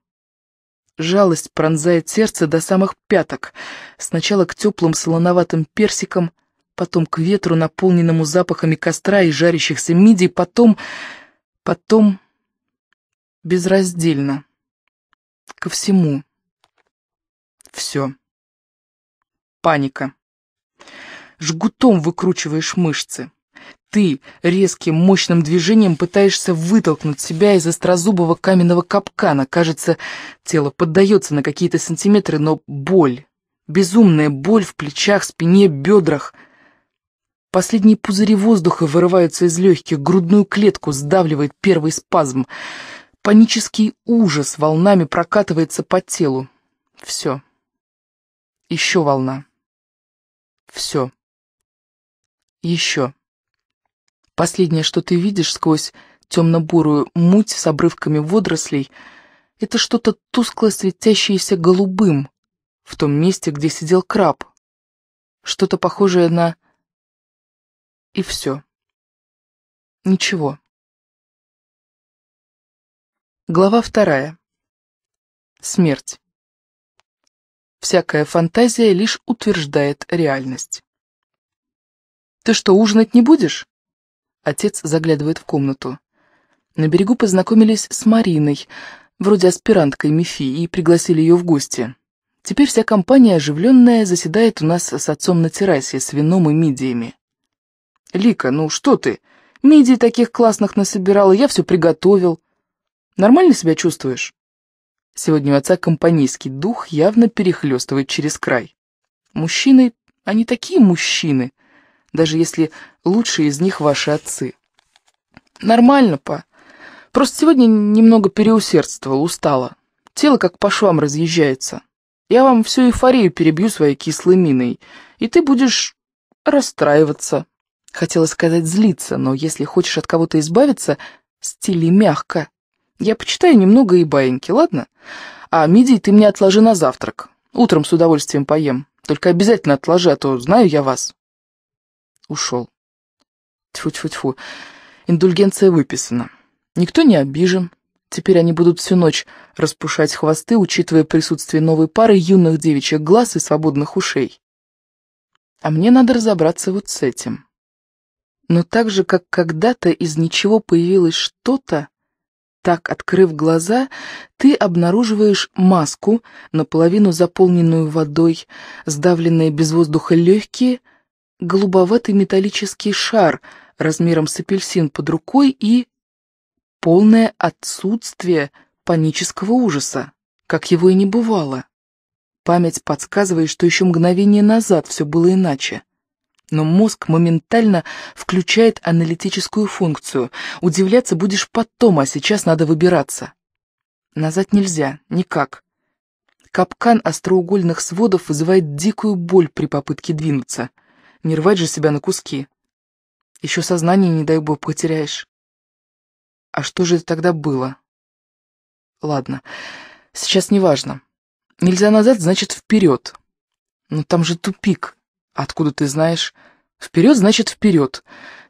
Speaker 2: Жалость пронзает сердце до самых пяток, сначала к теплым солоноватым персикам, потом к ветру, наполненному запахами костра
Speaker 1: и жарящихся мидий, потом... потом... безраздельно. Ко всему. Все. Паника. Жгутом выкручиваешь мышцы ты
Speaker 2: резким, мощным движением пытаешься вытолкнуть себя из острозубого каменного капкана. Кажется, тело поддается на какие-то сантиметры, но боль, безумная боль в плечах, спине, бедрах. Последние пузыри воздуха вырываются из легких, грудную клетку сдавливает первый спазм. Панический
Speaker 1: ужас волнами прокатывается по телу. Все. Еще волна. Все. Еще.
Speaker 2: Последнее, что ты видишь сквозь темно-бурую муть с обрывками водорослей, это что-то тускло светящееся голубым в том месте, где сидел
Speaker 1: краб. Что-то похожее на... И все. Ничего. Глава вторая. Смерть. Всякая фантазия лишь утверждает реальность. «Ты что, ужинать не будешь?»
Speaker 2: Отец заглядывает в комнату. На берегу познакомились с Мариной, вроде аспиранткой МИФИ, и пригласили ее в гости. Теперь вся компания оживленная заседает у нас с отцом на террасе с вином и мидиями. «Лика, ну что ты? Мидий таких классных насобирала, я все приготовил. Нормально себя чувствуешь?» Сегодня у отца компанейский дух явно перехлестывает через край. Мужчины, они такие мужчины даже если лучшие из них ваши отцы. Нормально, па. Просто сегодня немного переусердствовал, устала. Тело как по швам разъезжается. Я вам всю эйфорию перебью своей кислой миной, и ты будешь расстраиваться. Хотела сказать злиться, но если хочешь от кого-то избавиться, стели мягко. Я почитаю немного и баиньки, ладно? А мидии ты мне отложи на завтрак. Утром с удовольствием поем. Только обязательно отложи, а то знаю я вас ушел. Тьфу-тьфу-тьфу, индульгенция выписана. Никто не обижен. Теперь они будут всю ночь распушать хвосты, учитывая присутствие новой пары юных девичьих глаз и свободных ушей. А мне надо разобраться вот с этим. Но так же, как когда-то из ничего появилось что-то, так, открыв глаза, ты обнаруживаешь маску, наполовину заполненную водой, сдавленные без воздуха легкие, голубоватый металлический шар размером с апельсин под рукой и полное отсутствие панического ужаса, как его и не бывало. Память подсказывает, что еще мгновение назад все было иначе. Но мозг моментально включает аналитическую функцию. Удивляться будешь потом, а сейчас надо выбираться. Назад нельзя, никак. Капкан остроугольных сводов вызывает дикую
Speaker 1: боль при попытке двинуться — не рвать же себя на куски. Еще сознание, не дай бог, потеряешь. А что же это тогда было? Ладно, сейчас не важно. Нельзя назад, значит, вперед. Но там
Speaker 2: же тупик. Откуда ты знаешь? Вперед, значит, вперед.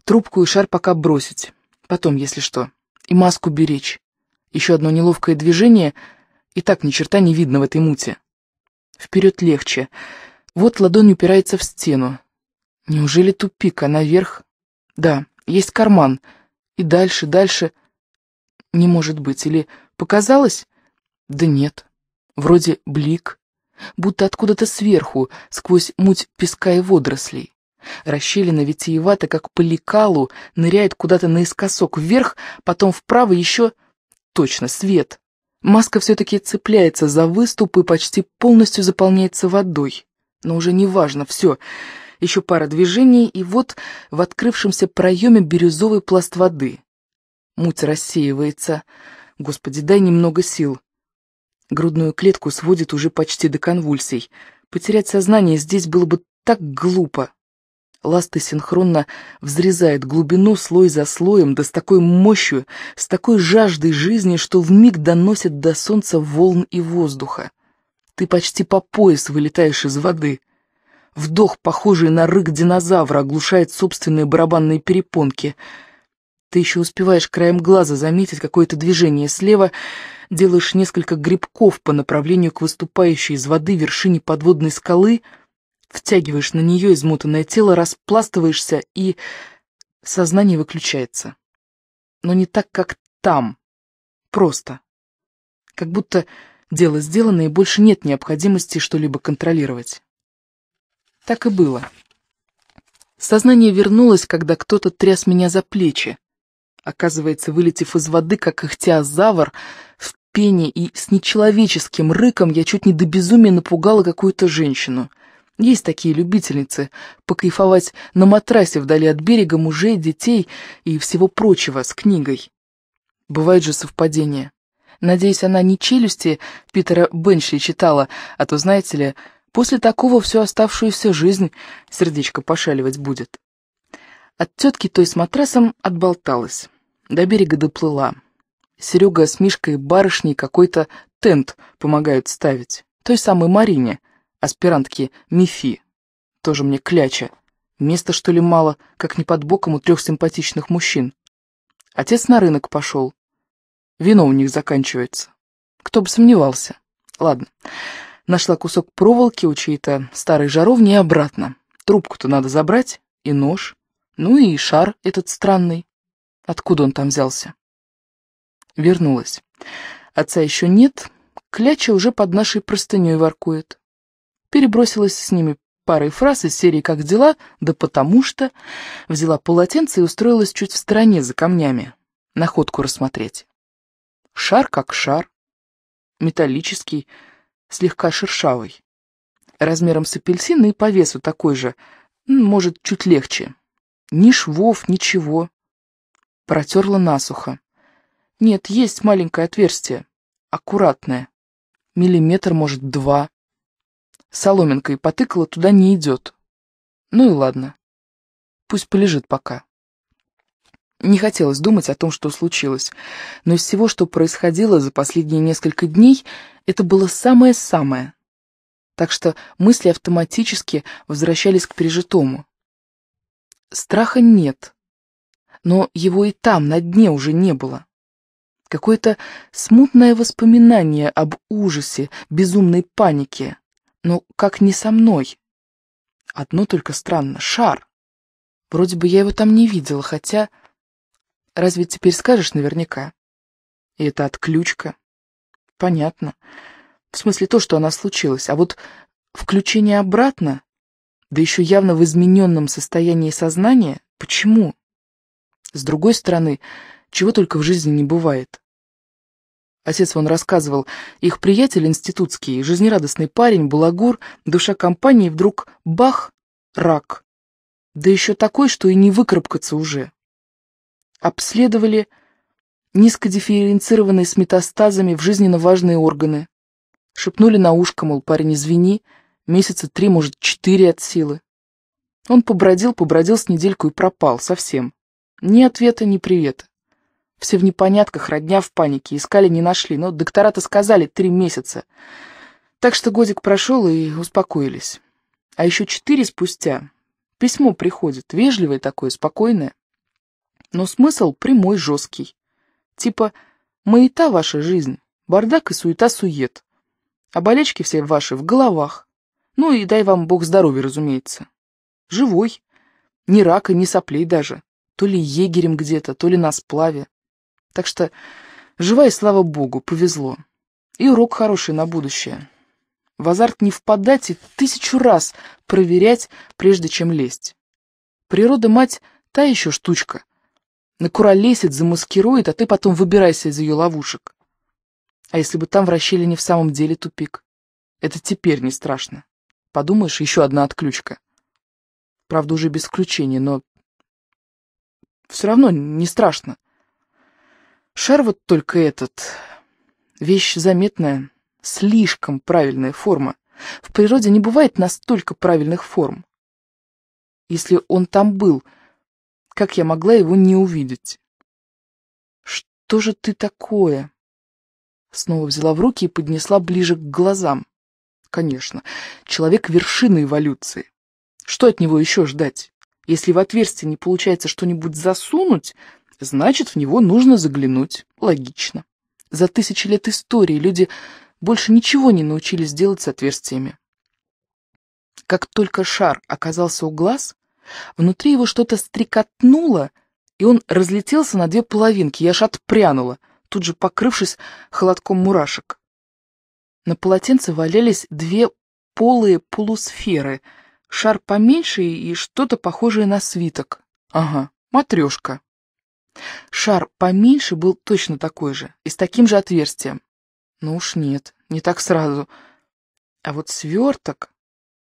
Speaker 2: Трубку и шар пока бросить. Потом, если что. И маску беречь. Еще одно неловкое движение, и так ни черта не видно в этой муте. Вперед легче. Вот ладонь упирается в стену. Неужели тупик, а наверх? Да, есть карман. И дальше, дальше... Не может быть. Или показалось? Да нет. Вроде блик. Будто откуда-то сверху, сквозь муть песка и водорослей. Расщелина витиевато, как по лекалу, ныряет куда-то наискосок вверх, потом вправо еще... Точно, свет. Маска все-таки цепляется за выступ и почти полностью заполняется водой. Но уже неважно, все... Все... Еще пара движений, и вот в открывшемся проеме бирюзовый пласт воды. Муть рассеивается. Господи, дай немного сил. Грудную клетку сводит уже почти до конвульсий. Потерять сознание здесь было бы так глупо. Ласты синхронно взрезает глубину слой за слоем, да с такой мощью, с такой жаждой жизни, что вмиг доносят до солнца волн и воздуха. Ты почти по пояс вылетаешь из воды. Вдох, похожий на рык динозавра, оглушает собственные барабанные перепонки. Ты еще успеваешь краем глаза заметить какое-то движение слева, делаешь несколько грибков по направлению к выступающей из воды вершине подводной скалы, втягиваешь на нее измотанное тело, распластываешься, и сознание выключается. Но не так, как там. Просто. Как будто дело сделано, и больше нет необходимости что-либо контролировать. Так и было. Сознание вернулось, когда кто-то тряс меня за плечи. Оказывается, вылетев из воды, как ихтиозавр, в пене и с нечеловеческим рыком я чуть не до безумия напугала какую-то женщину. Есть такие любительницы, покайфовать на матрасе вдали от берега мужей, детей и всего прочего с книгой. Бывает же совпадение. Надеюсь, она не челюсти Питера Беншли читала, а то, знаете ли, После такого всю оставшуюся жизнь сердечко пошаливать будет. От тетки той с матрасом отболталась. До берега доплыла. Серега с Мишкой барышней какой-то тент помогают ставить. Той самой Марине, аспирантке Мифи. Тоже мне кляча. Места, что ли, мало, как не под боком у трех симпатичных мужчин. Отец на рынок пошел. Вино у них заканчивается. Кто бы сомневался. Ладно. Нашла кусок проволоки у чьей-то старой жаровни и обратно. Трубку-то надо забрать, и нож, ну и шар этот странный. Откуда он там взялся? Вернулась. Отца еще нет, кляча уже под нашей простыней воркует. Перебросилась с ними парой фраз из серии «Как дела?» да «Потому что...» Взяла полотенце и устроилась чуть в стороне за камнями. Находку рассмотреть. Шар как шар. Металлический, слегка шершавый, размером с апельсин и по весу такой же, может, чуть легче. Ни швов, ничего. Протерла насухо. Нет, есть маленькое отверстие, аккуратное, миллиметр, может, два. Соломинкой потыкала, туда не идет. Ну и ладно, пусть полежит пока. Не хотелось думать о том, что случилось, но из всего, что происходило за последние несколько дней, это было самое-самое. Так что мысли автоматически возвращались к пережитому. Страха нет, но его и там, на дне, уже не было. Какое-то смутное воспоминание об ужасе, безумной панике, но как не со мной.
Speaker 1: Одно только странно — шар. Вроде бы я его там не видела, хотя... Разве теперь скажешь наверняка? И это отключка.
Speaker 2: Понятно. В смысле то, что она случилась. А вот включение обратно, да еще явно в измененном состоянии сознания, почему? С другой стороны, чего только в жизни не бывает. Отец вон рассказывал, их приятель институтский, жизнерадостный парень, балагур, душа компании, вдруг бах, рак. Да еще такой, что и не выкарабкаться уже обследовали низкодифференцированные с метастазами в жизненно важные органы. Шепнули на ушко, мол, парень, извини, месяца три, может, четыре от силы. Он побродил, побродил с недельку и пропал совсем. Ни ответа, ни привета. Все в непонятках, родня в панике, искали, не нашли, но доктора-то сказали три месяца. Так что годик прошел и успокоились. А еще четыре спустя письмо приходит, вежливое такое, спокойное но смысл прямой, жесткий. Типа «маята ваша жизнь, бардак и суета-сует, а болячки все ваши в головах, ну и дай вам бог здоровья, разумеется. Живой, ни рака, ни соплей даже, то ли егерем где-то, то ли на сплаве. Так что живая, слава богу, повезло. И урок хороший на будущее» в азарт не впадать и тысячу раз проверять, прежде чем лезть. Природа-мать та еще штучка, накуролесит, замаскирует, а ты потом выбирайся из ее ловушек. А если бы там в расщелине в самом деле тупик? Это теперь не страшно. Подумаешь, еще одна отключка. Правда, уже без включения, но... Все равно не страшно. Шар вот только этот. Вещь заметная, слишком правильная форма. В природе не бывает настолько правильных
Speaker 1: форм. Если он там был, как я могла его не увидеть? «Что же ты такое?» Снова взяла
Speaker 2: в руки и поднесла ближе к глазам. «Конечно, человек вершины эволюции. Что от него еще ждать? Если в отверстие не получается что-нибудь засунуть, значит, в него нужно заглянуть. Логично. За тысячи лет истории люди больше ничего не научились делать с отверстиями. Как только шар оказался у глаз, Внутри его что-то стрекотнуло, и он разлетелся на две половинки. Я аж отпрянула, тут же покрывшись холодком мурашек. На полотенце валялись две полые полусферы, шар поменьше и что-то похожее на свиток. Ага, матрешка. Шар поменьше был точно такой же, и с таким же отверстием. Ну уж нет, не так сразу. А вот сверток,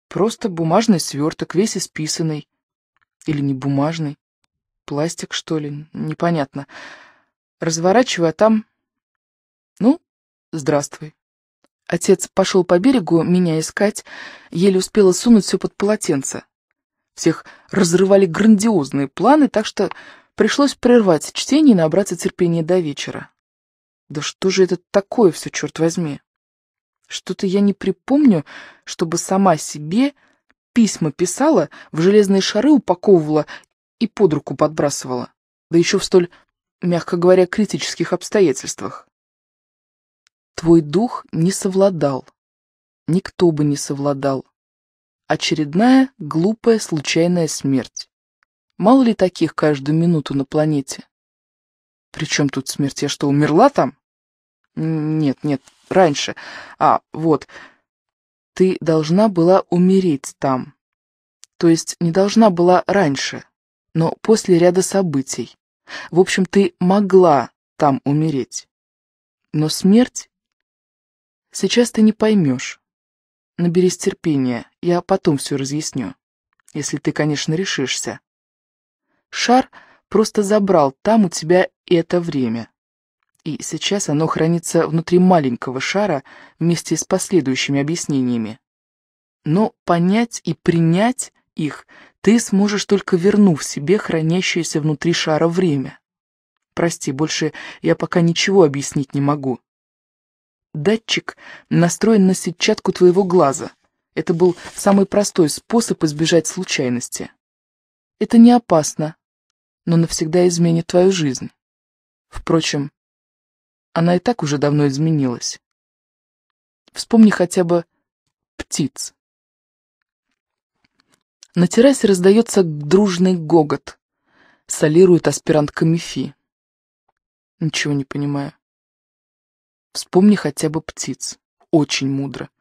Speaker 2: просто бумажный сверток, весь исписанный. Или не бумажный? Пластик, что ли? Непонятно. Разворачиваю, а там... Ну, здравствуй. Отец пошел по берегу меня искать, еле успела сунуть все под полотенце. Всех разрывали грандиозные планы, так что пришлось прервать чтение и набраться терпения до вечера. Да что же это такое все, черт возьми? Что-то я не припомню, чтобы сама себе письма писала, в железные шары упаковывала и под руку подбрасывала, да еще в столь, мягко говоря, критических обстоятельствах. Твой дух не совладал. Никто бы не совладал. Очередная глупая случайная смерть. Мало ли таких каждую минуту на планете? Причем тут смерть? Я что, умерла там? Нет, нет, раньше. А, вот ты должна была умереть там. То есть не должна была раньше, но после ряда событий. В общем, ты могла там умереть. Но смерть... Сейчас ты не поймешь. Наберись терпения, я потом все разъясню. Если ты, конечно, решишься. Шар просто забрал там у тебя это время и сейчас оно хранится внутри маленького шара вместе с последующими объяснениями. Но понять и принять их ты сможешь только вернув себе хранящееся внутри шара время. Прости, больше я пока ничего объяснить не могу. Датчик настроен на сетчатку твоего глаза. Это был самый простой способ избежать случайности. Это не опасно, но навсегда изменит
Speaker 1: твою жизнь. Впрочем, она и так уже давно изменилась. Вспомни хотя бы птиц. На террасе раздается дружный гогот. Солирует аспирантка Мифи. Ничего не понимаю. Вспомни хотя бы птиц. Очень мудро.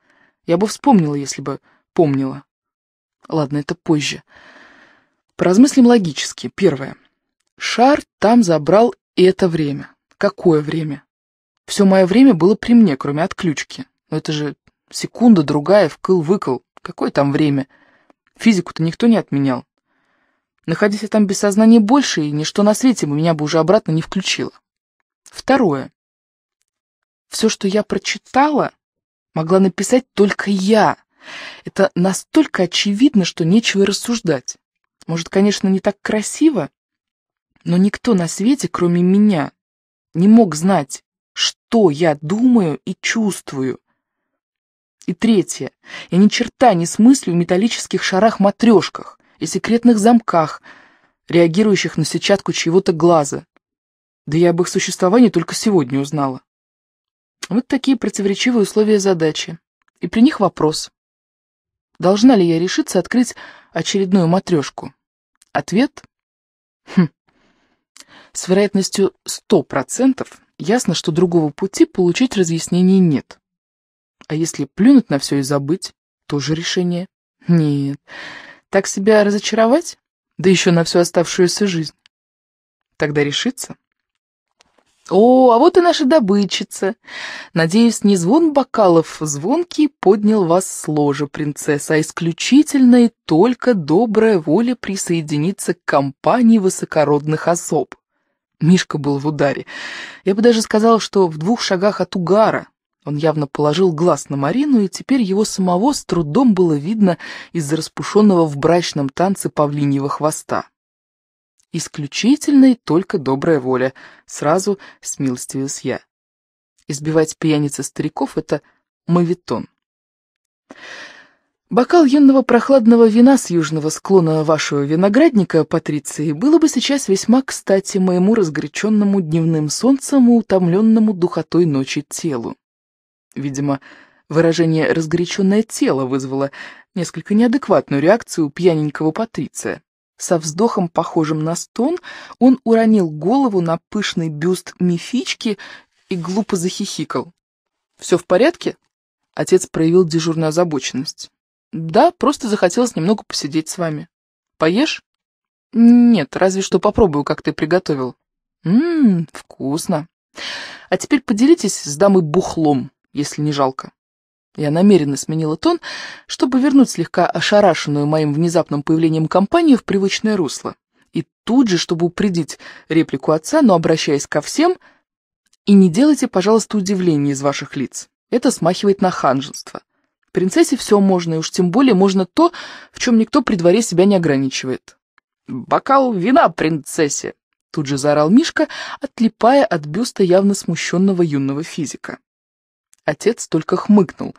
Speaker 1: Я бы вспомнила, если бы помнила.
Speaker 2: Ладно, это позже. Поразмыслим логически. Первое. Шар там забрал и это время. Какое время? Все мое время было при мне, кроме отключки. Но это же секунда, другая, вкл-выкл. Какое там время? Физику-то никто не отменял. Находясь я там без сознания больше, и ничто на свете меня бы уже обратно не включило. Второе. Все, что я прочитала, могла написать только я. Это настолько очевидно, что нечего и рассуждать. Может, конечно, не так красиво, но никто на свете, кроме меня, не мог знать, что я думаю и чувствую. И третье. Я ни черта не смыслю в металлических шарах-матрешках и секретных замках, реагирующих на сетчатку чьего-то глаза. Да я об их существовании только сегодня узнала. Вот такие противоречивые условия задачи. И при них вопрос. Должна ли я решиться открыть очередную матрешку? Ответ? Хм. С вероятностью 100% Ясно, что другого пути получить разъяснений нет. А если плюнуть на все и забыть, тоже решение? Нет. Так себя разочаровать? Да еще на всю оставшуюся жизнь. Тогда решиться? О, а вот и наша добычица. Надеюсь, не звон бокалов звонкий поднял вас с ложа, принцесса, а исключительно и только добрая воля присоединиться к компании высокородных особ. Мишка был в ударе. Я бы даже сказал, что в двух шагах от угара. Он явно положил глаз на Марину, и теперь его самого с трудом было видно из-за распушенного в брачном танце павлиньего хвоста. Исключительной только добрая воля. Сразу смилостивился я. Избивать пьяницы стариков — это мавитон. Бокал юного прохладного вина с южного склона вашего виноградника, Патриции, было бы сейчас весьма кстати моему разгоряченному дневным солнцем и утомленному духотой ночи телу. Видимо, выражение «разгоряченное тело» вызвало несколько неадекватную реакцию у пьяненького Патриция. Со вздохом, похожим на стон, он уронил голову на пышный бюст мифички и глупо захихикал. «Все в порядке?» Отец проявил дежурную озабоченность. Да, просто захотелось немного посидеть с вами. Поешь? Нет, разве что попробую, как ты приготовил. Ммм, вкусно. А теперь поделитесь с дамой бухлом, если не жалко. Я намеренно сменила тон, чтобы вернуть слегка ошарашенную моим внезапным появлением компанию в привычное русло. И тут же, чтобы упредить реплику отца, но обращаясь ко всем, и не делайте, пожалуйста, удивления из ваших лиц. Это смахивает на ханжество. Принцессе все можно, и уж тем более можно то, в чем никто при дворе себя не ограничивает. «Бокал вина, принцессе!» Тут же заорал Мишка, отлипая от бюста явно смущенного юного физика. Отец только хмыкнул.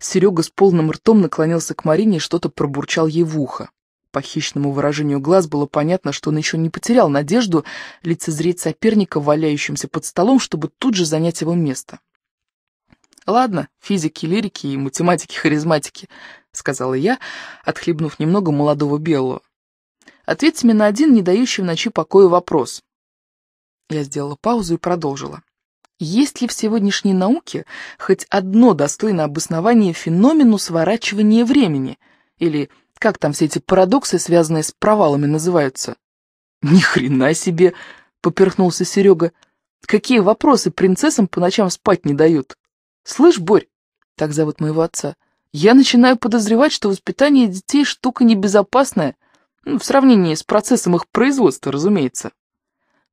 Speaker 2: Серега с полным ртом наклонился к Марине и что-то пробурчал ей в ухо. По хищному выражению глаз было понятно, что он еще не потерял надежду лицезреть соперника, валяющимся под столом, чтобы тут же занять его место. «Ладно, физики, лирики и математики, харизматики», — сказала я, отхлебнув немного молодого белого. «Ответьте мне на один, не дающий в ночи покоя вопрос». Я сделала паузу и продолжила. Есть ли в сегодняшней науке хоть одно достойное обоснование феномену сворачивания времени? Или как там все эти парадоксы, связанные с провалами, называются? Ни хрена себе, поперхнулся Серега. Какие вопросы принцессам по ночам спать не дают? «Слышь, Борь, так зовут моего отца, я начинаю подозревать, что воспитание детей штука небезопасная, ну, в сравнении с процессом их производства, разумеется».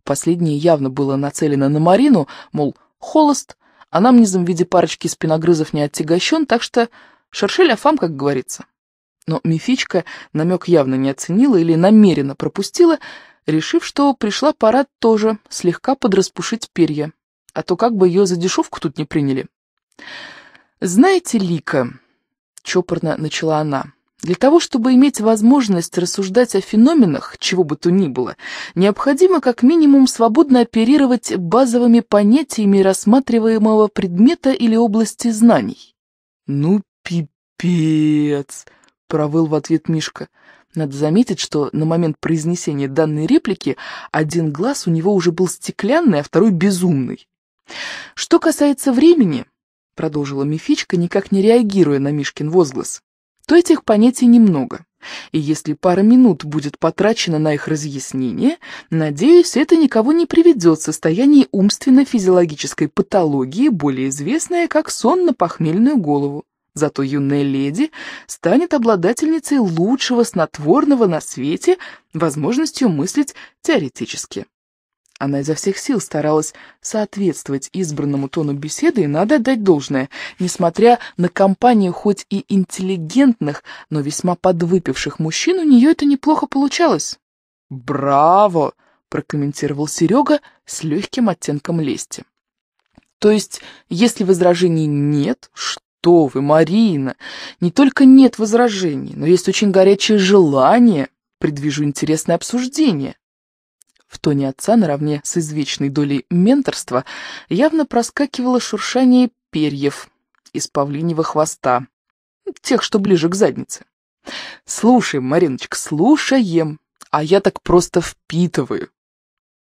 Speaker 2: Последнее явно было нацелено на Марину, мол, холост, а нам низом в виде парочки спиногрызов не оттягощен, так что шершель афам, как говорится. Но мифичка намек явно не оценила или намеренно пропустила, решив, что пришла пора тоже слегка подраспушить перья, а то как бы ее за дешевку тут не приняли. «Знаете, Лика», — чопорно начала она, — «для того, чтобы иметь возможность рассуждать о феноменах, чего бы то ни было, необходимо как минимум свободно оперировать базовыми понятиями рассматриваемого предмета или области знаний». «Ну, пипец!» — провыл в ответ Мишка. Надо заметить, что на момент произнесения данной реплики один глаз у него уже был стеклянный, а второй безумный. Что касается времени, — продолжила мифичка, никак не реагируя на Мишкин возглас, — то этих понятий немного. И если пара минут будет потрачена на их разъяснение, надеюсь, это никого не приведет в состояние умственно-физиологической патологии, более известной как сон на похмельную голову. Зато юная леди станет обладательницей лучшего снотворного на свете возможностью мыслить теоретически. Она изо всех сил старалась соответствовать избранному тону беседы, и надо отдать должное. Несмотря на компанию хоть и интеллигентных, но весьма подвыпивших мужчин, у нее это неплохо получалось. «Браво!» — прокомментировал Серега с легким оттенком лести. «То есть, если возражений нет, что вы, Марина, не только нет возражений, но есть очень горячее желание, предвижу интересное обсуждение». В тоне отца наравне с извечной долей менторства явно проскакивало шуршание перьев из павлиньего хвоста, тех, что ближе к заднице. «Слушаем, Мариночка, слушаем, а я так просто впитываю».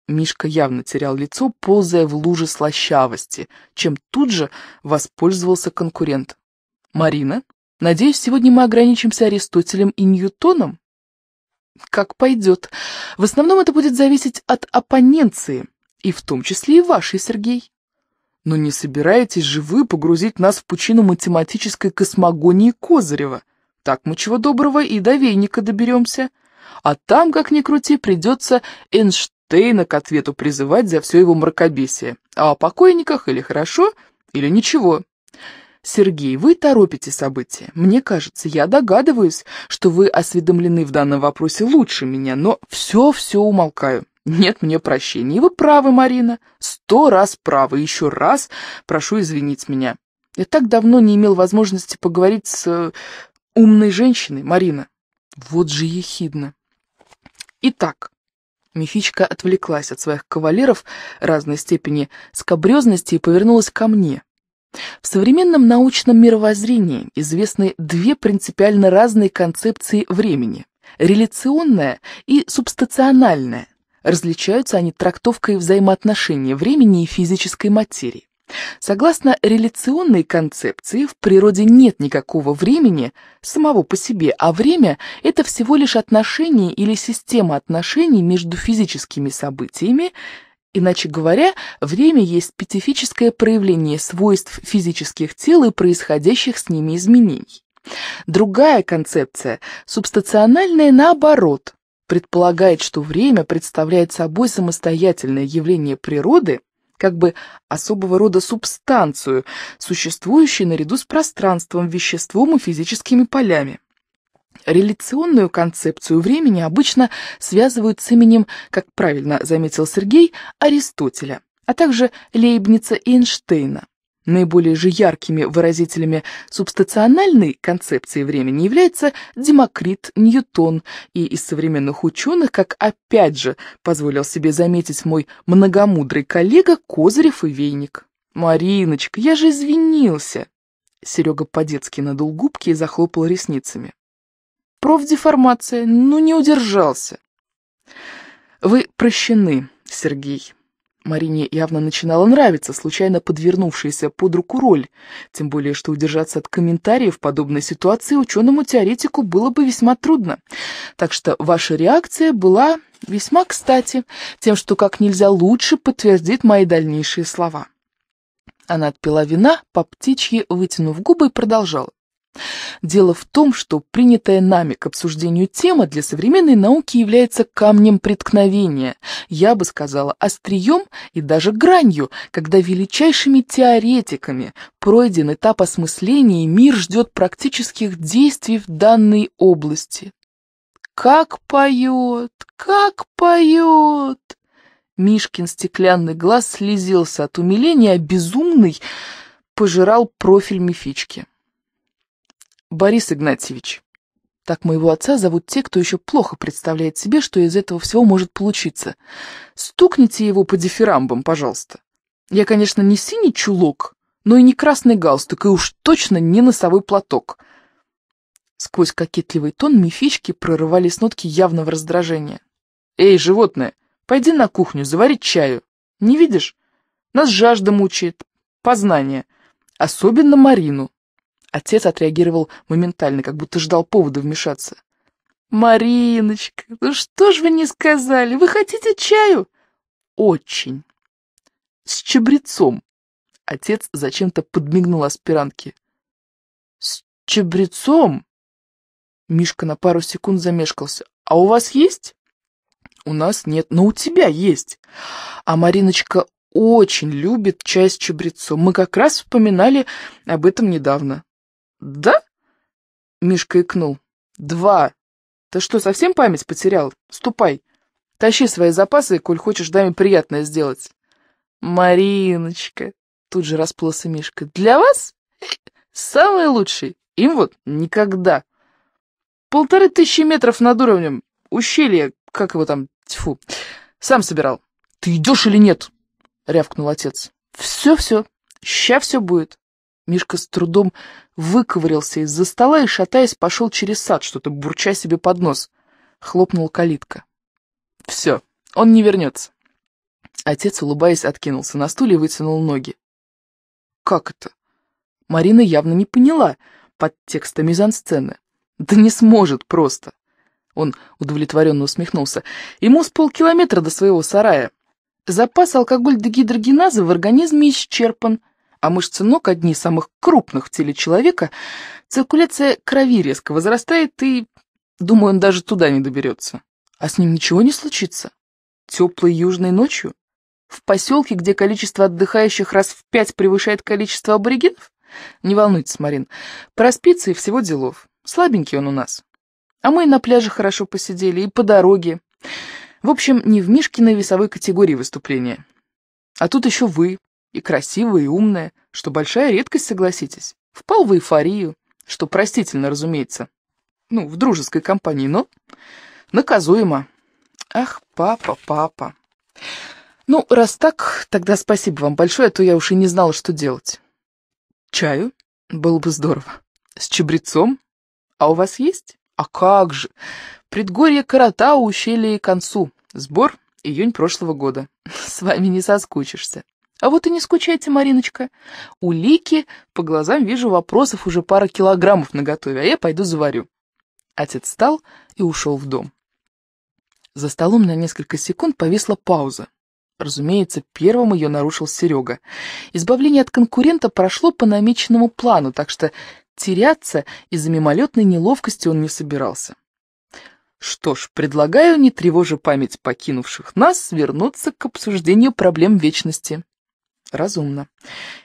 Speaker 2: Мишка явно терял лицо, ползая в луже слащавости, чем тут же воспользовался конкурент. «Марина, надеюсь, сегодня мы ограничимся Аристотелем и Ньютоном?» Как пойдет. В основном это будет зависеть от оппоненции, и в том числе и вашей, Сергей. Но не собираетесь же вы погрузить нас в пучину математической космогонии Козырева? Так мы чего доброго и до вейника доберемся. А там, как ни крути, придется Эйнштейна к ответу призывать за все его мракобесие. А о покойниках или хорошо, или ничего. «Сергей, вы торопите события. Мне кажется, я догадываюсь, что вы осведомлены в данном вопросе лучше меня, но все-все умолкаю. Нет мне прощения. И вы правы, Марина. Сто раз правы. Еще раз прошу извинить меня. Я так давно не имел возможности поговорить с э, умной женщиной, Марина. Вот же ехидно. Итак, мифичка отвлеклась от своих кавалеров разной степени скобрезности и повернулась ко мне. В современном научном мировоззрении известны две принципиально разные концепции времени – реляционная и субстациональная. Различаются они трактовкой взаимоотношения времени и физической материи. Согласно реляционной концепции, в природе нет никакого времени самого по себе, а время – это всего лишь отношение или система отношений между физическими событиями – Иначе говоря, время есть специфическое проявление свойств физических тел и происходящих с ними изменений. Другая концепция, субстациональная наоборот, предполагает, что время представляет собой самостоятельное явление природы, как бы особого рода субстанцию, существующую наряду с пространством, веществом и физическими полями. Реляционную концепцию времени обычно связывают с именем, как правильно заметил Сергей, Аристотеля, а также Лейбница и Эйнштейна. Наиболее же яркими выразителями субстациональной концепции времени является Демокрит Ньютон, и из современных ученых, как опять же позволил себе заметить мой многомудрый коллега Козырев и Вейник. «Мариночка, я же извинился!» Серега по-детски надул губки и захлопал ресницами. Профдеформация, ну не удержался. Вы прощены, Сергей. Марине явно начинало нравиться случайно подвернувшаяся под руку роль, тем более, что удержаться от комментариев в подобной ситуации ученому-теоретику было бы весьма трудно. Так что ваша реакция была весьма кстати, тем, что как нельзя лучше подтвердит мои дальнейшие слова. Она отпила вина, по птичьи вытянув губы и продолжала. Дело в том, что принятая нами к обсуждению тема для современной науки является камнем преткновения, я бы сказала, острием и даже гранью, когда величайшими теоретиками пройден этап осмысления и мир ждет практических действий в данной области. Как поет, как поет! Мишкин стеклянный глаз слезился от умиления, а безумный пожирал профиль мифички. Борис Игнатьевич. Так моего отца зовут те, кто еще плохо представляет себе, что из этого всего может получиться. Стукните его по дифирамбам, пожалуйста. Я, конечно, не синий чулок, но и не красный галстук, и уж точно не носовой платок. Сквозь кокетливый тон мифички прорывались нотки явного раздражения. «Эй, животное, пойди на кухню, завари чаю. Не видишь? Нас жажда мучает, познание. Особенно Марину. Отец отреагировал моментально, как будто ждал повода вмешаться. «Мариночка, ну что ж вы не сказали? Вы хотите чаю?» «Очень». «С чабрецом». Отец зачем-то подмигнул аспирантке. «С чабрецом?» Мишка на пару секунд замешкался. «А у вас есть?» «У нас нет, но у тебя есть». А Мариночка очень любит чай с чабрецом. Мы как раз вспоминали об этом недавно. «Да?» — Мишка икнул. «Два. Ты что, совсем память потерял? Ступай. Тащи свои запасы, коль хочешь даме приятное сделать». «Мариночка!» — тут же расплылся Мишка. «Для вас самый лучший. Им вот никогда. Полторы тысячи метров над уровнем. Ущелье, как его там, тьфу. Сам собирал. Ты идешь или нет?» — рявкнул отец. «Все-все. Ща все будет». Мишка с трудом выковырялся из-за стола и, шатаясь, пошел через сад, что-то бурча себе под нос. Хлопнула калитка. «Все, он не вернется». Отец, улыбаясь, откинулся на стуле и вытянул ноги. «Как это?» Марина явно не поняла подтекста мизансцены. «Да не сможет просто!» Он удовлетворенно усмехнулся. «Ему с полкилометра до своего сарая. Запас алкоголь-дегидрогеназа в организме исчерпан а мышцы ног одни из самых крупных в теле человека, циркуляция крови резко возрастает, и, думаю, он даже туда не доберется. А с ним ничего не случится. Теплой южной ночью? В поселке, где количество отдыхающих раз в пять превышает количество аборигенов? Не волнуйтесь, Марин, проспится и всего делов. Слабенький он у нас. А мы и на пляже хорошо посидели, и по дороге. В общем, не в Мишкиной весовой категории выступления. А тут еще вы, и красивая, и умная, что большая редкость, согласитесь. Впал в эйфорию, что простительно, разумеется. Ну, в дружеской компании, но наказуемо. Ах, папа, папа. Ну, раз так, тогда спасибо вам большое, а то я уж и не знала, что делать. Чаю? Было бы здорово. С чабрецом? А у вас есть? А как же! Предгорье Карата, ущелье и концу. Сбор июнь прошлого года. С вами не соскучишься. А вот и не скучайте, Мариночка. У Лики по глазам вижу вопросов уже пара килограммов наготове, а я пойду заварю. Отец встал и ушел в дом. За столом на несколько секунд повисла пауза. Разумеется, первым ее нарушил Серега. Избавление от конкурента прошло по намеченному плану, так что теряться из-за мимолетной неловкости он не собирался. Что ж, предлагаю, не тревожа память покинувших нас, вернуться к обсуждению проблем вечности. Разумно.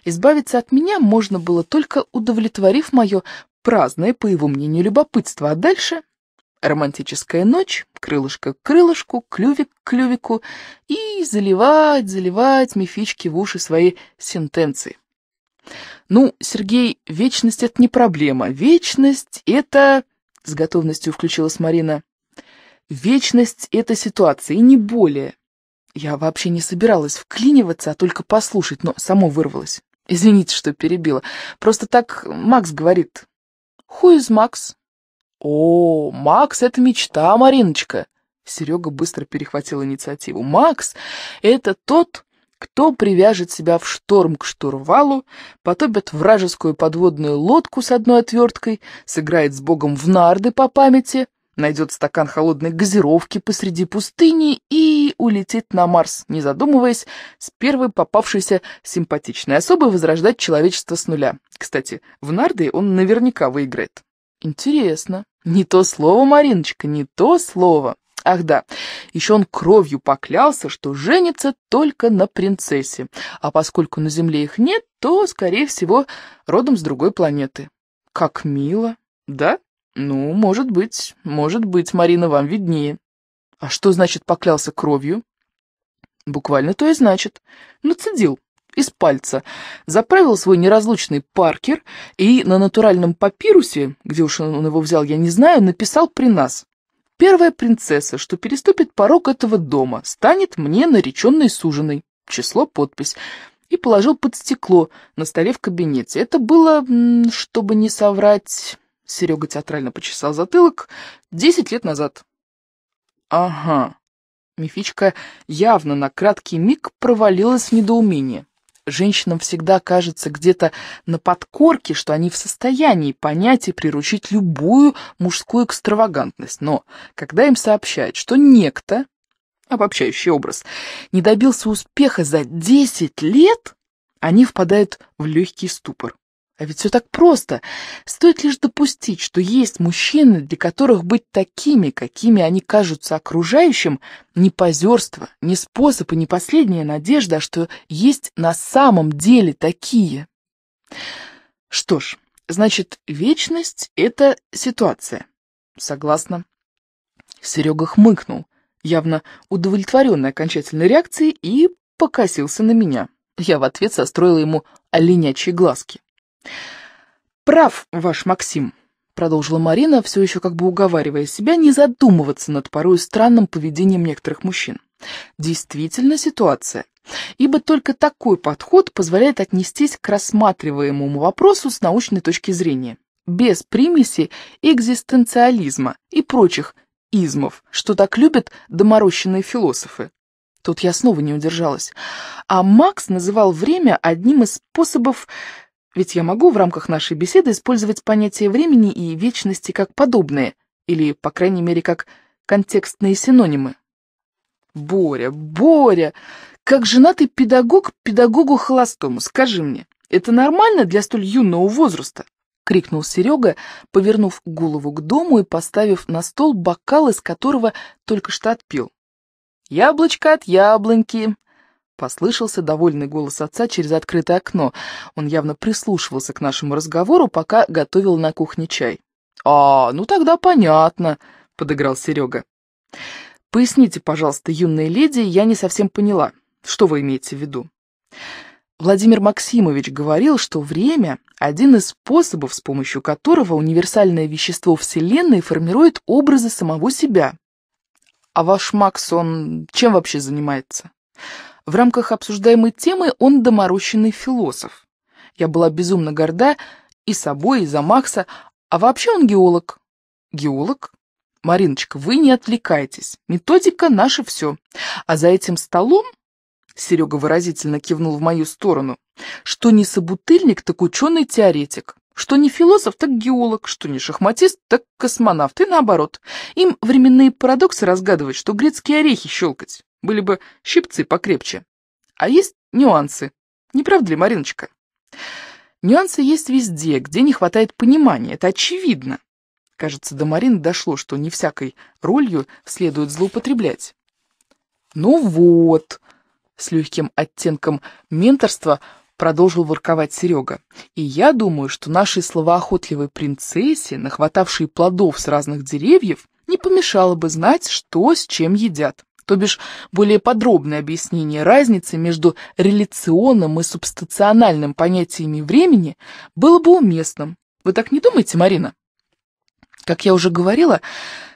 Speaker 2: Избавиться от меня можно было только удовлетворив мое праздное, по его мнению, любопытство, а дальше романтическая ночь, крылышко к крылышку, клювик к клювику, и заливать, заливать мифички в уши своей сентенции. Ну, Сергей, вечность — это не проблема. Вечность — это... С готовностью включилась Марина. Вечность — это ситуация, и не более. Я вообще не собиралась вклиниваться, а только послушать, но само вырвалось. Извините, что перебила. Просто так Макс говорит. «Who is Макс?» «О, Макс — это мечта, Мариночка!» Серега быстро перехватил инициативу. «Макс — это тот, кто привяжет себя в шторм к штурвалу, потопит вражескую подводную лодку с одной отверткой, сыграет с Богом в нарды по памяти, найдет стакан холодной газировки посреди пустыни и улетит на Марс, не задумываясь, с первой попавшейся симпатичной особой возрождать человечество с нуля. Кстати, в нарды он наверняка выиграет. Интересно. Не то слово, Мариночка, не то слово. Ах да, еще он кровью поклялся, что женится только на принцессе, а поскольку на Земле их нет, то, скорее всего, родом с другой планеты. Как мило, да? «Ну, может быть, может быть, Марина, вам виднее». «А что значит поклялся кровью?» «Буквально то и значит. Нацедил из пальца, заправил свой неразлучный паркер и на натуральном папирусе, где уж он его взял, я не знаю, написал при нас. Первая принцесса, что переступит порог этого дома, станет мне нареченной суженой. Число, подпись. И положил под стекло на столе в кабинете. Это было, чтобы не соврать, Серега театрально почесал затылок. «Десять лет назад». «Ага». Мифичка явно на краткий миг провалилась в недоумение. Женщинам всегда кажется где-то на подкорке, что они в состоянии понять и приручить любую мужскую экстравагантность. Но когда им сообщают, что некто, обобщающий образ, не добился успеха за 10 лет, они впадают в легкий ступор. А ведь все так просто. Стоит лишь допустить, что есть мужчины, для которых быть такими, какими они кажутся окружающим, не позерство, не способ и не последняя надежда, а что есть на самом деле такие. Что ж, значит, вечность — это ситуация. Согласна. Серега хмыкнул, явно удовлетворенный окончательной реакцией, и покосился на меня. Я в ответ состроила ему оленячьи глазки. «Прав ваш Максим», — продолжила Марина, все еще как бы уговаривая себя не задумываться над порой странным поведением некоторых мужчин. «Действительно ситуация. Ибо только такой подход позволяет отнестись к рассматриваемому вопросу с научной точки зрения, без примеси экзистенциализма и прочих измов, что так любят доморощенные философы. Тут я снова не удержалась. А Макс называл время одним из способов ведь я могу в рамках нашей беседы использовать понятия времени и вечности как подобные, или, по крайней мере, как контекстные синонимы. Боря, Боря, как женатый педагог педагогу холостому, скажи мне, это нормально для столь юного возраста? — крикнул Серега, повернув голову к дому и поставив на стол бокал, из которого только что отпил. «Яблочко от яблоньки!» Послышался довольный голос отца через открытое окно. Он явно прислушивался к нашему разговору, пока готовил на кухне чай. «А, ну тогда понятно», — подыграл Серега. «Поясните, пожалуйста, юная леди, я не совсем поняла, что вы имеете в виду?» Владимир Максимович говорил, что время – один из способов, с помощью которого универсальное вещество Вселенной формирует образы самого себя. А ваш Макс, он чем вообще занимается? В рамках обсуждаемой темы он доморощенный философ. Я была безумно горда и собой, и за Макса, а вообще он геолог. Геолог? Мариночка, вы не отвлекайтесь. Методика — наше все. А за этим столом, Серега выразительно кивнул в мою сторону, что не собутыльник, так ученый-теоретик. Что не философ, так геолог, что не шахматист, так космонавт, и наоборот. Им временные парадоксы разгадывать, что грецкие орехи щелкать. Были бы щипцы покрепче. А есть нюансы. Не правда ли, Мариночка? Нюансы есть везде, где не хватает понимания. Это очевидно. Кажется, до Марины дошло, что не всякой ролью следует злоупотреблять. «Ну вот!» — с легким оттенком менторства продолжил ворковать Серега. «И я думаю, что нашей словоохотливой принцессе, нахватавшей плодов с разных деревьев, не помешало бы знать, что с чем едят то бишь более подробное объяснение разницы между реляционным и субстациональным понятиями времени, было бы уместным. Вы так не думаете, Марина? Как я уже говорила,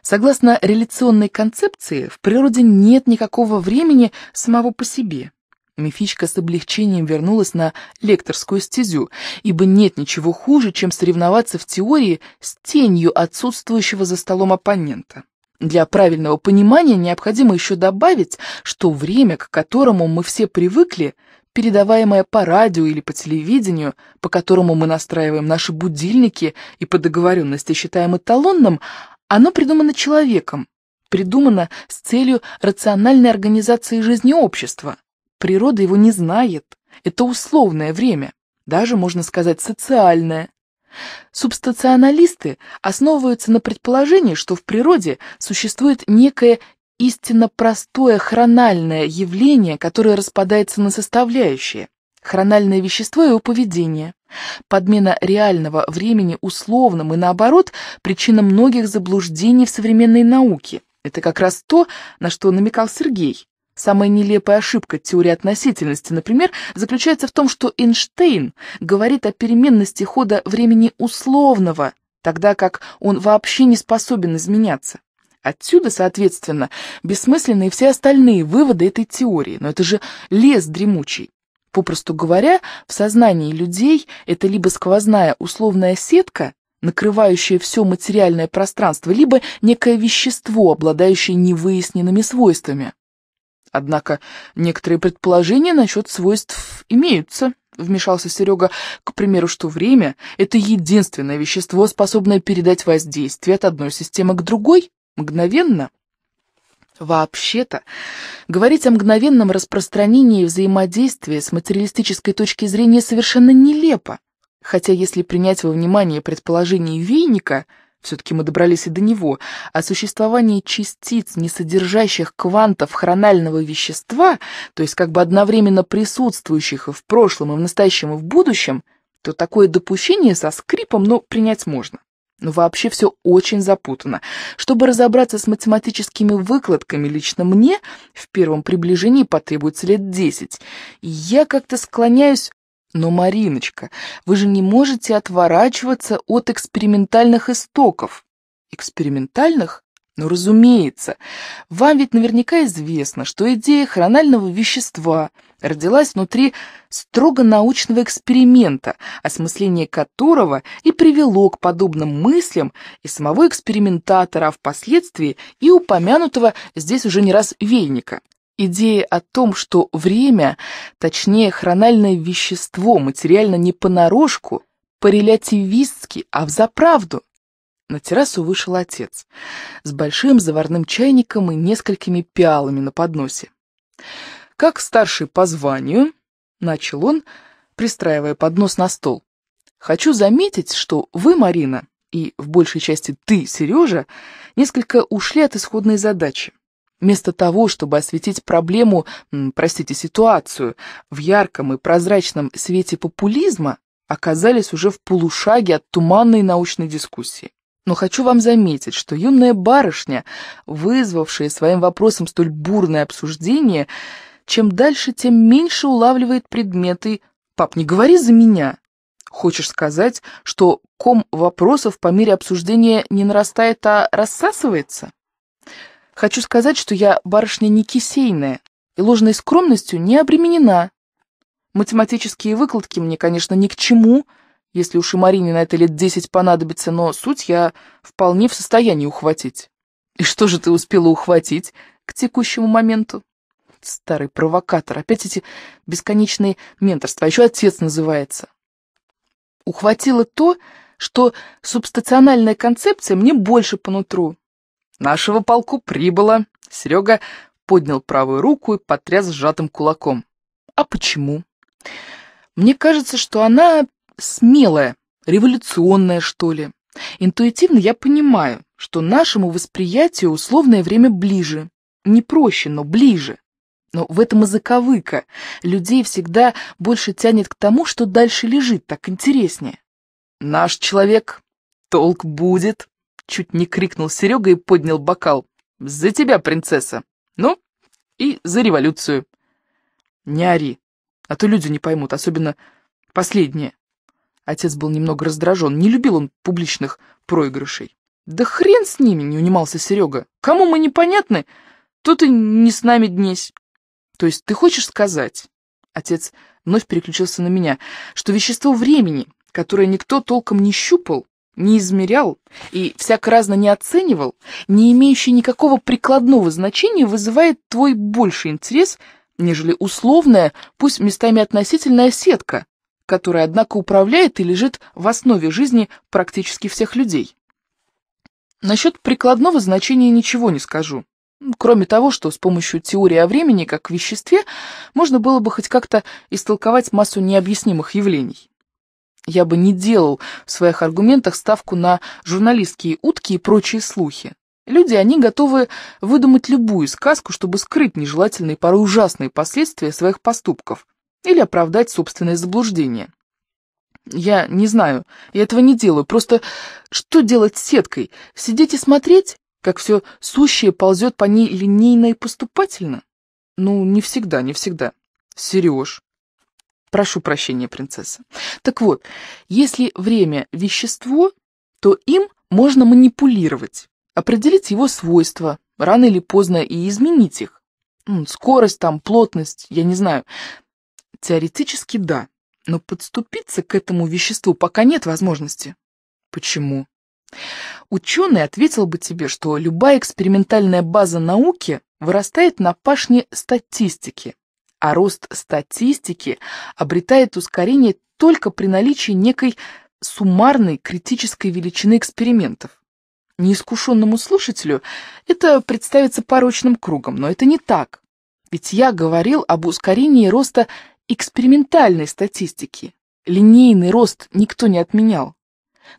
Speaker 2: согласно реляционной концепции, в природе нет никакого времени самого по себе. Мифичка с облегчением вернулась на лекторскую стезю, ибо нет ничего хуже, чем соревноваться в теории с тенью отсутствующего за столом оппонента. Для правильного понимания необходимо еще добавить, что время, к которому мы все привыкли, передаваемое по радио или по телевидению, по которому мы настраиваем наши будильники и по договоренности считаем эталонным, оно придумано человеком, придумано с целью рациональной организации жизни общества. Природа его не знает. Это условное время, даже, можно сказать, социальное. Субстационалисты основываются на предположении, что в природе существует некое истинно простое хрональное явление, которое распадается на составляющие. Хрональное вещество и его поведение. Подмена реального времени условным и наоборот причина многих заблуждений в современной науке. Это как раз то, на что намекал Сергей. Самая нелепая ошибка теории относительности, например, заключается в том, что Эйнштейн говорит о переменности хода времени условного, тогда как он вообще не способен изменяться. Отсюда, соответственно, бессмысленные все остальные выводы этой теории, но это же лес дремучий. Попросту говоря, в сознании людей это либо сквозная условная сетка, накрывающее все материальное пространство, либо некое вещество, обладающее невыясненными свойствами. Однако некоторые предположения насчет свойств имеются, вмешался Серега, к примеру, что время — это единственное вещество, способное передать воздействие от одной системы к другой, мгновенно. Вообще-то, говорить о мгновенном распространении взаимодействия с материалистической точки зрения совершенно нелепо, хотя если принять во внимание предположение Вейника — все-таки мы добрались и до него. О существовании частиц, не содержащих квантов хронального вещества, то есть как бы одновременно присутствующих и в прошлом, и в настоящем, и в будущем, то такое допущение со скрипом, но ну, принять можно. Но вообще все очень запутано. Чтобы разобраться с математическими выкладками лично мне, в первом приближении потребуется лет десять. И я как-то склоняюсь но, Мариночка, вы же не можете отворачиваться от экспериментальных истоков. Экспериментальных? Ну, разумеется. Вам ведь наверняка известно, что идея хронального вещества родилась внутри строго научного эксперимента, осмысление которого и привело к подобным мыслям и самого экспериментатора, а впоследствии и упомянутого здесь уже не раз вейника идея о том, что время, точнее хрональное вещество, материально не понарошку, по-релятивистски, а взаправду. На террасу вышел отец с большим заварным чайником и несколькими пиалами на подносе. «Как старший по званию», — начал он, пристраивая поднос на стол, — «хочу заметить, что вы, Марина, и в большей части ты, Сережа, несколько ушли от исходной задачи. Вместо того, чтобы осветить проблему, простите, ситуацию, в ярком и прозрачном свете популизма оказались уже в полушаге от туманной научной дискуссии. Но хочу вам заметить, что юная барышня, вызвавшая своим вопросом столь бурное обсуждение, чем дальше, тем меньше улавливает предметы «пап, не говори за меня». Хочешь сказать, что ком вопросов по мере обсуждения не нарастает, а рассасывается? Хочу сказать, что я барышня не кисейная и ложной скромностью не обременена. Математические выкладки мне, конечно, ни к чему, если уж и Марине на это лет десять понадобится, но суть я вполне в состоянии ухватить. И что же ты успела ухватить к текущему моменту? Старый провокатор, опять эти бесконечные менторства, а еще отец называется. Ухватила то, что субстациональная концепция мне больше по нутру. Нашего полку прибыло. Серега поднял правую руку и потряс сжатым кулаком. А почему? Мне кажется, что она смелая, революционная, что ли. Интуитивно я понимаю, что нашему восприятию условное время ближе. Не проще, но ближе. Но в этом и заковыка. Людей всегда больше тянет к тому, что дальше лежит, так интереснее. Наш человек, толк будет. Чуть не крикнул Серега и поднял бокал. «За тебя, принцесса! Ну, и за революцию!» «Не ори, а то люди не поймут, особенно последние. Отец был немного раздражен, не любил он публичных проигрышей. «Да хрен с ними!» — не унимался Серега. «Кому мы непонятны, тут и не с нами днесь». «То есть ты хочешь сказать...» Отец вновь переключился на меня, что вещество времени, которое никто толком не щупал, не измерял и разно не оценивал, не имеющий никакого прикладного значения, вызывает твой больший интерес, нежели условная, пусть местами относительная сетка, которая, однако, управляет и лежит в основе жизни практически всех людей. Насчет прикладного значения ничего не скажу. Кроме того, что с помощью теории о времени как веществе можно было бы хоть как-то истолковать массу необъяснимых явлений. Я бы не делал в своих аргументах ставку на журналистские утки и прочие слухи. Люди, они готовы выдумать любую сказку, чтобы скрыть нежелательные, порой ужасные последствия своих поступков или оправдать собственное заблуждение. Я не знаю, я этого не делаю, просто что делать с сеткой? Сидеть и смотреть, как все сущее ползет по ней линейно и поступательно? Ну, не всегда, не всегда. Сереж, Прошу прощения, принцесса. Так вот, если время – вещество, то им можно манипулировать, определить его свойства, рано или поздно и изменить их. Скорость там, плотность, я не знаю. Теоретически да, но подступиться к этому веществу пока нет возможности. Почему? Ученый ответил бы тебе, что любая экспериментальная база науки вырастает на пашне статистики, а рост статистики обретает ускорение только при наличии некой суммарной критической величины экспериментов. Неискушенному слушателю это представится порочным кругом, но это не так. Ведь я говорил об ускорении роста экспериментальной статистики. Линейный рост никто не отменял.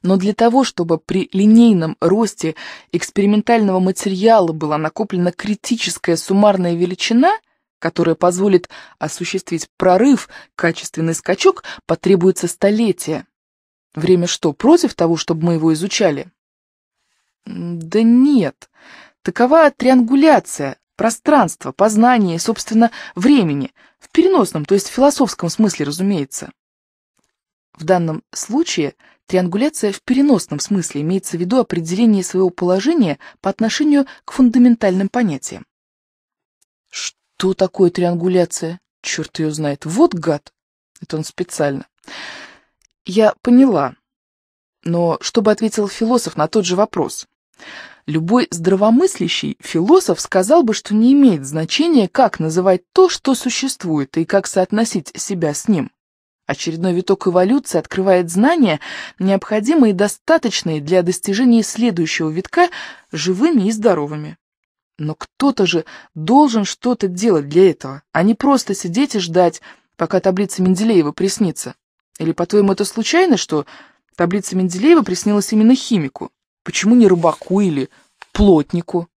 Speaker 2: Но для того, чтобы при линейном росте экспериментального материала была накоплена критическая суммарная величина – которая позволит осуществить прорыв, качественный скачок, потребуется столетие. Время что, против того, чтобы мы его изучали? Да нет. Такова триангуляция, пространство, познание и, собственно, времени, в переносном, то есть философском смысле, разумеется. В данном случае триангуляция в переносном смысле имеется в виду определение своего положения по отношению к фундаментальным понятиям. Что такое триангуляция? Черт ее знает. Вот гад! Это он специально. Я поняла. Но что бы ответил философ на тот же вопрос? Любой здравомыслящий философ сказал бы, что не имеет значения, как называть то, что существует, и как соотносить себя с ним. Очередной виток эволюции открывает знания, необходимые и достаточные для достижения следующего витка живыми и здоровыми. Но кто-то же должен что-то делать для этого, а не просто сидеть и ждать, пока таблица Менделеева приснится. Или, по-твоему, это случайно, что таблица Менделеева приснилась именно химику? Почему не рыбаку или плотнику?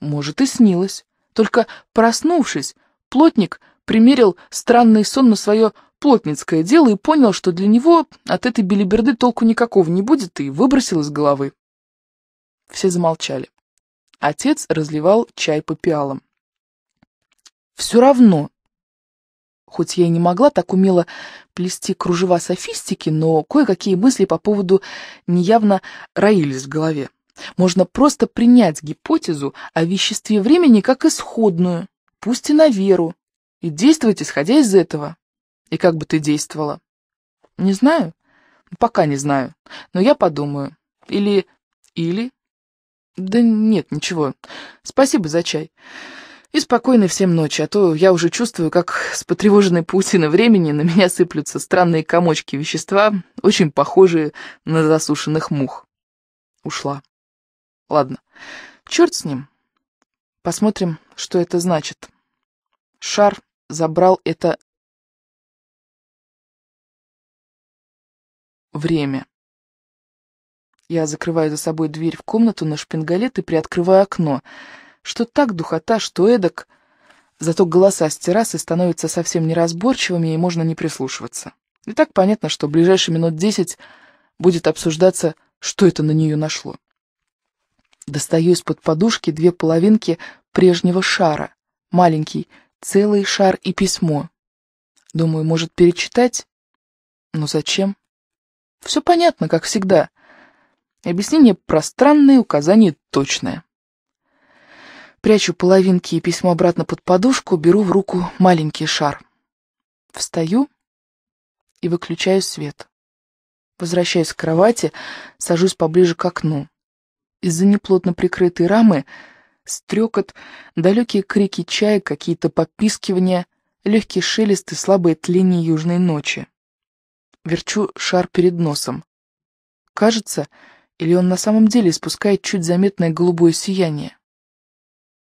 Speaker 2: Может, и снилось. Только проснувшись, плотник примерил странный сон на свое плотницкое дело и понял, что для него от этой белиберды толку никакого
Speaker 1: не будет, и выбросил из головы. Все замолчали. Отец разливал чай по пиалам. Все равно,
Speaker 2: хоть я и не могла так умело плести кружева софистики, но кое-какие мысли по поводу неявно роились в голове. Можно просто принять гипотезу о веществе времени как исходную, пусть и на веру, и действовать, исходя из этого. И как бы ты действовала? Не знаю. Пока не знаю. Но я подумаю. Или... Или да нет, ничего. Спасибо за чай. И спокойной всем ночи, а то я уже чувствую, как с потревоженной паутины времени на меня сыплются странные комочки вещества, очень похожие на засушенных мух. Ушла. Ладно, черт с ним.
Speaker 1: Посмотрим, что это значит. Шар забрал это время. Я закрываю за собой дверь в комнату на шпингалет и приоткрываю окно.
Speaker 2: Что так духота, что эдак. Зато голоса с террасы становятся совсем неразборчивыми, и можно не прислушиваться. И так понятно, что в ближайшие минут десять будет обсуждаться, что это на нее нашло. Достаю из-под подушки две половинки прежнего шара. Маленький, целый шар и письмо. Думаю, может перечитать? Но зачем? Все понятно, как всегда. Объяснение пространное, указание точное. Прячу половинки и письмо обратно под подушку, беру в руку маленький шар. Встаю и выключаю свет. Возвращаюсь к кровати, сажусь поближе к окну. Из-за неплотно прикрытой рамы стрекот, далекие крики чая, какие-то попискивания, легкий шелест и слабое тление южной ночи. Верчу шар перед носом. Кажется, или он на самом деле испускает чуть заметное голубое сияние?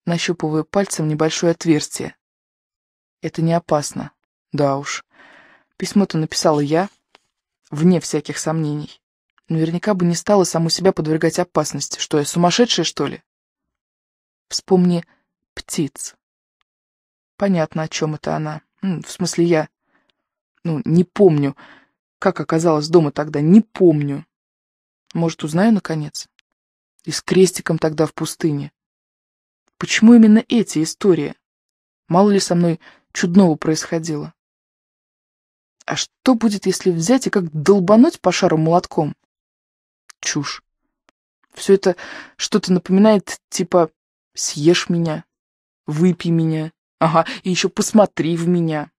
Speaker 2: Нащупываю пальцем небольшое отверстие. Это не опасно. Да уж. Письмо-то написала я, вне всяких сомнений. Наверняка бы не стала саму себя подвергать опасности. Что, я сумасшедшая, что ли? Вспомни птиц. Понятно, о чем это она. В смысле, я... Ну, не помню, как оказалась дома тогда, не помню. Может, узнаю, наконец? И с крестиком тогда в пустыне. Почему именно эти истории? Мало ли со мной чудного происходило. А что будет, если взять и как долбануть по шару молотком? Чушь. Все это что-то напоминает, типа, съешь меня, выпей меня, ага, и еще посмотри в меня.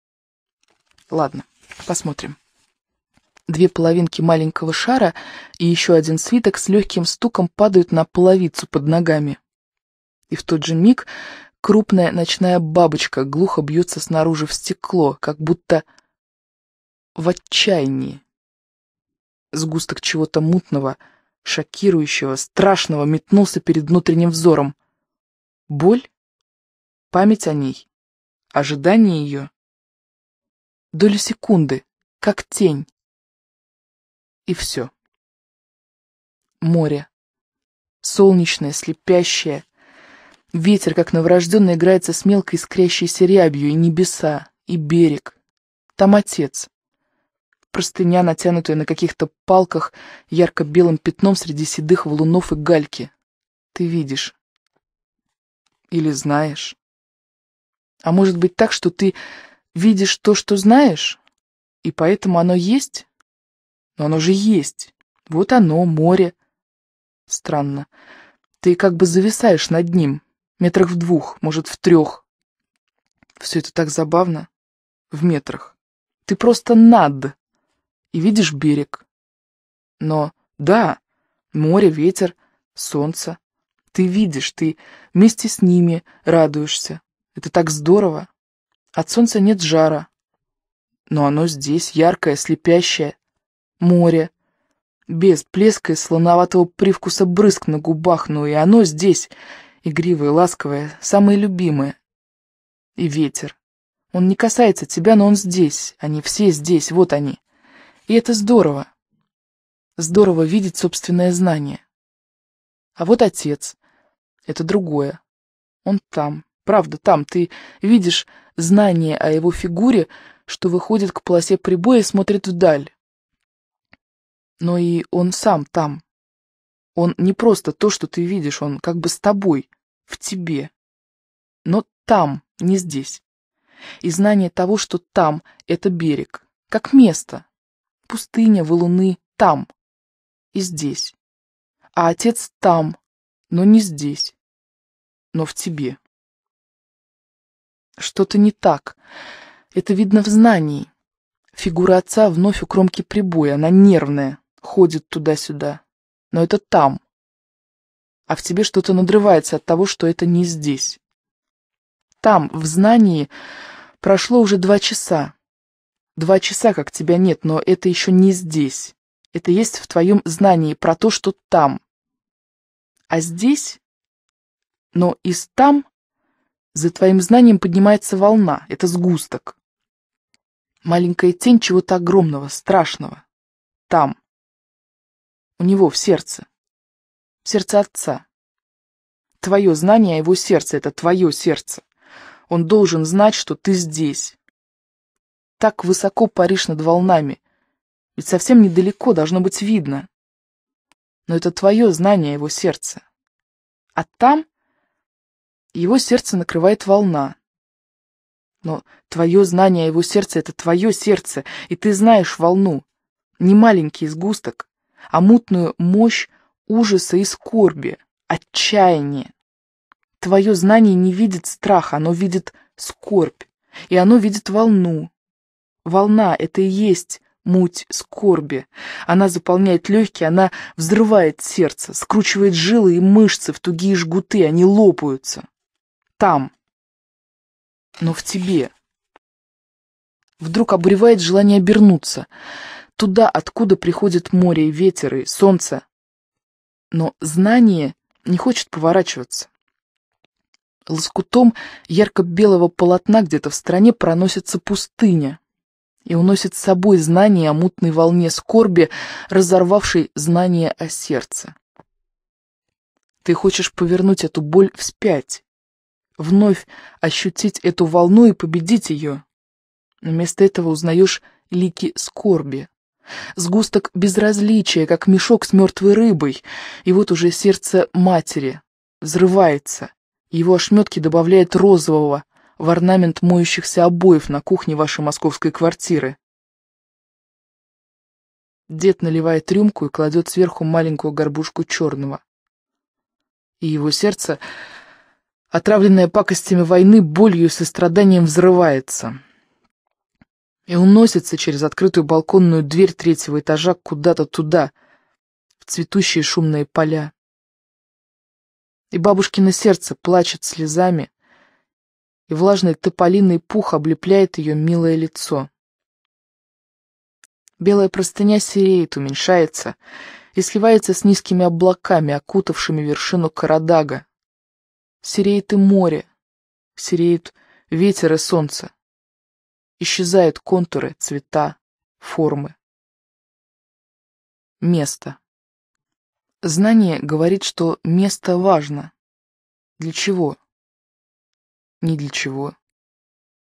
Speaker 2: Ладно, посмотрим. Две половинки маленького шара и еще один свиток с легким стуком падают на половицу под ногами. И в тот же миг крупная ночная бабочка глухо бьется снаружи в стекло, как будто в отчаянии. Сгусток чего-то мутного, шокирующего, страшного метнулся перед внутренним взором.
Speaker 1: Боль? Память о ней? Ожидание ее? Долю секунды, как тень, и все. Море. Солнечное, слепящее.
Speaker 2: Ветер, как новорожденный, играется с мелкой искрящейся рябью, и небеса, и берег. Там отец. Простыня, натянутая на каких-то палках, ярко-белым пятном среди седых валунов и гальки. Ты видишь. Или знаешь. А может быть так, что ты видишь то, что знаешь, и поэтому оно есть? Но оно же есть. Вот оно, море. Странно. Ты как бы зависаешь над ним. Метрах в двух, может, в трех. Все это так забавно. В метрах. Ты просто над. И видишь берег. Но да, море, ветер, солнце. Ты видишь, ты вместе с ними радуешься. Это так здорово. От солнца нет жара. Но оно здесь, яркое, слепящее море. Без плеска и слоноватого привкуса брызг на губах, но и оно здесь, игривое, ласковое, самое любимое. И ветер. Он не касается тебя, но он здесь. Они все здесь, вот они. И это здорово. Здорово видеть собственное знание. А вот отец. Это другое. Он там. Правда, там. Ты видишь знание о его фигуре, что выходит к полосе прибоя и смотрит вдаль но и он сам там. Он не просто то, что ты видишь, он как бы с тобой, в тебе. Но там, не здесь. И знание того, что там
Speaker 1: — это берег, как место. Пустыня, валуны — там и здесь. А отец там, но не здесь, но в тебе. Что-то не так. Это видно
Speaker 2: в знании. Фигура отца вновь у кромки прибоя, она нервная ходит туда-сюда. Но это там. А в тебе что-то надрывается от того, что это не здесь. Там, в знании, прошло уже два часа. Два часа, как тебя нет, но это еще не здесь. Это есть в твоем знании про то, что там. А здесь, но из там, за твоим знанием поднимается волна, это сгусток.
Speaker 1: Маленькая тень чего-то огромного, страшного. Там у него в сердце, в сердце отца. Твое знание о
Speaker 2: его сердце — это твое сердце. Он должен знать, что ты здесь. Так высоко паришь над волнами, ведь совсем недалеко должно быть видно. Но это твое знание его сердца. А там его сердце накрывает волна. Но твое знание его сердца — это твое сердце, и ты знаешь волну, не маленький сгусток, а мутную мощь ужаса и скорби, отчаяния. Твое знание не видит страха, оно видит скорбь, и оно видит волну. Волна — это и есть муть скорби. Она заполняет легкие, она взрывает сердце, скручивает жилы и мышцы в тугие жгуты, они лопаются. Там. Но в тебе. Вдруг обуревает желание обернуться — туда, откуда приходят море и ветер, и солнце. Но знание не хочет поворачиваться. Лоскутом ярко-белого полотна где-то в стране проносится пустыня и уносит с собой знание о мутной волне скорби, разорвавшей знание о сердце. Ты хочешь повернуть эту боль вспять, вновь ощутить эту волну и победить ее. Но вместо этого узнаешь лики скорби, сгусток безразличия, как мешок с мертвой рыбой, и вот уже сердце матери взрывается, его ошметки добавляет розового в орнамент моющихся обоев на кухне вашей московской квартиры. Дед наливает рюмку и кладет сверху маленькую горбушку черного. И его сердце, отравленное пакостями войны, болью и состраданием взрывается и уносится через открытую балконную дверь третьего этажа куда-то туда, в цветущие шумные поля. И бабушкино сердце плачет слезами, и влажный тополиный пух облепляет ее милое лицо. Белая простыня сереет, уменьшается и сливается с низкими облаками, окутавшими вершину Карадага. Сереет
Speaker 1: и море, сереют ветер и солнце. Исчезают контуры, цвета, формы. Место. Знание говорит, что место важно. Для чего? Не для чего.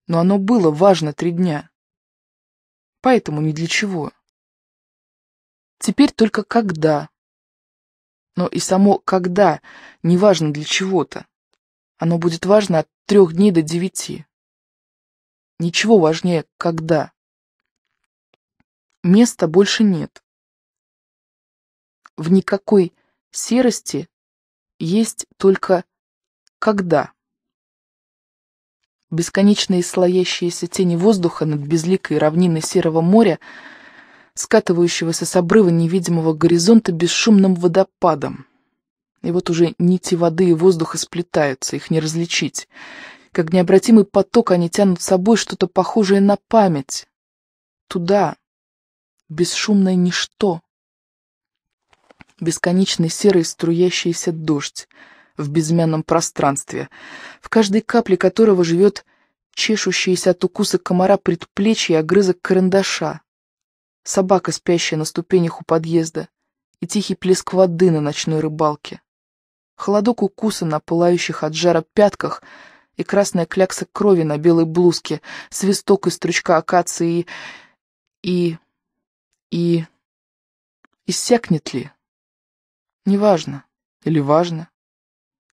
Speaker 1: Но оно было важно три дня. Поэтому не для чего. Теперь только когда. Но и само «когда» не важно для чего-то. Оно будет важно от трех дней до девяти. Ничего важнее, когда. Места больше нет. В никакой серости есть только
Speaker 2: когда. Бесконечные слоящиеся тени воздуха над безликой равниной Серого моря, скатывающегося с обрыва невидимого горизонта бесшумным водопадом. И вот уже нити воды и воздуха сплетаются, их не различить. Как необратимый поток они тянут с собой что-то похожее на память. Туда. Бесшумное ничто. Бесконечный серый струящийся дождь в безмянном пространстве, в каждой капле которого живет чешущийся от укуса комара предплечье и огрызок карандаша. Собака, спящая на ступенях у подъезда, и тихий плеск воды на ночной рыбалке. Холодок укуса на пылающих от жара пятках — и красная клякса крови на белой блузке, свисток из стручка
Speaker 1: акации и... и... и... иссякнет ли? Неважно. Или важно.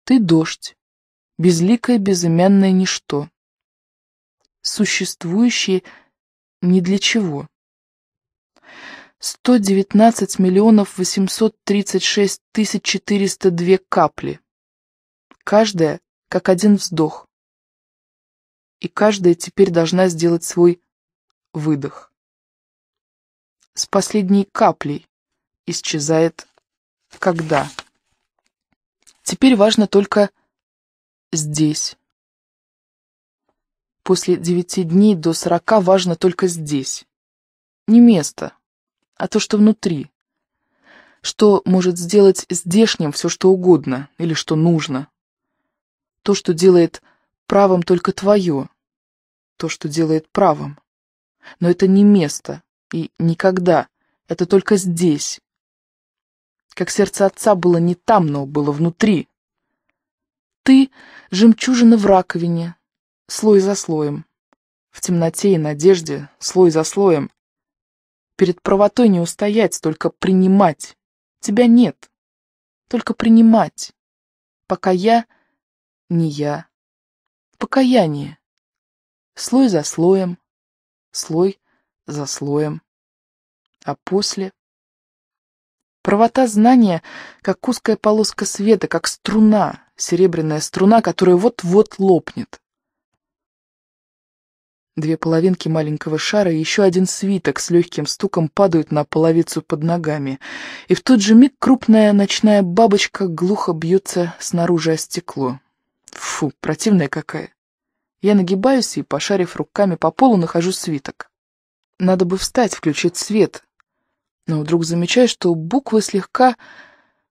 Speaker 1: Ты дождь. Безликое безымянное ничто. Существующее
Speaker 2: ни для чего. 119 миллионов 836 тысяч 402 капли. Каждая
Speaker 1: как один вздох и каждая теперь должна сделать свой выдох. С последней каплей исчезает когда. Теперь важно только
Speaker 2: здесь. После девяти дней до сорока важно только здесь. Не место, а то, что внутри. Что может сделать здешним все, что угодно, или что нужно. То, что делает Правом только твое, то, что делает правом. Но это не место, и никогда, это только здесь. Как сердце отца было не там, но было внутри. Ты — жемчужина в раковине, слой за слоем. В темноте и надежде, слой за слоем. Перед правотой не устоять, только принимать.
Speaker 1: Тебя нет, только принимать, пока я не я покаяние. Слой за слоем, слой за слоем. А после... Правота
Speaker 2: знания, как узкая полоска света, как струна, серебряная струна, которая вот-вот лопнет. Две половинки маленького шара и еще один свиток с легким стуком падают на половицу под ногами, и в тот же миг крупная ночная бабочка глухо бьется снаружи о стекло. Фу, противная какая. Я нагибаюсь и, пошарив руками по полу, нахожу свиток. Надо бы встать, включить свет. Но вдруг замечаю, что буквы слегка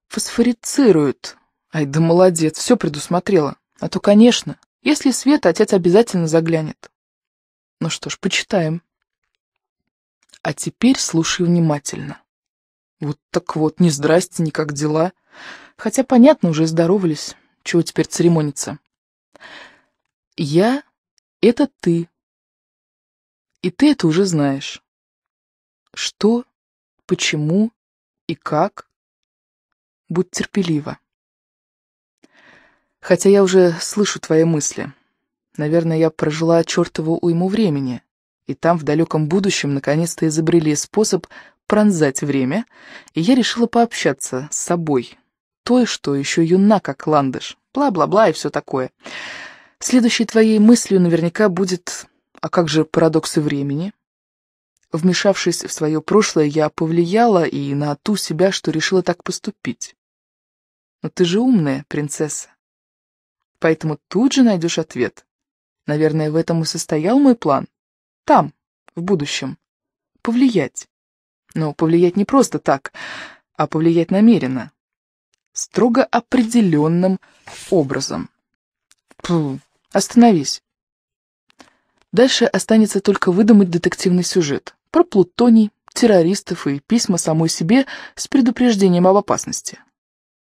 Speaker 2: фосфорицируют. Ай да молодец, все предусмотрела. А то, конечно, если свет, отец обязательно заглянет. Ну что ж, почитаем. А теперь слушай внимательно. Вот так вот, не здрасте, ни как дела. Хотя, понятно, уже здоровались. Чего теперь церемониться?
Speaker 1: Я — это ты. И ты это уже знаешь. Что, почему и как? Будь терпелива. Хотя я уже
Speaker 2: слышу твои мысли. Наверное, я прожила чертову уйму времени, и там, в далеком будущем, наконец-то изобрели способ пронзать время, и я решила пообщаться с собой, той, что еще юна, как ландыш. Бла-бла-бла и все такое. Следующей твоей мыслью наверняка будет «А как же парадоксы времени?» Вмешавшись в свое прошлое, я повлияла и на ту себя, что решила так поступить. Но ты же умная, принцесса. Поэтому тут же найдешь ответ. Наверное, в этом и состоял мой план. Там, в будущем. Повлиять. Но повлиять не просто так, а повлиять намеренно строго определенным образом. Пу, остановись. Дальше останется только выдумать детективный сюжет про плутоний, террористов и письма самой себе с предупреждением об опасности.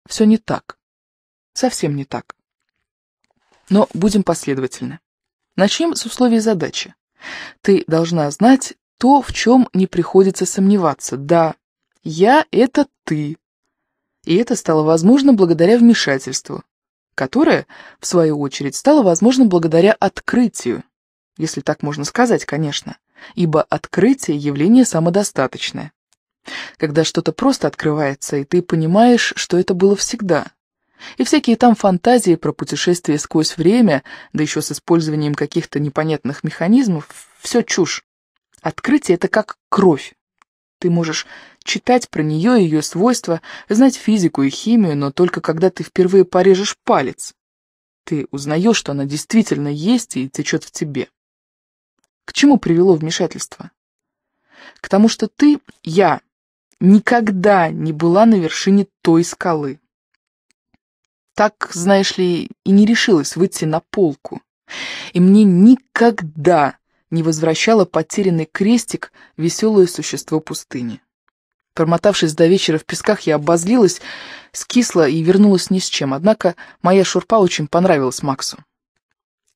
Speaker 2: Все не так. Совсем не так. Но будем последовательны. Начнем с условий задачи. Ты должна знать то, в чем не приходится сомневаться. Да, я — это ты и это стало возможно благодаря вмешательству, которое, в свою очередь, стало возможно благодаря открытию, если так можно сказать, конечно, ибо открытие – явление самодостаточное. Когда что-то просто открывается, и ты понимаешь, что это было всегда. И всякие там фантазии про путешествие сквозь время, да еще с использованием каких-то непонятных механизмов, все чушь. Открытие – это как кровь. Ты можешь читать про нее и ее свойства, знать физику и химию, но только когда ты впервые порежешь палец. Ты узнаешь, что она действительно есть и течет в тебе. К чему привело вмешательство? К тому, что ты, я, никогда не была на вершине той скалы. Так, знаешь ли, и не решилась выйти на полку. И мне никогда не возвращало потерянный крестик веселое существо пустыни. Промотавшись до вечера в песках, я обозлилась, скисла и вернулась ни с чем, однако моя шурпа очень понравилась Максу.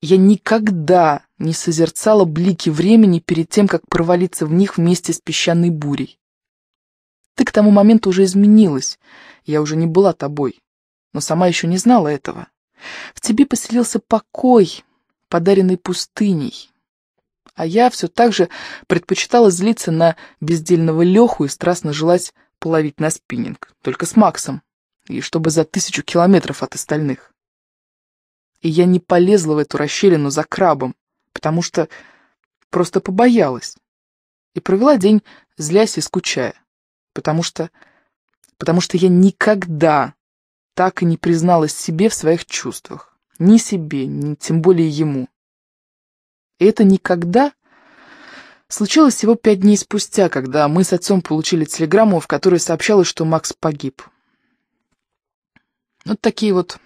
Speaker 2: Я никогда не созерцала блики времени перед тем, как провалиться в них вместе с песчаной бурей. Ты к тому моменту уже изменилась, я уже не была тобой, но сама еще не знала этого. В тебе поселился покой, подаренный пустыней, а я все так же предпочитала злиться на бездельного Леху и страстно желать половить на спиннинг, только с Максом, и чтобы за тысячу километров от остальных. И я не полезла в эту расщелину за крабом, потому что просто побоялась. И провела день, злясь и скучая, потому что... потому что я никогда так и не призналась себе в своих чувствах. Ни себе, ни тем более ему. И это никогда случилось всего пять дней спустя, когда мы с отцом получили телеграмму, в которой сообщалось, что Макс погиб. Вот такие вот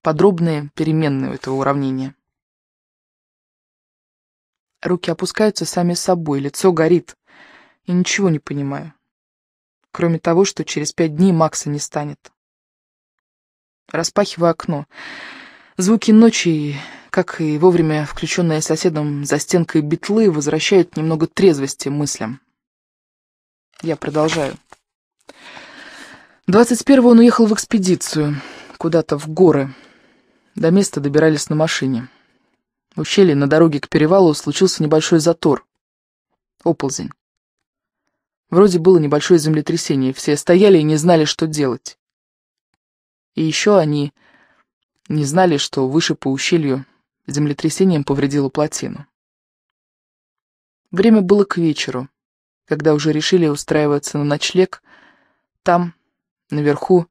Speaker 2: подробные переменные у этого уравнения. Руки опускаются сами собой, лицо горит. И ничего не понимаю. Кроме того, что через пять дней Макса не станет. Распахиваю окно. Звуки ночи и как и вовремя включенные соседом за стенкой битлы возвращают немного трезвости мыслям. Я продолжаю. 21-го он уехал в экспедицию, куда-то в горы. До места добирались на машине. В ущелье на дороге к перевалу случился небольшой затор. Оползень. Вроде было небольшое землетрясение, все стояли и не знали, что делать. И еще они не знали, что выше по ущелью Землетрясением повредило плотину. Время было к вечеру, когда уже решили устраиваться на ночлег. Там, наверху,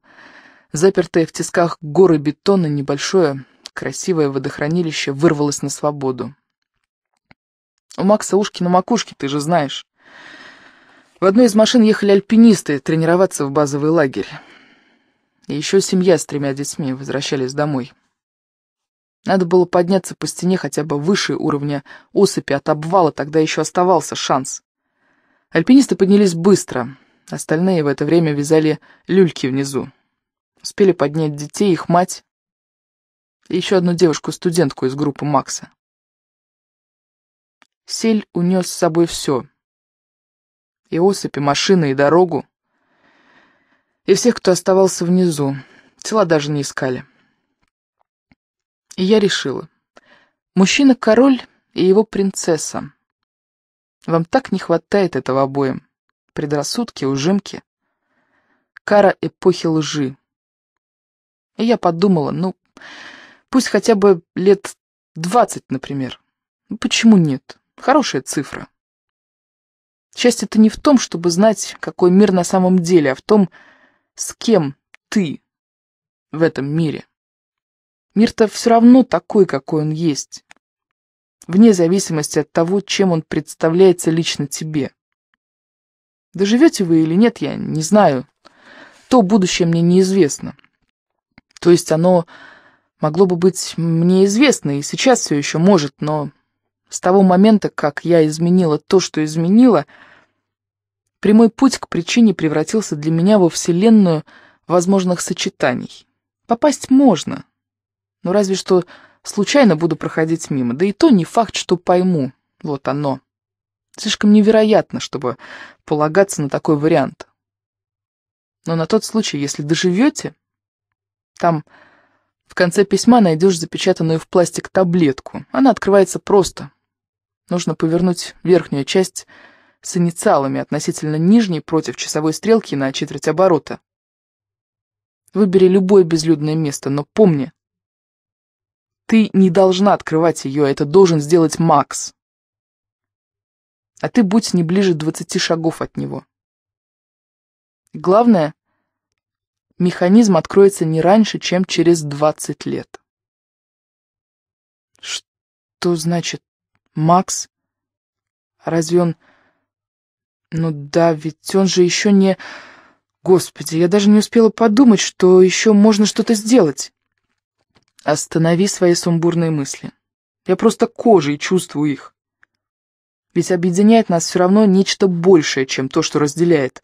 Speaker 2: запертое в тисках горы бетона, небольшое, красивое водохранилище вырвалось на свободу. У Макса ушки на макушке, ты же знаешь. В одной из машин ехали альпинисты тренироваться в базовый лагерь. И еще семья с тремя детьми возвращались домой. Надо было подняться по стене хотя бы выше уровня осыпи от обвала, тогда еще оставался шанс. Альпинисты поднялись быстро, остальные в это время вязали люльки внизу. Успели поднять детей, их мать и еще одну девушку-студентку из группы Макса. Сель унес с собой все. И и машины, и дорогу. И всех, кто оставался внизу. Тела даже не искали. И я решила. Мужчина-король и его принцесса. Вам так не хватает этого обоим. Предрассудки, ужимки. Кара эпохи лжи. И я подумала, ну, пусть хотя бы лет двадцать, например. Ну, почему нет? Хорошая цифра. Счастье-то не в том, чтобы знать, какой мир на самом деле, а в том, с кем ты в этом мире. Мир-то все равно такой, какой он есть, вне зависимости от того, чем он представляется лично тебе. Доживете вы или нет, я не знаю. То будущее мне неизвестно. То есть оно могло бы быть мне известно, и сейчас все еще может, но с того момента, как я изменила то, что изменила, прямой путь к причине превратился для меня во вселенную возможных сочетаний. Попасть можно, ну, разве что случайно буду проходить мимо. Да и то не факт, что пойму. Вот оно. Слишком невероятно, чтобы полагаться на такой вариант. Но на тот случай, если доживете, там в конце письма найдешь запечатанную в пластик таблетку. Она открывается просто. Нужно повернуть верхнюю часть с инициалами относительно нижней против часовой стрелки на четверть оборота. Выбери любое безлюдное место, но помни, ты не должна открывать ее, это должен сделать Макс. А ты будь не ближе двадцати шагов от него. Главное, механизм откроется не раньше, чем через двадцать лет. Что значит Макс? Разве он... Ну да, ведь он же еще не... Господи, я даже не успела подумать, что еще можно что-то сделать. Останови свои сумбурные мысли. Я просто кожей чувствую их. Ведь объединяет нас все равно нечто большее, чем то, что разделяет.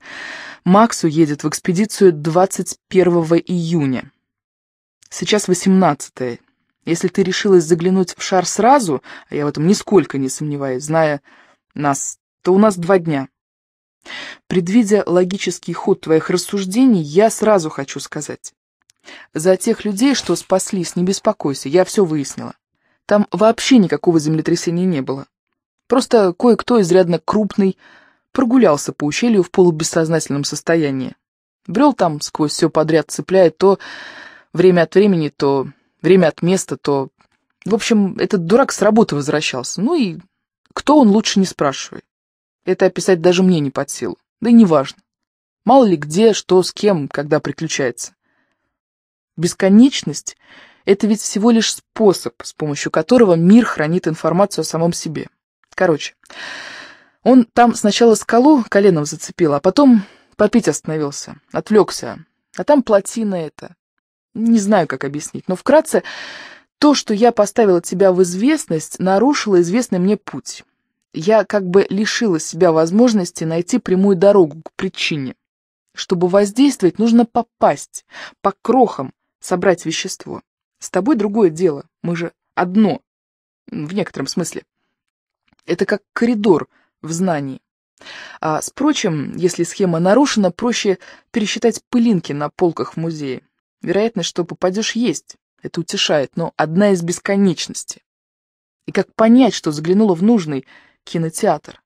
Speaker 2: Макс уедет в экспедицию 21 июня. Сейчас 18 -е. Если ты решилась заглянуть в шар сразу, а я в этом нисколько не сомневаюсь, зная нас, то у нас два дня. Предвидя логический ход твоих рассуждений, я сразу хочу сказать. За тех людей, что спаслись, не беспокойся, я все выяснила. Там вообще никакого землетрясения не было. Просто кое-кто изрядно крупный прогулялся по ущелью в полубессознательном состоянии. Брел там сквозь все подряд, цепляя то время от времени, то время от места, то... В общем, этот дурак с работы возвращался. Ну и кто он, лучше не спрашивай. Это описать даже мне не под силу. Да и неважно. Мало ли где, что, с кем, когда приключается. Бесконечность — это ведь всего лишь способ, с помощью которого мир хранит информацию о самом себе. Короче, он там сначала скалу коленом зацепил, а потом попить остановился, отвлекся. А там плотина эта. Не знаю, как объяснить, но вкратце, то, что я поставила тебя в известность, нарушило известный мне путь. Я как бы лишила себя возможности найти прямую дорогу к причине. Чтобы воздействовать, нужно попасть по крохам, собрать вещество. С тобой другое дело, мы же одно, в некотором смысле. Это как коридор в знании. А с прочим, если схема нарушена, проще пересчитать пылинки на полках в музее. Вероятность, что попадешь, есть. Это утешает, но одна из бесконечности. И как понять, что заглянула в нужный кинотеатр?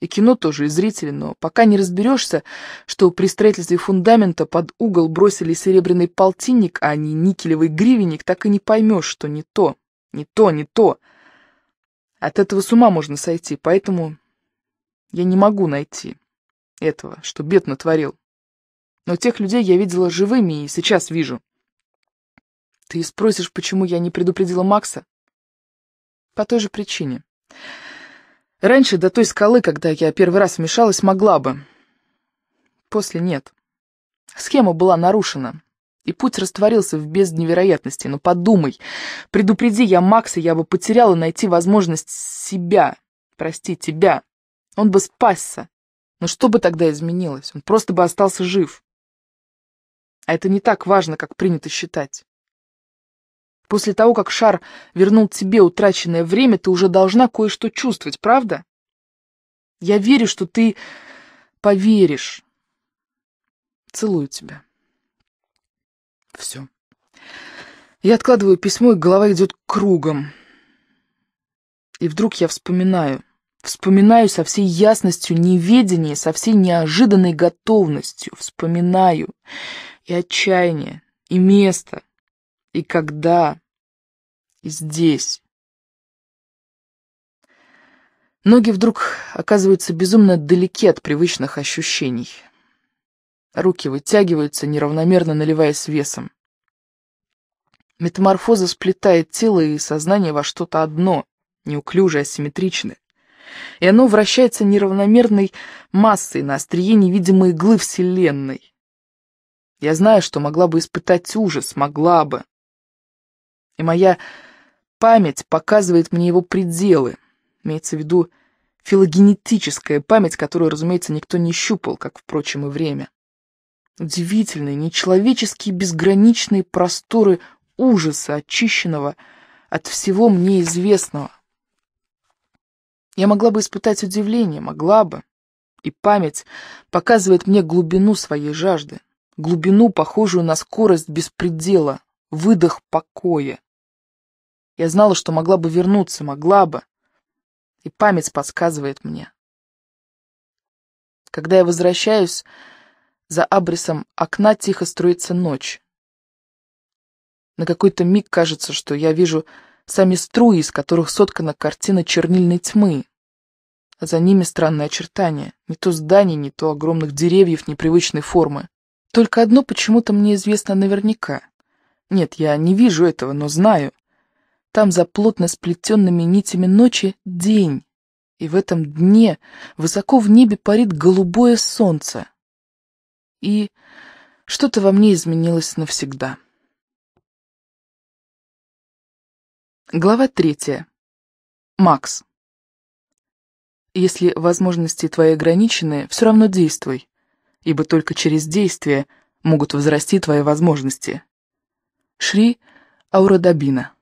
Speaker 2: И кино тоже, и зрители, но пока не разберешься, что при строительстве фундамента под угол бросили серебряный полтинник, а не никелевый гривенник, так и не поймешь, что не то, не то, не то. От этого с ума можно сойти, поэтому я не могу найти этого, что бед натворил. Но тех людей я видела живыми и сейчас вижу. Ты спросишь, почему я не предупредила Макса? По той же причине. Раньше до той скалы, когда я первый раз вмешалась, могла бы. После нет. Схема была нарушена, и путь растворился в бездне вероятности. Но подумай, предупреди я Макса, я бы потеряла найти возможность себя, прости, тебя. Он бы спасся. Но что бы тогда изменилось? Он просто бы остался жив. А это не так важно, как принято считать. После того, как шар вернул тебе утраченное время, ты уже должна кое-что чувствовать, правда? Я верю, что ты поверишь. Целую тебя. Все. Я откладываю письмо, и голова идет кругом. И вдруг я вспоминаю. Вспоминаю со всей ясностью неведения, со всей неожиданной готовностью. Вспоминаю
Speaker 1: и отчаяние, и место — и когда здесь. Ноги вдруг оказываются
Speaker 2: безумно далеки от привычных ощущений. Руки вытягиваются, неравномерно наливаясь весом. Метаморфоза сплетает тело и сознание во что-то одно, неуклюжее, асимметричное. И оно вращается неравномерной массой на острие невидимой иглы Вселенной. Я знаю, что могла бы испытать ужас, могла бы, и моя память показывает мне его пределы. Имеется в виду филогенетическая память, которую, разумеется, никто не щупал, как, впрочем, и время. Удивительные, нечеловеческие, безграничные просторы ужаса, очищенного от всего мне известного. Я могла бы испытать удивление, могла бы. И память показывает мне глубину своей жажды, глубину, похожую на скорость беспредела, выдох покоя. Я знала, что могла бы вернуться, могла бы. И память подсказывает мне. Когда я возвращаюсь, за абрисом окна тихо струится ночь. На какой-то миг кажется, что я вижу сами струи, из которых соткана картина чернильной тьмы. А за ними странные очертания. Не то зданий, не то огромных деревьев непривычной формы. Только одно почему-то мне известно наверняка. Нет, я не вижу этого, но знаю. Там за плотно сплетенными нитями ночи день, и в этом дне высоко
Speaker 1: в небе парит голубое солнце. И что-то во мне изменилось навсегда. Глава третья. Макс. Если возможности
Speaker 2: твои ограничены, все равно действуй, ибо только через действие могут возрасти твои возможности. Шри Аурадабина.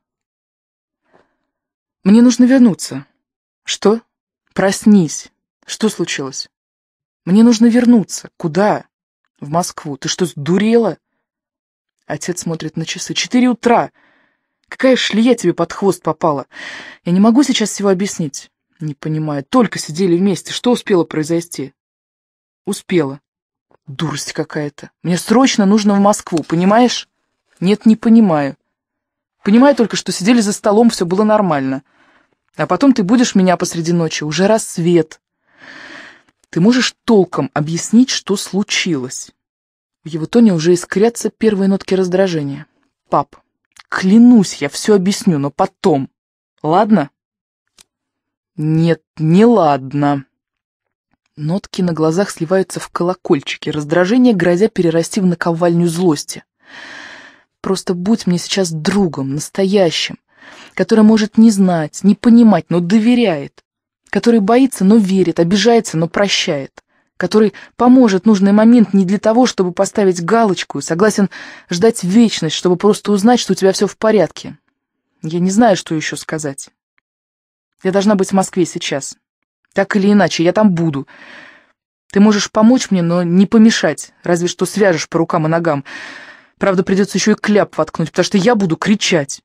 Speaker 2: Мне нужно вернуться. Что? Проснись. Что случилось? Мне нужно вернуться. Куда? В Москву. Ты что, сдурела? Отец смотрит на часы. Четыре утра. Какая шлия тебе под хвост попала? Я не могу сейчас всего объяснить. Не понимаю. Только сидели вместе. Что успело произойти? Успела. Дурость какая-то. Мне срочно нужно в Москву, понимаешь? Нет, не понимаю. Понимаю только, что сидели за столом, все было нормально. А потом ты будешь меня посреди ночи, уже рассвет. Ты можешь толком объяснить, что случилось?» В его тоне уже искрятся первые нотки раздражения. «Пап, клянусь, я все объясню, но потом. Ладно?» «Нет, не ладно». Нотки на глазах сливаются в колокольчики, раздражение грозя перерасти в наковальню злости. «Просто будь мне сейчас другом, настоящим который может не знать, не понимать, но доверяет, который боится, но верит, обижается, но прощает, который поможет нужный момент не для того, чтобы поставить галочку, и согласен ждать вечность, чтобы просто узнать, что у тебя все в порядке. Я не знаю, что еще сказать. Я должна быть в Москве сейчас. Так или иначе, я там буду. Ты можешь помочь мне, но не помешать, разве что свяжешь по рукам и ногам. Правда, придется еще и кляп воткнуть, потому что я буду кричать.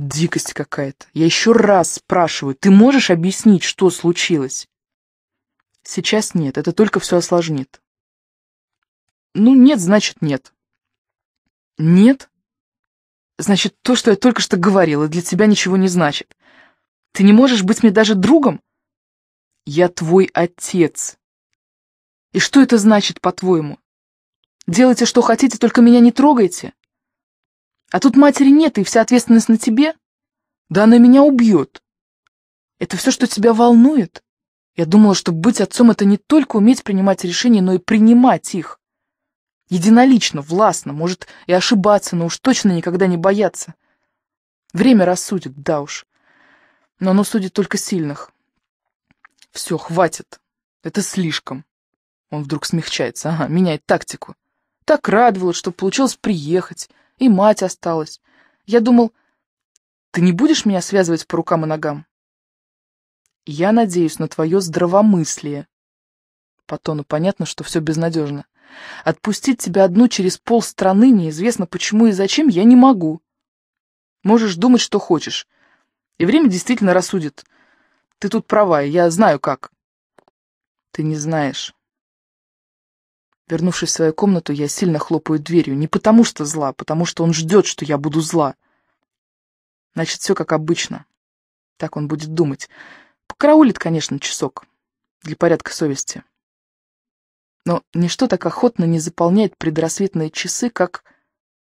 Speaker 2: Дикость какая-то. Я еще раз спрашиваю, ты можешь объяснить, что случилось?
Speaker 1: Сейчас нет, это только все осложнит. Ну, нет, значит, нет. Нет? Значит, то, что я только что говорила,
Speaker 2: для тебя ничего не значит. Ты не можешь быть мне даже другом? Я твой отец. И что это значит, по-твоему? Делайте, что хотите, только меня не трогайте. А тут матери нет, и вся ответственность на тебе. Да она меня убьет. Это все, что тебя волнует? Я думала, что быть отцом — это не только уметь принимать решения, но и принимать их. Единолично, властно, может и ошибаться, но уж точно никогда не бояться. Время рассудит, да уж. Но оно судит только сильных. Все, хватит. Это слишком. Он вдруг смягчается. Ага, меняет тактику. Так радовалась, что получилось приехать. И мать осталась. Я думал, ты не будешь меня связывать по рукам и ногам? Я надеюсь на твое здравомыслие. По тону понятно, что все безнадежно. Отпустить тебя одну через пол страны неизвестно почему и зачем я не могу. Можешь думать, что хочешь. И время действительно рассудит. Ты тут права, я знаю как. Ты не знаешь. Вернувшись в свою комнату, я сильно хлопаю дверью. Не потому что зла, а потому что он ждет, что я буду зла. Значит, все как обычно. Так он будет думать. Покараулит, конечно, часок.
Speaker 1: Для порядка совести. Но ничто так охотно не заполняет предрассветные часы, как